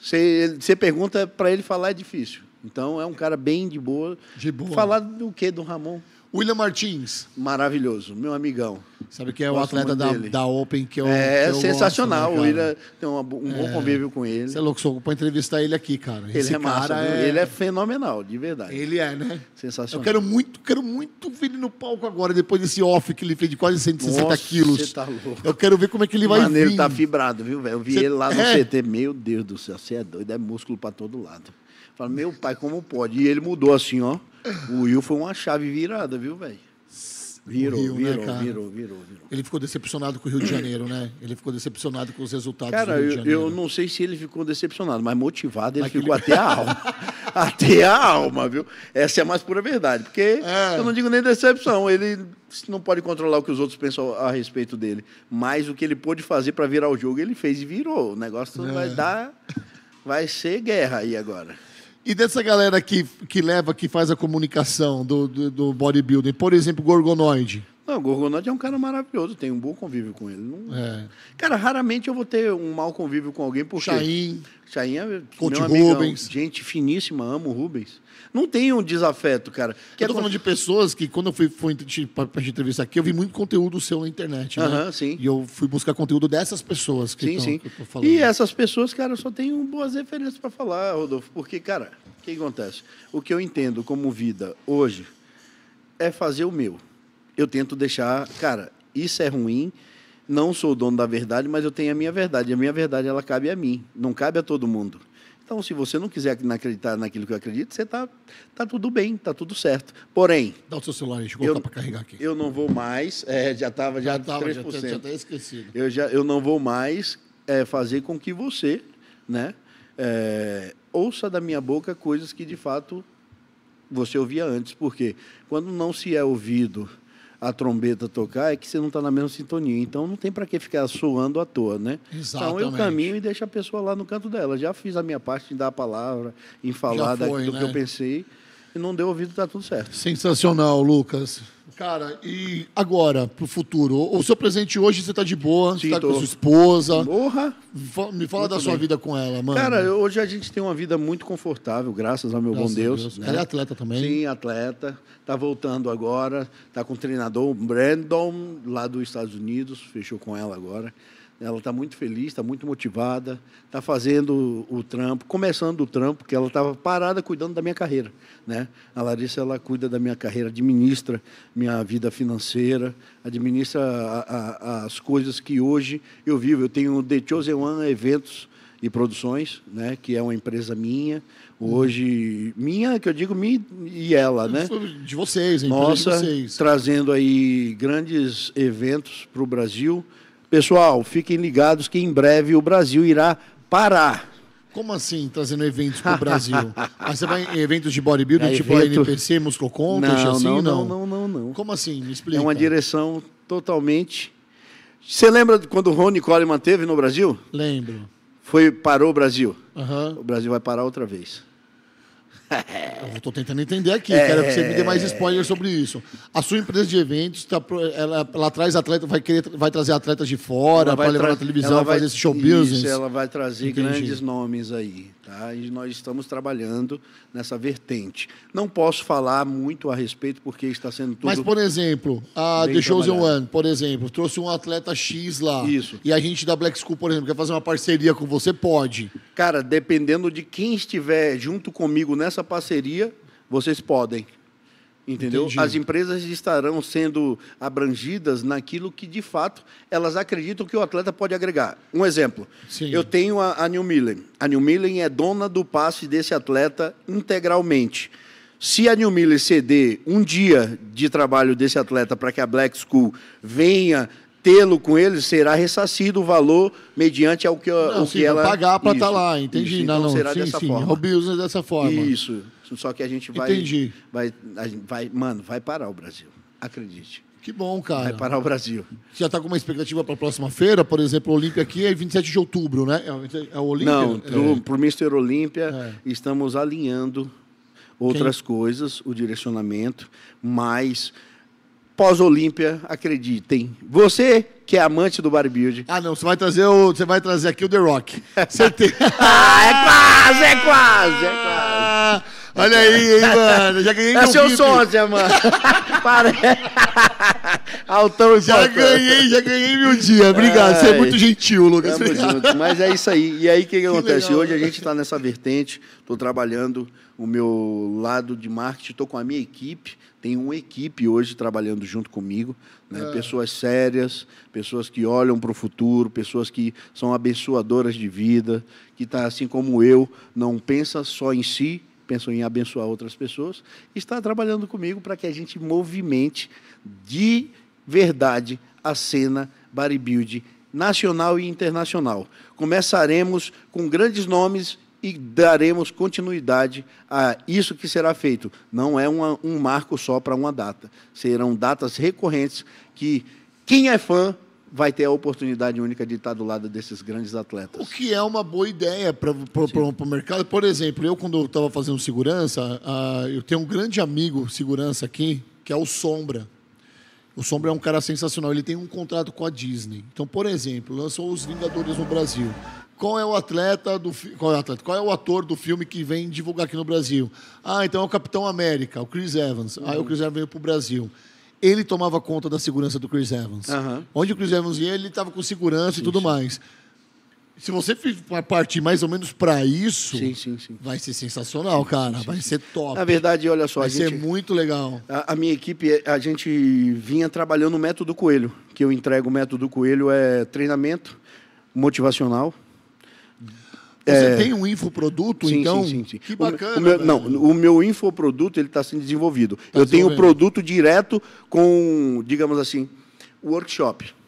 Você pergunta para ele falar é difícil. Então é um cara bem de boa. De boa. Falar do que do Ramon? William Martins. Maravilhoso, meu amigão. Sabe que é Gosto o atleta da, da Open que eu. É que eu sensacional. Gosto, né, o William tem um, bom é. convívio com ele. Você é louco, sou para entrevistar ele aqui, cara. Ele Esse é massa, é... ele é fenomenal, de verdade. Ele é, né? Sensacional. Eu quero muito, quero muito ver ele no palco agora, depois desse off que ele fez de quase 160 Nossa, quilos. Você tá louco. Eu quero ver como é que ele vai Mano, vir. ele tá fibrado, viu, velho? Eu vi cê... ele lá no é. CT. Meu Deus do céu, você é doido, é músculo para todo lado. Fala, meu pai, como pode? E ele mudou assim, ó. O Will foi uma chave virada, viu, velho? Virou, Rio, né, virou, né, virou, virou, virou, Ele ficou decepcionado com o Rio de Janeiro, né? Ele ficou decepcionado com os resultados cara, do Rio de Janeiro. Eu, eu não sei se ele ficou decepcionado, mas motivado ele ficou até a alma. até a alma, viu? Essa é a mais pura verdade. Porque é. eu não digo nem decepção. Ele não pode controlar o que os outros pensam a respeito dele. Mas o que ele pôde fazer para virar o jogo, ele fez e virou. O negócio é. vai dar. Vai ser guerra aí agora. E dessa galera que, que leva, que faz a comunicação do, do, do bodybuilding, por exemplo, Gorgonoide. Não, o Gorgonante é um cara maravilhoso, tem um bom convívio com ele. Não... É. Cara, raramente eu vou ter um mau convívio com alguém, porque... Chain. Chain é Conte Rubens. gente finíssima, amo Rubens. Não tem um desafeto, cara. Que eu tô falando de pessoas que, quando eu fui, fui pra, pra entrevista aqui, eu vi muito conteúdo seu na internet, né? Uh -huh, sim. E eu fui buscar conteúdo dessas pessoas que, sim, tão, sim. Que eu tô falando. E essas pessoas, cara, eu só tenho boas referências para falar, Rodolfo, porque, cara, o que acontece? O que eu entendo como vida hoje é fazer o meu eu tento deixar, cara, isso é ruim, não sou o dono da verdade, mas eu tenho a minha verdade. E a minha verdade, ela cabe a mim, não cabe a todo mundo. Então, se você não quiser acreditar naquilo que eu acredito, você tá, tá tudo bem, tá tudo certo. Porém. Dá o seu celular, deixa eu para carregar aqui. Eu não vou mais, é, já estava já, já tava, 3%. Já, esquecido. Eu, já, eu não vou mais é, fazer com que você, né? É, ouça da minha boca coisas que de fato você ouvia antes, porque quando não se é ouvido a trombeta tocar é que você não está na mesma sintonia. Então não tem para que ficar suando à toa, né? Exatamente. Então eu caminho e deixo a pessoa lá no canto dela. Já fiz a minha parte em dar a palavra, em falar foi, do que eu né? pensei. E não deu ouvido, está tudo certo. Sensacional, Lucas. Cara, e agora, pro futuro? O seu presente hoje, você tá de boa, Sim, você tá tô. com sua esposa. Morra! Me fala da sua bem. vida com ela, mano. Cara, hoje a gente tem uma vida muito confortável, graças ao meu graças bom Deus. Deus. Né? Ela é atleta também? Sim, atleta. Tá voltando agora, tá com o treinador Brandon, lá dos Estados Unidos, fechou com ela agora. Ela está muito feliz, está muito motivada, está fazendo o trampo, começando o trampo, que ela estava parada cuidando da minha carreira. Né? A Larissa ela cuida da minha carreira, administra minha vida financeira, administra a, a, as coisas que hoje eu vivo. Eu tenho The Chosen One Eventos e Produções, né? que é uma empresa minha, hoje minha que eu digo me e ela né de vocês hein? nossa de vocês. trazendo aí grandes eventos para o Brasil Pessoal, fiquem ligados que em breve o Brasil irá parar. Como assim, trazendo eventos para o Brasil? ah, você vai em eventos de bodybuilding, é tipo evento... a NPC, Muscle Contest, não, assim? Não, não, não, não, não. Como assim? Me explica. É uma direção totalmente... Você lembra quando o Rony Coleman teve no Brasil? Lembro. Foi, parou o Brasil. Uhum. O Brasil vai parar outra vez. Eu estou tentando entender aqui, é... quero que você me dê mais spoiler sobre isso. A sua empresa de eventos, tá, ela, ela, traz atleta vai, querer, vai trazer atletas de fora para levar na televisão, fazer esse show business. Isso, ela vai trazer Entendi. grandes nomes aí. Tá? E nós estamos trabalhando nessa vertente. Não posso falar muito a respeito porque está sendo tudo. Mas, por exemplo, a The Chosen One, por exemplo, trouxe um atleta X lá. Isso. E a gente da Black School, por exemplo, quer fazer uma parceria com você? Pode. Cara, dependendo de quem estiver junto comigo nessa parceria, vocês podem. Entendeu? Entendi. As empresas estarão sendo abrangidas naquilo que, de fato, elas acreditam que o atleta pode agregar. Um exemplo. Sim. Eu tenho a, a New Millen. A New Millen é dona do passe desse atleta integralmente. Se a New Millen ceder um dia de trabalho desse atleta para que a Black School venha tê-lo com ele, será ressacido o valor mediante ao que, não, o sim, que ela... pagar para estar tá lá, entendi. Isso, não, então não, será sim, dessa sim, forma. É o business dessa forma. Isso. Só que a gente vai, Entendi. vai, vai, mano, vai parar o Brasil. Acredite. Que bom, cara. Vai parar o Brasil. Você já está com uma expectativa para a próxima feira? Por exemplo, a Olímpia aqui é 27 de outubro, né? É, é o Olímpia? Não, é. pro, é. pro Mister Olímpia é. estamos alinhando outras Quem? coisas, o direcionamento, mas pós-Olímpia, acreditem. Você que é amante do bodybuild. Ah, não, você vai trazer o, você vai trazer aqui o The Rock. Certeza. ah, é quase, é quase, é quase. Olha aí, hein, mano. Já ganhei é meu seu VIP. mano. Para. Altão Já ganhei, já ganhei meu dia. Obrigado. Ai, Você é muito gentil, Lucas. Tamo junto. Mas é isso aí. E aí, o que, que, acontece? legal, Hoje a gente está nessa vertente. Estou trabalhando o meu lado de marketing, estou com a minha equipe, tem uma equipe hoje trabalhando junto comigo, né? é. pessoas sérias, pessoas que olham para o futuro, pessoas que são abençoadoras de vida, que tá assim como eu, não pensa só em si, pensam em abençoar outras pessoas, está trabalhando comigo para que a gente movimente de verdade a cena Baribuild nacional e internacional. Começaremos com grandes nomes e daremos continuidade a isso que será feito. Não é uma, um marco só para uma data, serão datas recorrentes que quem é fã vai ter a oportunidade única de estar do lado desses grandes atletas. O que é uma boa ideia para o mercado. Por exemplo, eu, quando estava fazendo segurança, uh, eu tenho um grande amigo segurança aqui, que é o Sombra. O Sombra é um cara sensacional. Ele tem um contrato com a Disney. Então, por exemplo, lançou Os Vingadores no Brasil. Qual é o atleta do qual é o atleta? Qual é o ator do filme que vem divulgar aqui no Brasil? Ah, então é o Capitão América, o Chris Evans. Uhum. Ah, Aí o Chris Evans veio para o Brasil ele tomava conta da segurança do Chris Evans. Uhum. Onde o Chris Evans ia, ele estava com segurança sim, e tudo sim. mais. Se você partir mais ou menos para isso, sim, vai ser sensacional, cara. Vai ser top. Na verdade, olha só. Vai gente, ser muito legal. A, a, minha equipe, é, a gente vinha trabalhando o método coelho. Que eu entrego o método coelho é treinamento motivacional, você é... tem um infoproduto, sim, então? Sim, sim, sim. Que bacana. O meu, não, o meu infoproduto está sendo desenvolvido. Tá eu tenho o produto direto com, digamos assim, workshop.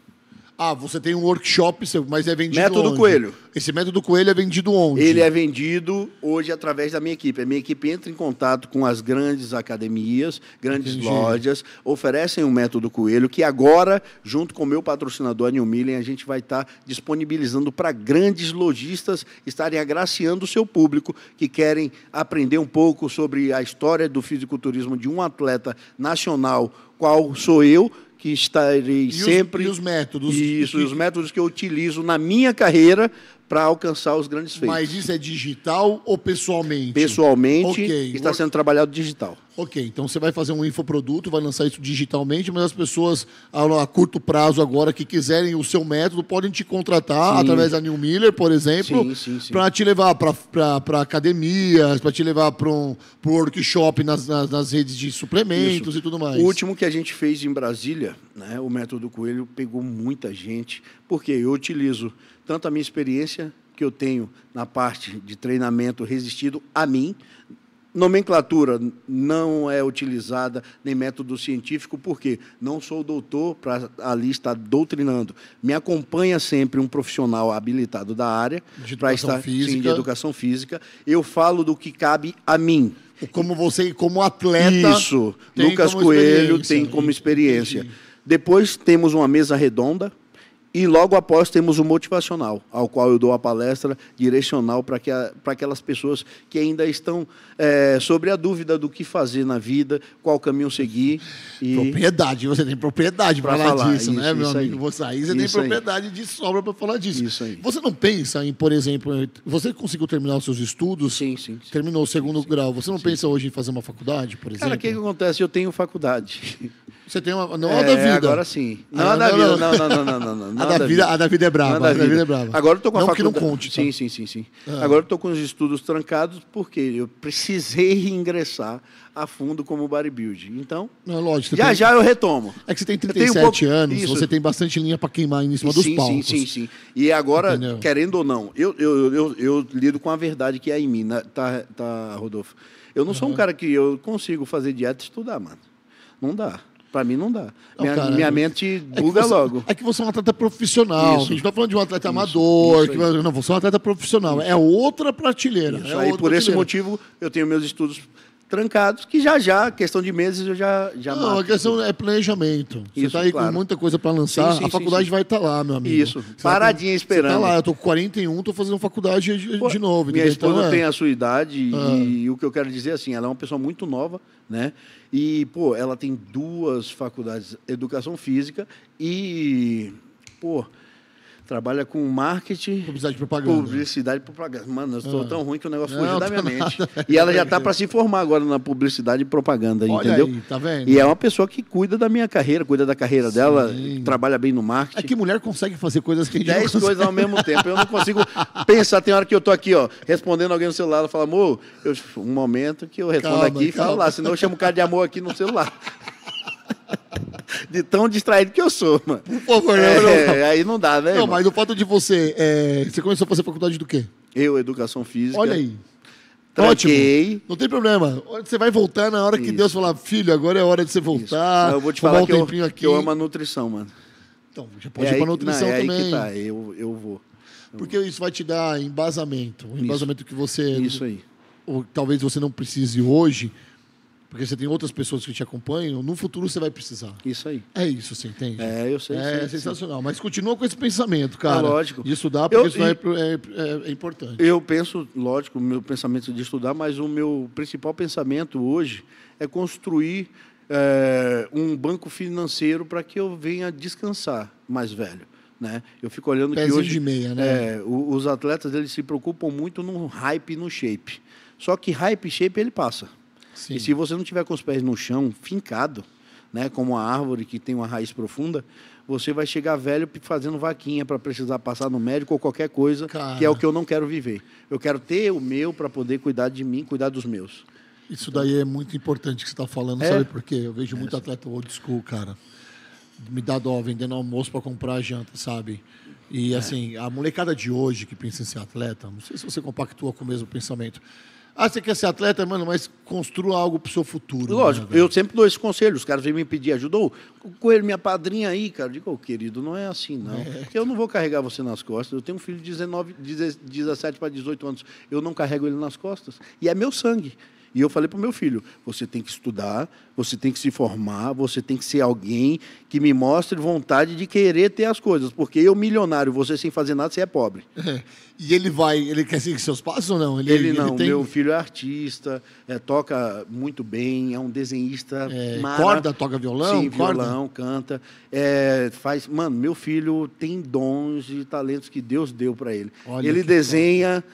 Ah, você tem um workshop, mas é vendido método onde? Método Coelho. Esse método Coelho é vendido onde? Ele é vendido hoje através da minha equipe. A minha equipe entra em contato com as grandes academias, grandes Entendi. lojas, oferecem o um método Coelho, que agora, junto com o meu patrocinador, a New Millen, a gente vai estar tá disponibilizando para grandes lojistas estarem agraciando o seu público, que querem aprender um pouco sobre a história do fisiculturismo de um atleta nacional, qual sou eu, que estarei e sempre. Os, e os métodos. Isso, os métodos que eu utilizo na minha carreira para alcançar os grandes feitos. Mas isso é digital ou pessoalmente? Pessoalmente, okay. está então sendo trabalhado digital. Ok, então você vai fazer um infoproduto, vai lançar isso digitalmente, mas as pessoas a, curto prazo agora que quiserem o seu método podem te contratar sim. através da New Miller, por exemplo, para te levar para academias, para te levar para um pro workshop nas, nas, nas, redes de suplementos isso. e tudo mais. O último que a gente fez em Brasília, né, o método Coelho pegou muita gente, porque eu utilizo tanto a minha experiência que eu tenho na parte de treinamento resistido a mim. Nomenclatura não é utilizada nem método científico, porque não sou doutor para ali estar doutrinando. Me acompanha sempre um profissional habilitado da área para estar física. Sim, de educação física. Eu falo do que cabe a mim. Como você, como atleta. Isso. Lucas Coelho tem como experiência. Depois temos uma mesa redonda e logo após temos o motivacional, ao qual eu dou a palestra direcional para que para aquelas pessoas que ainda estão é, sobre a dúvida do que fazer na vida, qual caminho seguir. E... Propriedade, você tem propriedade para falar, falar, disso, né, isso, né, meu amigo? Aí. Você aí você tem propriedade aí. de sobra para falar disso. Isso aí. Você não pensa em, por exemplo, você conseguiu terminar os seus estudos? Sim, sim. sim. terminou o segundo sim, grau. Você não sim. pensa hoje em fazer uma faculdade, por exemplo? Cara, o que acontece? Eu tenho faculdade. Você tem uma. Não é, da vida. Agora sim. Não, ah, a da vida. Não, não, não, não, não. não, não a, da vida, vida, a da vida é brava. A da vida é brava. Agora eu tô com a não que não conte. Sim, tá? sim, sim, sim. Ah. Agora eu tô com os estudos trancados porque eu precisei ingressar a fundo como bodybuilding. Então. Não, lógico. Já tem... já eu retomo. É que você tem 37 um pouco... anos, Isso. você tem bastante linha para queimar em cima dos palcos. Sim, sim, sim. E agora, Entendeu? querendo ou não, eu, eu, eu, eu, lido com a verdade que é em mim, né? tá, tá Rodolfo? Eu não uhum. sou um cara que eu consigo fazer dieta e estudar, mano. Não dá. Para mim não dá. Não, minha, cara, minha é mente é buga é você, logo. É que você é um atleta profissional. Isso. A gente está falando de um atleta isso, amador. Isso que, não, você é um atleta profissional. É outra prateleira. Isso. É aí, outra por prateleira. esse motivo, eu tenho meus estudos trancados, que já já, questão de meses, eu já já Não, a questão é planejamento. Você está aí claro. com muita coisa para lançar, sim, sim, a faculdade sim, vai estar tá lá, meu amigo. Isso, você tá paradinha tá, esperando. Está lá, eu estou com 41, estou fazendo faculdade de, Pô, de novo. Minha então, esposa então, é. tem a sua idade e, ah. e o que eu quero dizer assim, ela é uma pessoa muito nova, né? E, pô, ela tem duas faculdades, educação física e, pô, Trabalha com marketing. Publicidade e propaganda. Publicidade e propaganda. Mano, eu estou ah. tão ruim que o negócio fugiu da minha mente. E ela já está para se formar agora na publicidade e propaganda, Olha entendeu? Aí, tá vendo? E é uma pessoa que cuida da minha carreira, cuida da carreira Sim. dela, trabalha bem no marketing. É que mulher consegue fazer coisas que a gente Dez coisas ao mesmo tempo. Eu não consigo pensar. Tem hora que eu tô aqui, ó, respondendo alguém no celular, ela fala, amor, eu, um momento que eu respondo calma, aqui e falo lá, senão eu chamo o cara de amor aqui no celular. de tão distraído que eu sou, mano. Por favor, né, é, não, não, Aí não dá, né? Não, mas o fato de você. É, você começou a fazer faculdade do quê? Eu, educação física. Olha aí. Tranquei. Ótimo. Não tem problema. Você vai voltar na hora que Isso. Deus falar, filho, agora é hora de você voltar. Não, eu vou te falar um que, eu, eu, amo a nutrição, mano. Então, já pode é ir pra nutrição não, é também. Aí que é tá, eu, eu vou. Porque isso vai te dar embasamento. embasamento isso. que você. Isso aí. Ou talvez você não precise hoje, porque você tem outras pessoas que te acompanham, no futuro você vai precisar. Isso aí. É isso, você entende? É, eu sei. É sensacional. Mas continua com esse pensamento, cara. É lógico. De estudar, porque eu, isso é, é, é, é, importante. Eu penso, lógico, o meu pensamento de estudar, mas o meu principal pensamento hoje é construir é, um banco financeiro para que eu venha descansar mais velho. Né? Eu fico olhando Pezinho que hoje de meia, né? É, os atletas eles se preocupam muito no hype e no shape. Só que hype e shape ele passa. Sim. E se você não tiver com os pés no chão, fincado, né, como a árvore que tem uma raiz profunda, você vai chegar velho fazendo vaquinha para precisar passar no médico ou qualquer coisa, Cara. que é o que eu não quero viver. Eu quero ter o meu para poder cuidar de mim, cuidar dos meus. Isso daí então é muito importante que você está falando, é? sabe por quê? Eu vejo é, muito atleta old school, cara. Me dá dó vendendo almoço para comprar janta, sabe? E é. assim, a molecada de hoje que pensa em ser atleta, não sei se você compactua com o mesmo pensamento, ah, você quer ser atleta, mano, mas construa algo para o seu futuro. Né, Lógico, né, eu sempre dou esse conselho. Os caras vêm me pedir ajuda. Ô, oh, Coelho, minha padrinha aí, cara. Eu digo, ô, querido, não é assim, não. É. Eu não vou carregar você nas costas. Eu tenho um filho de 19, 17 para 18 anos. Eu não carrego ele nas costas. E é meu sangue. E eu falei para o meu filho: você tem que estudar, você tem que se formar, você tem que ser alguém que me mostre vontade de querer ter as coisas, porque eu, milionário, você sem fazer nada, você é pobre. É. E ele vai, ele quer seguir seus passos ou não? Ele, ele não, ele tem... meu filho é artista, é, toca muito bem, é um desenhista. É, mara. Corda, toca violão? Sim, corda. violão, canta. É, faz, mano, meu filho tem dons e talentos que Deus deu para ele. Olha ele desenha.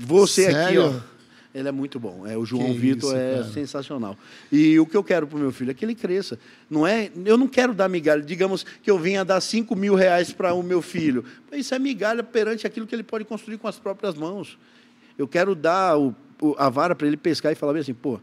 Bom. Você Sério? aqui, ó ele é muito bom. É, o João que Vitor isso, é cara. sensacional. E o que eu quero para o meu filho é que ele cresça. Não é, eu não quero dar migalha. Digamos que eu venha dar 5 mil reais para o meu filho. Isso é migalha perante aquilo que ele pode construir com as próprias mãos. Eu quero dar o, a vara para ele pescar e falar assim, pô,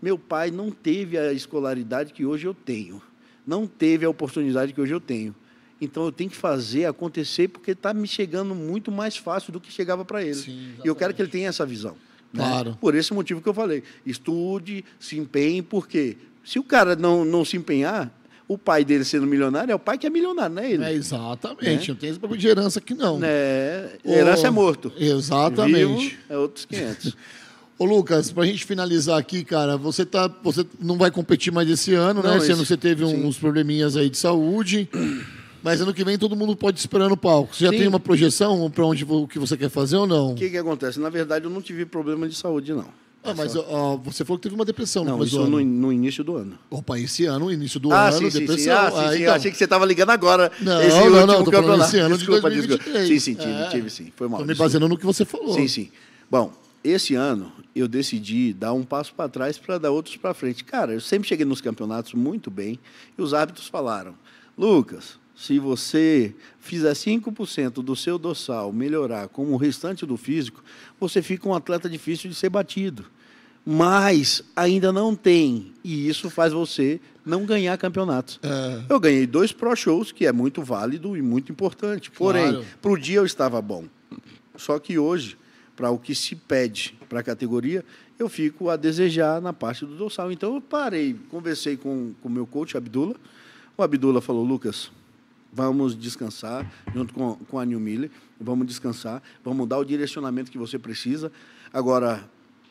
meu pai não teve a escolaridade que hoje eu tenho. Não teve a oportunidade que hoje eu tenho. Então eu tenho que fazer acontecer porque está me chegando muito mais fácil do que chegava para ele. Sim, e eu quero que ele tenha essa visão. Né? Claro. Né? Por esse motivo que eu falei. Estude, se empenhe, porque se o cara não, não se empenhar, o pai dele sendo milionário é o pai que é milionário, não é ele? É, exatamente. Né? Não tem esse problema de herança aqui, não. Né? É, herança Ô, é morto. Exatamente. Vivo é outros 500. Ô, Lucas, para a gente finalizar aqui, cara, você, tá, você não vai competir mais esse ano, não, né? Esse, esse ano você teve sim. uns probleminhas aí de saúde. Mas ano que vem todo mundo pode esperar no palco. Você já Sim. tem uma projeção para onde o que você quer fazer ou não? O que, que acontece? Na verdade, eu não tive problema de saúde, não. Ah, tá mas ó, você falou que teve uma depressão não, no isso no, no, início do ano. Opa, esse ano, início do ah, ano, sim, depressão. Sim, Ah, sim, ah, sim, então. Eu achei que você estava ligando agora. Não, esse não, não, tô esse ano desculpa, de 2023. Sim, sim, tive, é. tive sim. Foi mal. Estou me baseando no que você falou. Sim, sim. Bom, esse ano eu decidi dar um passo para trás para dar outros para frente. Cara, eu sempre cheguei nos campeonatos muito bem e os árbitros falaram, Lucas, se você fizer 5% do seu dorsal melhorar como o restante do físico, você fica um atleta difícil de ser batido. Mas ainda não tem, e isso faz você não ganhar campeonatos. É. Eu ganhei dois pro shows, que é muito válido e muito importante. Porém, claro. para o dia eu estava bom. Só que hoje, para o que se pede para a categoria, eu fico a desejar na parte do dorsal. Então eu parei, conversei com o meu coach, Abdullah. O Abdullah falou, Lucas, Vamos descansar, junto com, com a New Miller, vamos descansar, vamos dar o direcionamento que você precisa. Agora,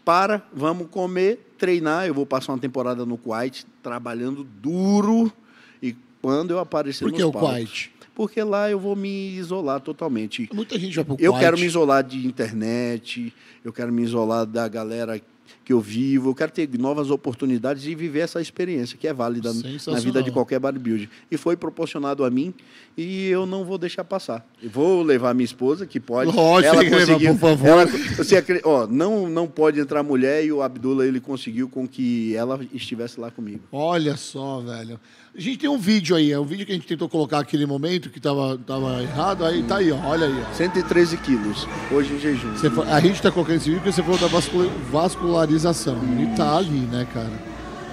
para, vamos comer, treinar. Eu vou passar uma temporada no Kuwait, trabalhando duro. E quando eu aparecer Por que nos o palcos, Kuwait? Porque lá eu vou me isolar totalmente. Muita gente vai pro Kuwait. Eu quero me isolar de internet, eu quero me isolar da galera que eu vivo, eu quero ter novas oportunidades e viver essa experiência que é válida na vida de qualquer bodybuilder. E foi proporcionado a mim e eu não vou deixar passar. Eu vou levar minha esposa, que pode. Lógico, ela conseguiu, levar, por favor. Ela, você, ó, não, não pode entrar mulher e o Abdullah ele conseguiu com que ela estivesse lá comigo. Olha só, velho. A gente tem um vídeo aí, é um vídeo que a gente tentou colocar aquele momento que tava, tava errado, aí tá aí, ó, olha aí. Ó. 113 quilos, hoje em jejum. Você, a gente tá colocando esse vídeo porque você falou da vascul vascularização. Isso. E tá ali, né, cara?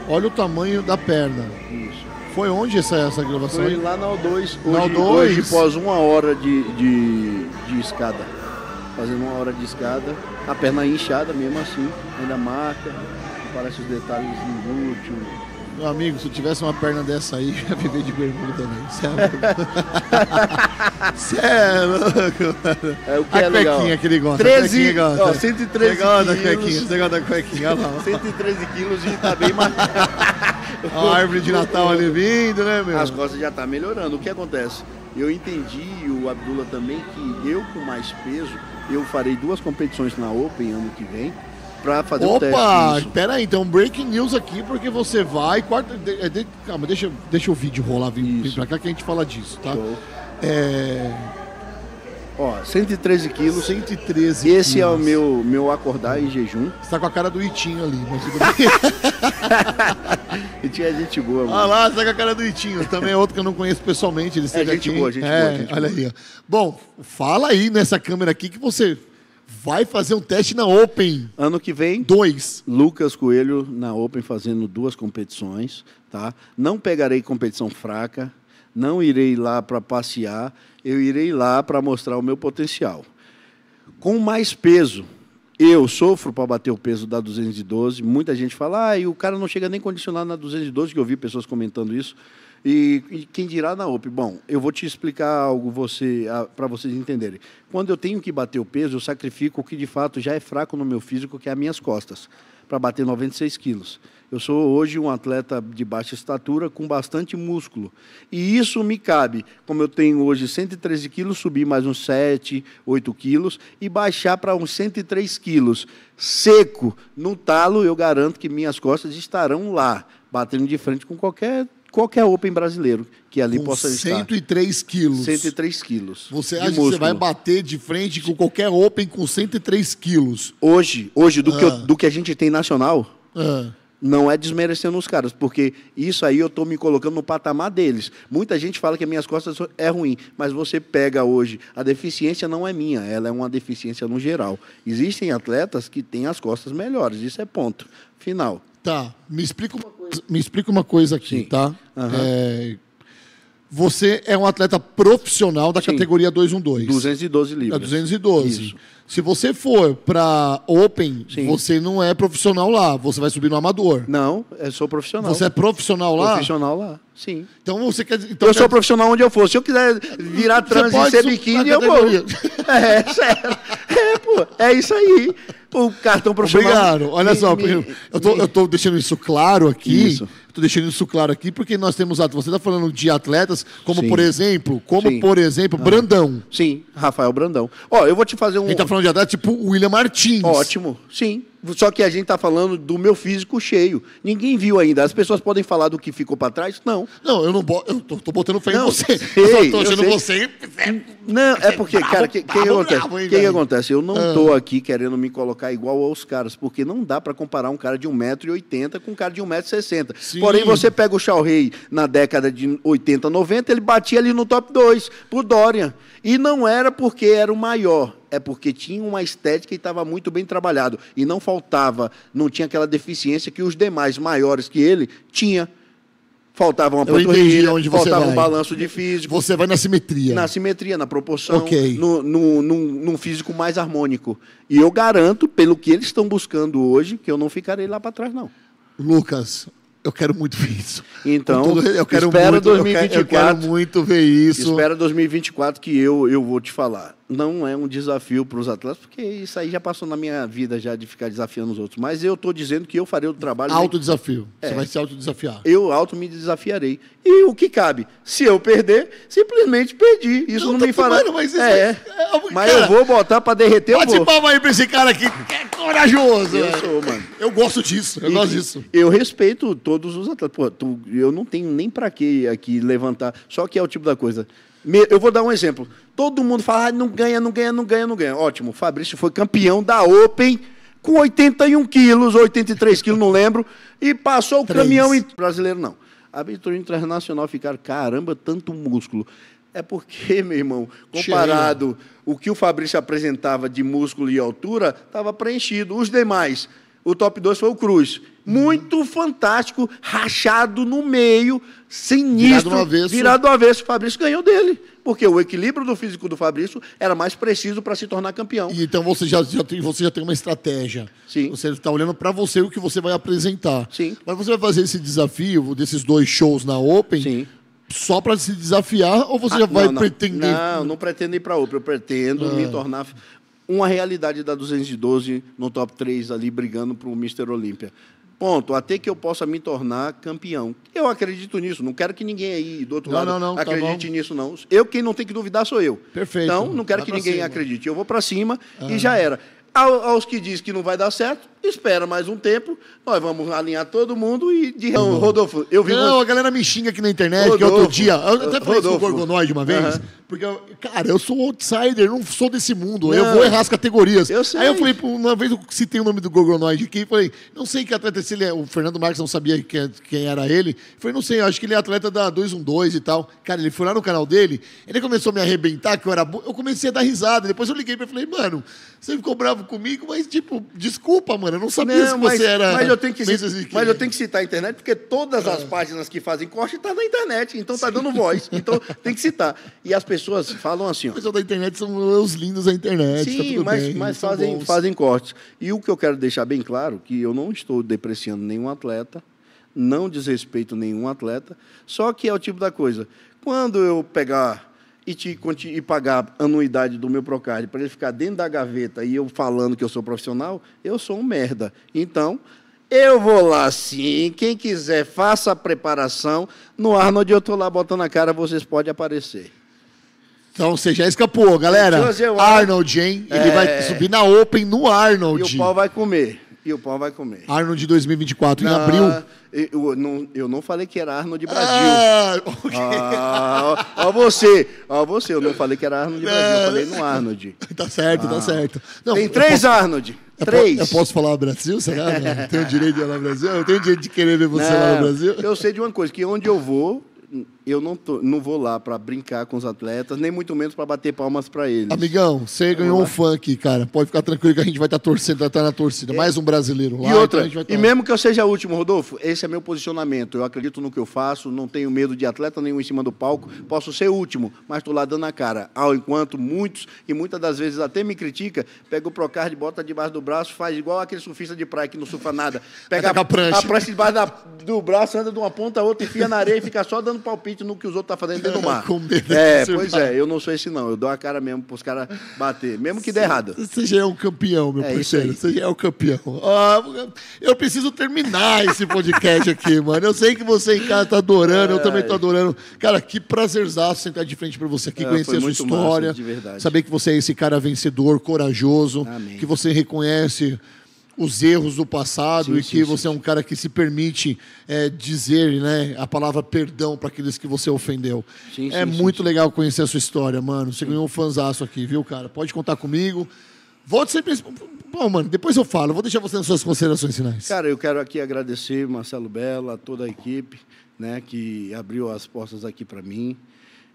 Olha o tamanho da perna. Isso. Foi onde essa, essa gravação? Foi lá na O2, hoje, na O2. hoje após uma hora de, de, de escada. Fazendo uma hora de escada, a perna inchada mesmo assim, ainda marca, aparece os detalhes inúteis meu amigo, se eu tivesse uma perna dessa aí, ia viver de bermuda também. Você é louco. Você é louco, mano. É, o que a é cuequinha legal. que ele gosta. 13, gosta. Ó, 113 quilos. Da cuequinha, você gosta da cuequinha, olha lá. 113 quilos e tá bem marcado. a árvore de Natal ali vindo, né, meu? As costas já tá melhorando. O que acontece? Eu entendi, o Abdullah também, que eu com mais peso, eu farei duas competições na Open ano que vem para fazer Opa, o teste. Opa, peraí, então breaking news aqui, porque você vai. Quarta, de, é, de, calma, deixa, deixa o vídeo rolar, vir, vir pra cá que a gente fala disso, tá? Show. É. Ó, 113 quilos. 113 Esse é o meu, meu acordar em jejum. Você tá com a cara do Itinho ali, mas tudo bem. Itinho é gente boa, mano. Olha ah lá, você tá com a cara do Itinho. Também é outro que eu não conheço pessoalmente. Ele é gente aqui. boa, gente é, boa. Gente olha boa. aí, ó. Bom, fala aí nessa câmera aqui que você Vai fazer um teste na Open. Ano que vem. Dois. Lucas Coelho na Open fazendo duas competições, tá? Não pegarei competição fraca. Não irei lá para passear. Eu irei lá para mostrar o meu potencial. Com mais peso. Eu sofro para bater o peso da 212. Muita gente fala, ah, e o cara não chega nem condicionado na 212, que eu vi pessoas comentando isso. E, e quem dirá na UP? Bom, eu vou te explicar algo você, para vocês entenderem. Quando eu tenho que bater o peso, eu sacrifico o que de fato já é fraco no meu físico, que é as minhas costas, para bater 96 quilos. Eu sou hoje um atleta de baixa estatura, com bastante músculo. E isso me cabe, como eu tenho hoje 113 quilos, subir mais uns 7, 8 quilos e baixar para uns 103 quilos. Seco, no talo, eu garanto que minhas costas estarão lá, batendo de frente com qualquer qualquer Open brasileiro que ali com possa 103 estar. quilos. 103 quilos. Você acha músculo. que você vai bater de frente com qualquer Open com 103 quilos? Hoje, hoje do, ah. que, eu, ah. do que a gente tem nacional, ah. não é desmerecendo os caras, porque isso aí eu estou me colocando no patamar deles. Muita gente fala que minhas costas é ruim, mas você pega hoje, a deficiência não é minha, ela é uma deficiência no geral. Existem atletas que têm as costas melhores, isso é ponto. Final. Tá, me explica uma me explica uma coisa aqui, Sim. tá? Uhum. É, você é um atleta profissional da Sim. categoria 212. 212 libras. É 212. Isso. Se você for para Open, Sim. você não é profissional lá, você vai subir no amador. Não, eu sou profissional. Você é profissional lá? Profissional lá. Sim. Então você quer então Eu quer... sou profissional onde eu for. Se eu quiser virar trans e ser biquíni, eu vou. É, sério. Pô, é isso aí. O cartão profissional. Obrigado. Olha me, só, me, eu, tô, me... eu tô deixando isso claro aqui. Isso. Tô deixando isso claro aqui, porque nós temos. Você está falando de atletas, como Sim. por exemplo, como Sim. por exemplo, ah. Brandão. Sim, Rafael Brandão. Ó, eu vou te fazer um. Ele tá falando de atleta tipo William Martins. Ótimo. Sim. Só que a gente está falando do meu físico cheio. Ninguém viu ainda. As pessoas podem falar do que ficou para trás? Não. Não, eu não bo eu tô, tô botando fé em você. Sei, eu tô achando você. Não, é porque, bravo, cara, que, que acontece? Bravo, que acontece? Eu não ah. aqui querendo me colocar igual aos caras, porque não dá para comparar um cara de 1,80m com um cara de 1,60m. Porém, você pega o Shaw Rei na década de 80, 90, ele batia ali no top 2 pro Dorian. E não era porque era o maior é porque tinha uma estética e estava muito bem trabalhado. E não faltava, não tinha aquela deficiência que os demais maiores que ele tinha. Faltava uma panturrilha, faltava vai. um balanço de físico. Você vai na simetria. Na simetria, na proporção, okay. no, no, num, num físico mais harmônico. E eu garanto, pelo que eles estão buscando hoje, que eu não ficarei lá para trás, não. Lucas, eu quero muito ver isso. Então, todo, eu quero espera muito, 2024. Eu quero, eu quero muito ver isso. Espera 2024 que eu, eu vou te falar não é um desafio para os atletas, porque isso aí já passou na minha vida já de ficar desafiando os outros. Mas eu estou dizendo que eu farei o trabalho. Autodesafio. É. Você vai se autodesafiar. Eu auto me desafiarei. E o que cabe? Se eu perder, simplesmente perdi. Isso eu não, me fará. Tomando, mas é. é... mas cara, eu vou botar para derreter o Bate vou. palma aí para esse cara aqui, que é corajoso. Eu sou, mano. Eu gosto disso. Eu e, gosto disso. Eu respeito todos os atletas. Pô, tu, eu não tenho nem para que aqui levantar. Só que é o tipo da coisa. Eu vou dar um exemplo. Todo mundo fala, ah, não ganha, não ganha, não ganha, não ganha. Ótimo, o Fabrício foi campeão da Open com 81 quilos, 83 quilos, não lembro, e passou o Três. caminhão em... brasileiro, não. A vitória internacional ficaram, caramba, tanto músculo. É porque, meu irmão, comparado o que o Fabrício apresentava de músculo e altura, estava preenchido. Os demais, o top 2 foi o Cruz muito fantástico, rachado no meio, sinistro, virado do avesso. Virado do avesso. O Fabrício ganhou dele, porque o equilíbrio do físico do Fabrício era mais preciso para se tornar campeão. E então você já, já, tem, você já tem uma estratégia. Sim. Você está olhando para você o que você vai apresentar. Sim. Mas você vai fazer esse desafio desses dois shows na Open. Sim só para se desafiar ou você ah, já vai não, não. pretender? Não, não pretendo ir para a Open. Eu pretendo ah. me tornar uma realidade da 212 no top 3 ali brigando para o Mr. Olímpia. Ponto, até que eu possa me tornar campeão. Eu acredito nisso, não quero que ninguém aí do outro não, lado não, não, tá acredite tá nisso, não. Eu, quem não tem que duvidar sou eu. Perfeito. Então, não quero que ninguém cima. acredite. Eu vou para cima ah. e já era. Aos que diz que não vai dar certo, espera mais um tempo, nós vamos alinhar todo mundo e de Não, uhum. Rodolfo, eu vi. Não, uma... a galera me xinga aqui na internet, Rodolfo, que outro dia. Eu até falei Rodolfo. isso com o Gorgonoide uma vez, uh -huh. porque, cara, eu sou outsider, não sou desse mundo, não, eu vou errar as categorias. Eu sei. Aí eu falei, uma vez eu citei o nome do Gorgonoide aqui, falei, não sei que atleta se ele é. O Fernando Marques não sabia é- quem era ele. Falei, não sei, acho que ele é atleta da 212 e tal. Cara, ele foi lá no canal dele, ele começou a me arrebentar, que eu era. Eu comecei a dar risada. Depois eu liguei pra ele e falei, mano, você ficou bravo comigo, mas, tipo, desculpa, mano mano. Eu não sabia não, se mas, você era. Mas eu, tenho que citar, assim, que... mas eu tenho que citar a internet, porque todas as ah. páginas que fazem corte estão tá na internet, então está dando voz. Então tem que citar. E as pessoas falam assim. Ó, o pessoal da internet são os lindos da internet. Tá Sim, tá mas, bem, mas fazem, fazem cortes. E o que eu quero deixar bem claro que eu não estou depreciando nenhum atleta, não desrespeito nenhum atleta, só que é o tipo da coisa. Quando eu pegar e te e pagar anuidade do meu Procard para ele ficar dentro da gaveta e eu falando que eu sou profissional, eu sou um merda. Então, eu vou lá sim. Quem quiser, faça a preparação. No Arnold, eu estou lá botando a cara, vocês podem aparecer. Então você já escapou, galera. Arnold, hein? É... Ele vai é. subir na Open no Arnold. E o pau vai comer. E o pau vai comer. Arnold 2024 em abril. Eu não, eu não falei que era Arnold ah, Brasil. Ah, okay. ah, ó, ó, você, ó você, eu não falei que era Arnold é. Brasil, eu falei no Arnold. Tá certo, tá ah. tá certo. Não, Tem três posso, Arnold. três. Eu posso falar Brasil, será? Né? tenho o direito de ir no Brasil? Eu tenho o direito de querer ver você não, lá no Brasil? Eu sei de uma coisa, que onde eu vou, eu não, tô, não vou lá para brincar com os atletas, nem muito menos para bater palmas para eles. Amigão, você ganhou lá. um funk, cara. Pode ficar tranquilo que a gente vai estar tá torcendo, vai tá na torcida. É. Mais um brasileiro lá. E então outra, então tá... e mesmo que eu seja o último, Rodolfo, esse é meu posicionamento. Eu acredito no que eu faço, não tenho medo de atleta nenhum em cima do palco. Posso ser o último, mas estou lá dando a cara. Ao enquanto muitos, e muitas das vezes até me critica, pega o Procard, bota debaixo do braço, faz igual aquele surfista de praia que não surfa nada. Pega a, a prancha. a prancha debaixo da, do braço, anda de uma ponta a outra, enfia na areia e fica só dando palpite principalmente no que os outros estão tá fazendo dentro do mar. é, pois é, eu não sou esse não. Eu dou a cara mesmo para os caras bater, mesmo que dê errado. Você já é um campeão, meu é parceiro. Você já é um campeão. Ah, eu preciso terminar esse podcast aqui, mano. Eu sei que você em casa tá adorando, é, eu também tô é. adorando. Cara, que prazerzaço sentar de frente para você aqui, é, conhecer a sua história. Massa, saber que você é esse cara vencedor, corajoso, Amém. que você reconhece os erros do passado sim, e que sim, você sim. é um cara que se permite é, dizer né, a palavra perdão para aqueles que você ofendeu. é muito legal conhecer a sua história, mano. Você ganhou um fanzaço aqui, viu, cara? Pode contar comigo. Volte sempre. Bom, mano, depois eu falo. Vou deixar você nas suas considerações finais. Cara, eu quero aqui agradecer Marcelo Bela, toda a equipe né, que abriu as portas aqui para mim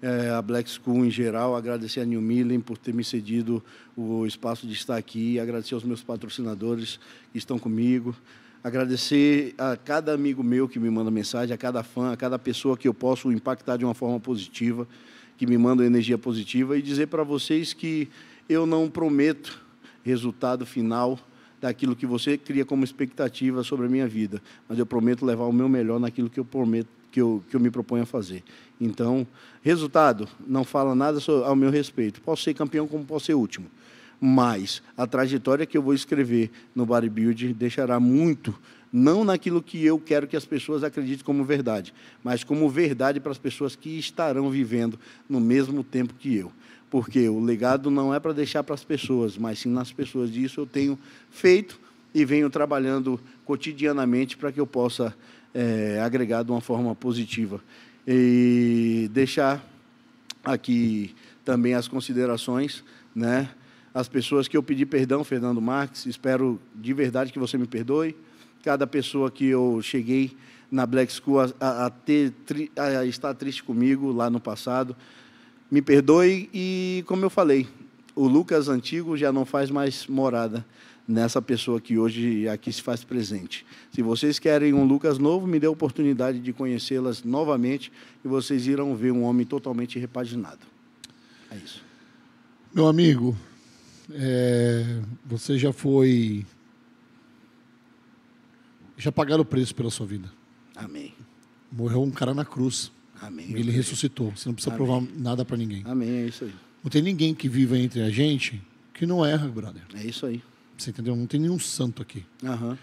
é, a Black School em geral, agradecer a New Millen por ter me cedido o espaço de estar aqui, agradecer aos meus patrocinadores que estão comigo, agradecer a cada amigo meu que me manda mensagem, a cada fã, a cada pessoa que eu posso impactar de uma forma positiva, que me manda energia positiva, e dizer para vocês que eu não prometo resultado final daquilo que você cria como expectativa sobre a minha vida, mas eu prometo levar o meu melhor naquilo que eu prometo que eu, que eu me proponho a fazer. Então, resultado, não fala nada ao meu respeito. Posso ser campeão como posso ser último. Mas a trajetória que eu vou escrever no bodybuilding deixará muito, não naquilo que eu quero que as pessoas acreditem como verdade, mas como verdade para as pessoas que estarão vivendo no mesmo tempo que eu porque o legado não é para deixar para as pessoas, mas sim nas pessoas. E isso eu tenho feito e venho trabalhando cotidianamente para que eu possa é, de uma forma positiva. E deixar aqui também as considerações, né? As pessoas que eu pedi perdão, Fernando Marques, espero de verdade que você me perdoe. Cada pessoa que eu cheguei na Black School a, a, ter, a estar triste comigo lá no passado, me perdoe e, como eu falei, o Lucas antigo já não faz mais morada nessa pessoa que hoje aqui se faz presente. Se vocês querem um Lucas novo, me dê a oportunidade de conhecê-las novamente e vocês irão ver um homem totalmente repaginado. É isso. Meu amigo, é, você já foi. Já pagaram o preço pela sua vida. Amém. Morreu um cara na cruz. Amém. E ele ressuscitou. Você não precisa Amém. provar nada para ninguém. Amém, é isso aí. Não tem ninguém que viva entre a gente que não erra, brother. É isso aí. Você entendeu? Não tem nenhum santo aqui. Uhum.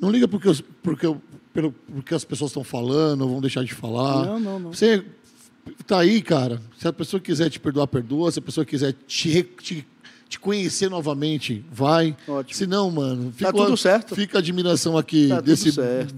Não liga porque, porque, pelo, porque as pessoas estão falando, vão deixar de falar. Não, não, não. Você tá aí, cara. Se a pessoa quiser te perdoar, perdoa. Se a pessoa quiser te, te, te conhecer novamente, vai. Ótimo. Se não, mano, fica, tá tudo certo. fica a admiração aqui tá desse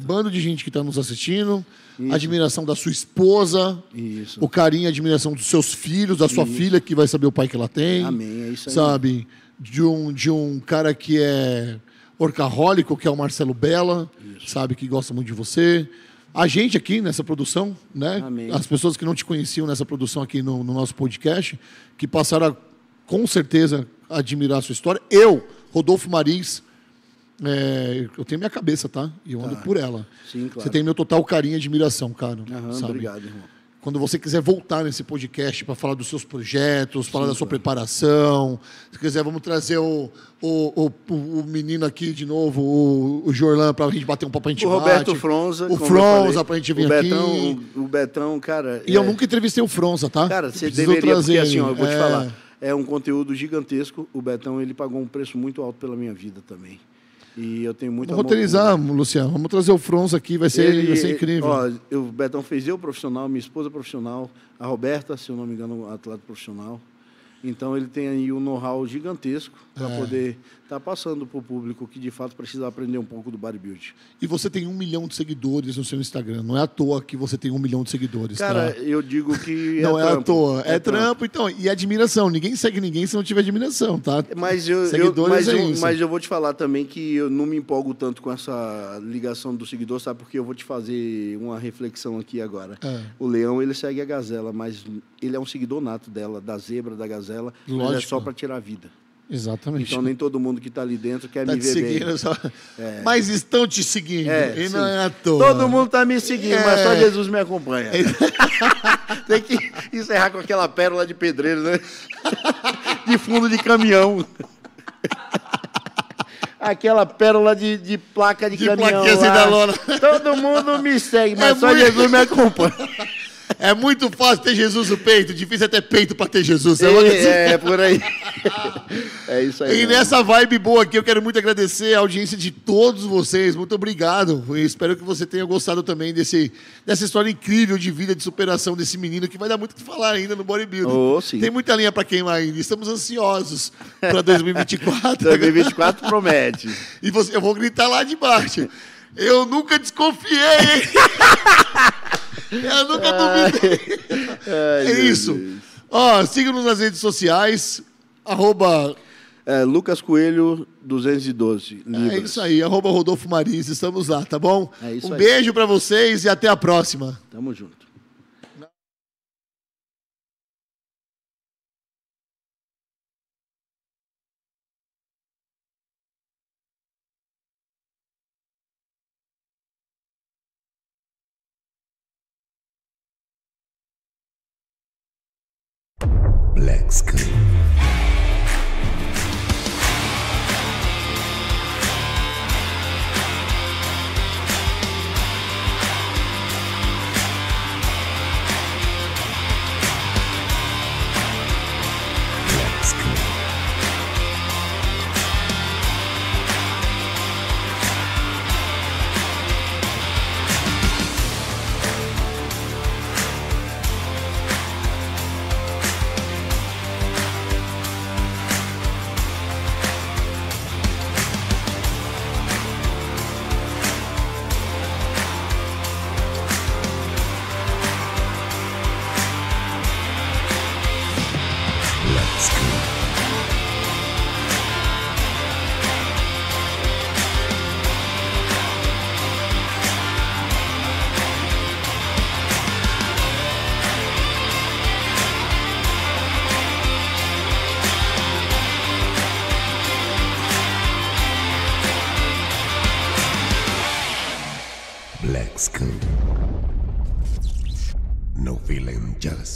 bando de gente que está nos assistindo. Isso. Admiração da sua esposa. Isso. O carinho e admiração dos seus filhos, da sua isso. filha, que vai saber o pai que ela tem. Amém, é isso aí. Sabe? de um, de um cara que é orcarólico que é o Marcelo Bella, Isso. sabe, que gosta muito de você. A gente aqui nessa produção, né? Amém. As pessoas que não te conheciam nessa produção aqui no, no nosso podcast, que passaram a, com certeza a admirar a sua história. Eu, Rodolfo Marins, é, eu tenho minha cabeça, tá? E eu ando tá. por ela. Sim, claro. Você tem meu total carinho e admiração, cara. Aham, sabe? Obrigado, irmão quando você quiser voltar nesse podcast para falar dos seus projetos, falar Sim, da sua cara. É. preparação, se quiser, vamos trazer o, o, o, o menino aqui de novo, o, o Jorlan, para a gente bater um papo, a gente O bate. Roberto Fronza. O Fronza, para a gente vir o Betão, aqui. O, o Betão, cara... E é... eu nunca entrevistei o Fronza, tá? Cara, você deveria, trazer porque assim, ó, eu vou é... te falar, é um conteúdo gigantesco. O Betão, ele pagou um preço muito alto pela minha vida também. E eu tenho muito Vamos roteirizar, Luciano. Vamos trazer o Frons aqui, vai ser, ele, vai ser incrível. Ó, eu, o Betão fez eu profissional, minha esposa profissional, a Roberta, se eu não me engano, atleta profissional. Então ele tem aí um know-how gigantesco para é. poder está passando para o público que de fato precisa aprender um pouco do bodybuilding. E você tem um milhão de seguidores no seu Instagram. Não é à toa que você tem um milhão de seguidores. Cara, tá? eu digo que. É não é, é à toa. É, é trampo, trampo, então. E admiração. Ninguém segue ninguém se não tiver admiração, tá? Mas eu, seguidores eu, mas, é eu, mas eu vou te falar também que eu não me empolgo tanto com essa ligação do seguidor, sabe? Porque eu vou te fazer uma reflexão aqui agora. É. O leão, ele segue a gazela, mas ele é um seguidor nato dela, da zebra, da gazela. Lógico. Mas é só para tirar a vida. Exatamente. Então nem todo mundo que está ali dentro quer tá me ver seguindo, bem. Só... É. Mas estão te seguindo. É, e não é à toa. Todo mundo está me seguindo, é... mas só é. Jesus me acompanha. Tem que encerrar com aquela pérola de pedreiro, né? de fundo de caminhão. Aquela pérola de, de placa de, de caminhão. Lá. Assim da lona. Todo mundo me segue, é mas só muito... Jesus me acompanha. É muito fácil ter Jesus no peito, difícil é ter peito para ter Jesus. É, é, é, por aí. É isso aí. E mano. nessa vibe boa aqui, eu quero muito agradecer a audiência de todos vocês. Muito obrigado. espero que você tenha gostado também desse, dessa história incrível de vida, de superação desse menino, que vai dar muito o que falar ainda no bodybuilding. Oh, sim. Tem muita linha para queimar ainda. Estamos ansiosos para 2024. 2024 promete. E você, eu vou gritar lá de baixo. Eu nunca desconfiei. Eu nunca duvidei. Ai, é isso. Ó, siga-nos nas redes sociais. Arroba... É, Lucas Coelho 212. É Libras. É isso aí, arroba Rodolfo Marins. Estamos lá, tá bom? É isso um aí. beijo para vocês e até a próxima. Tamo junto.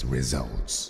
results.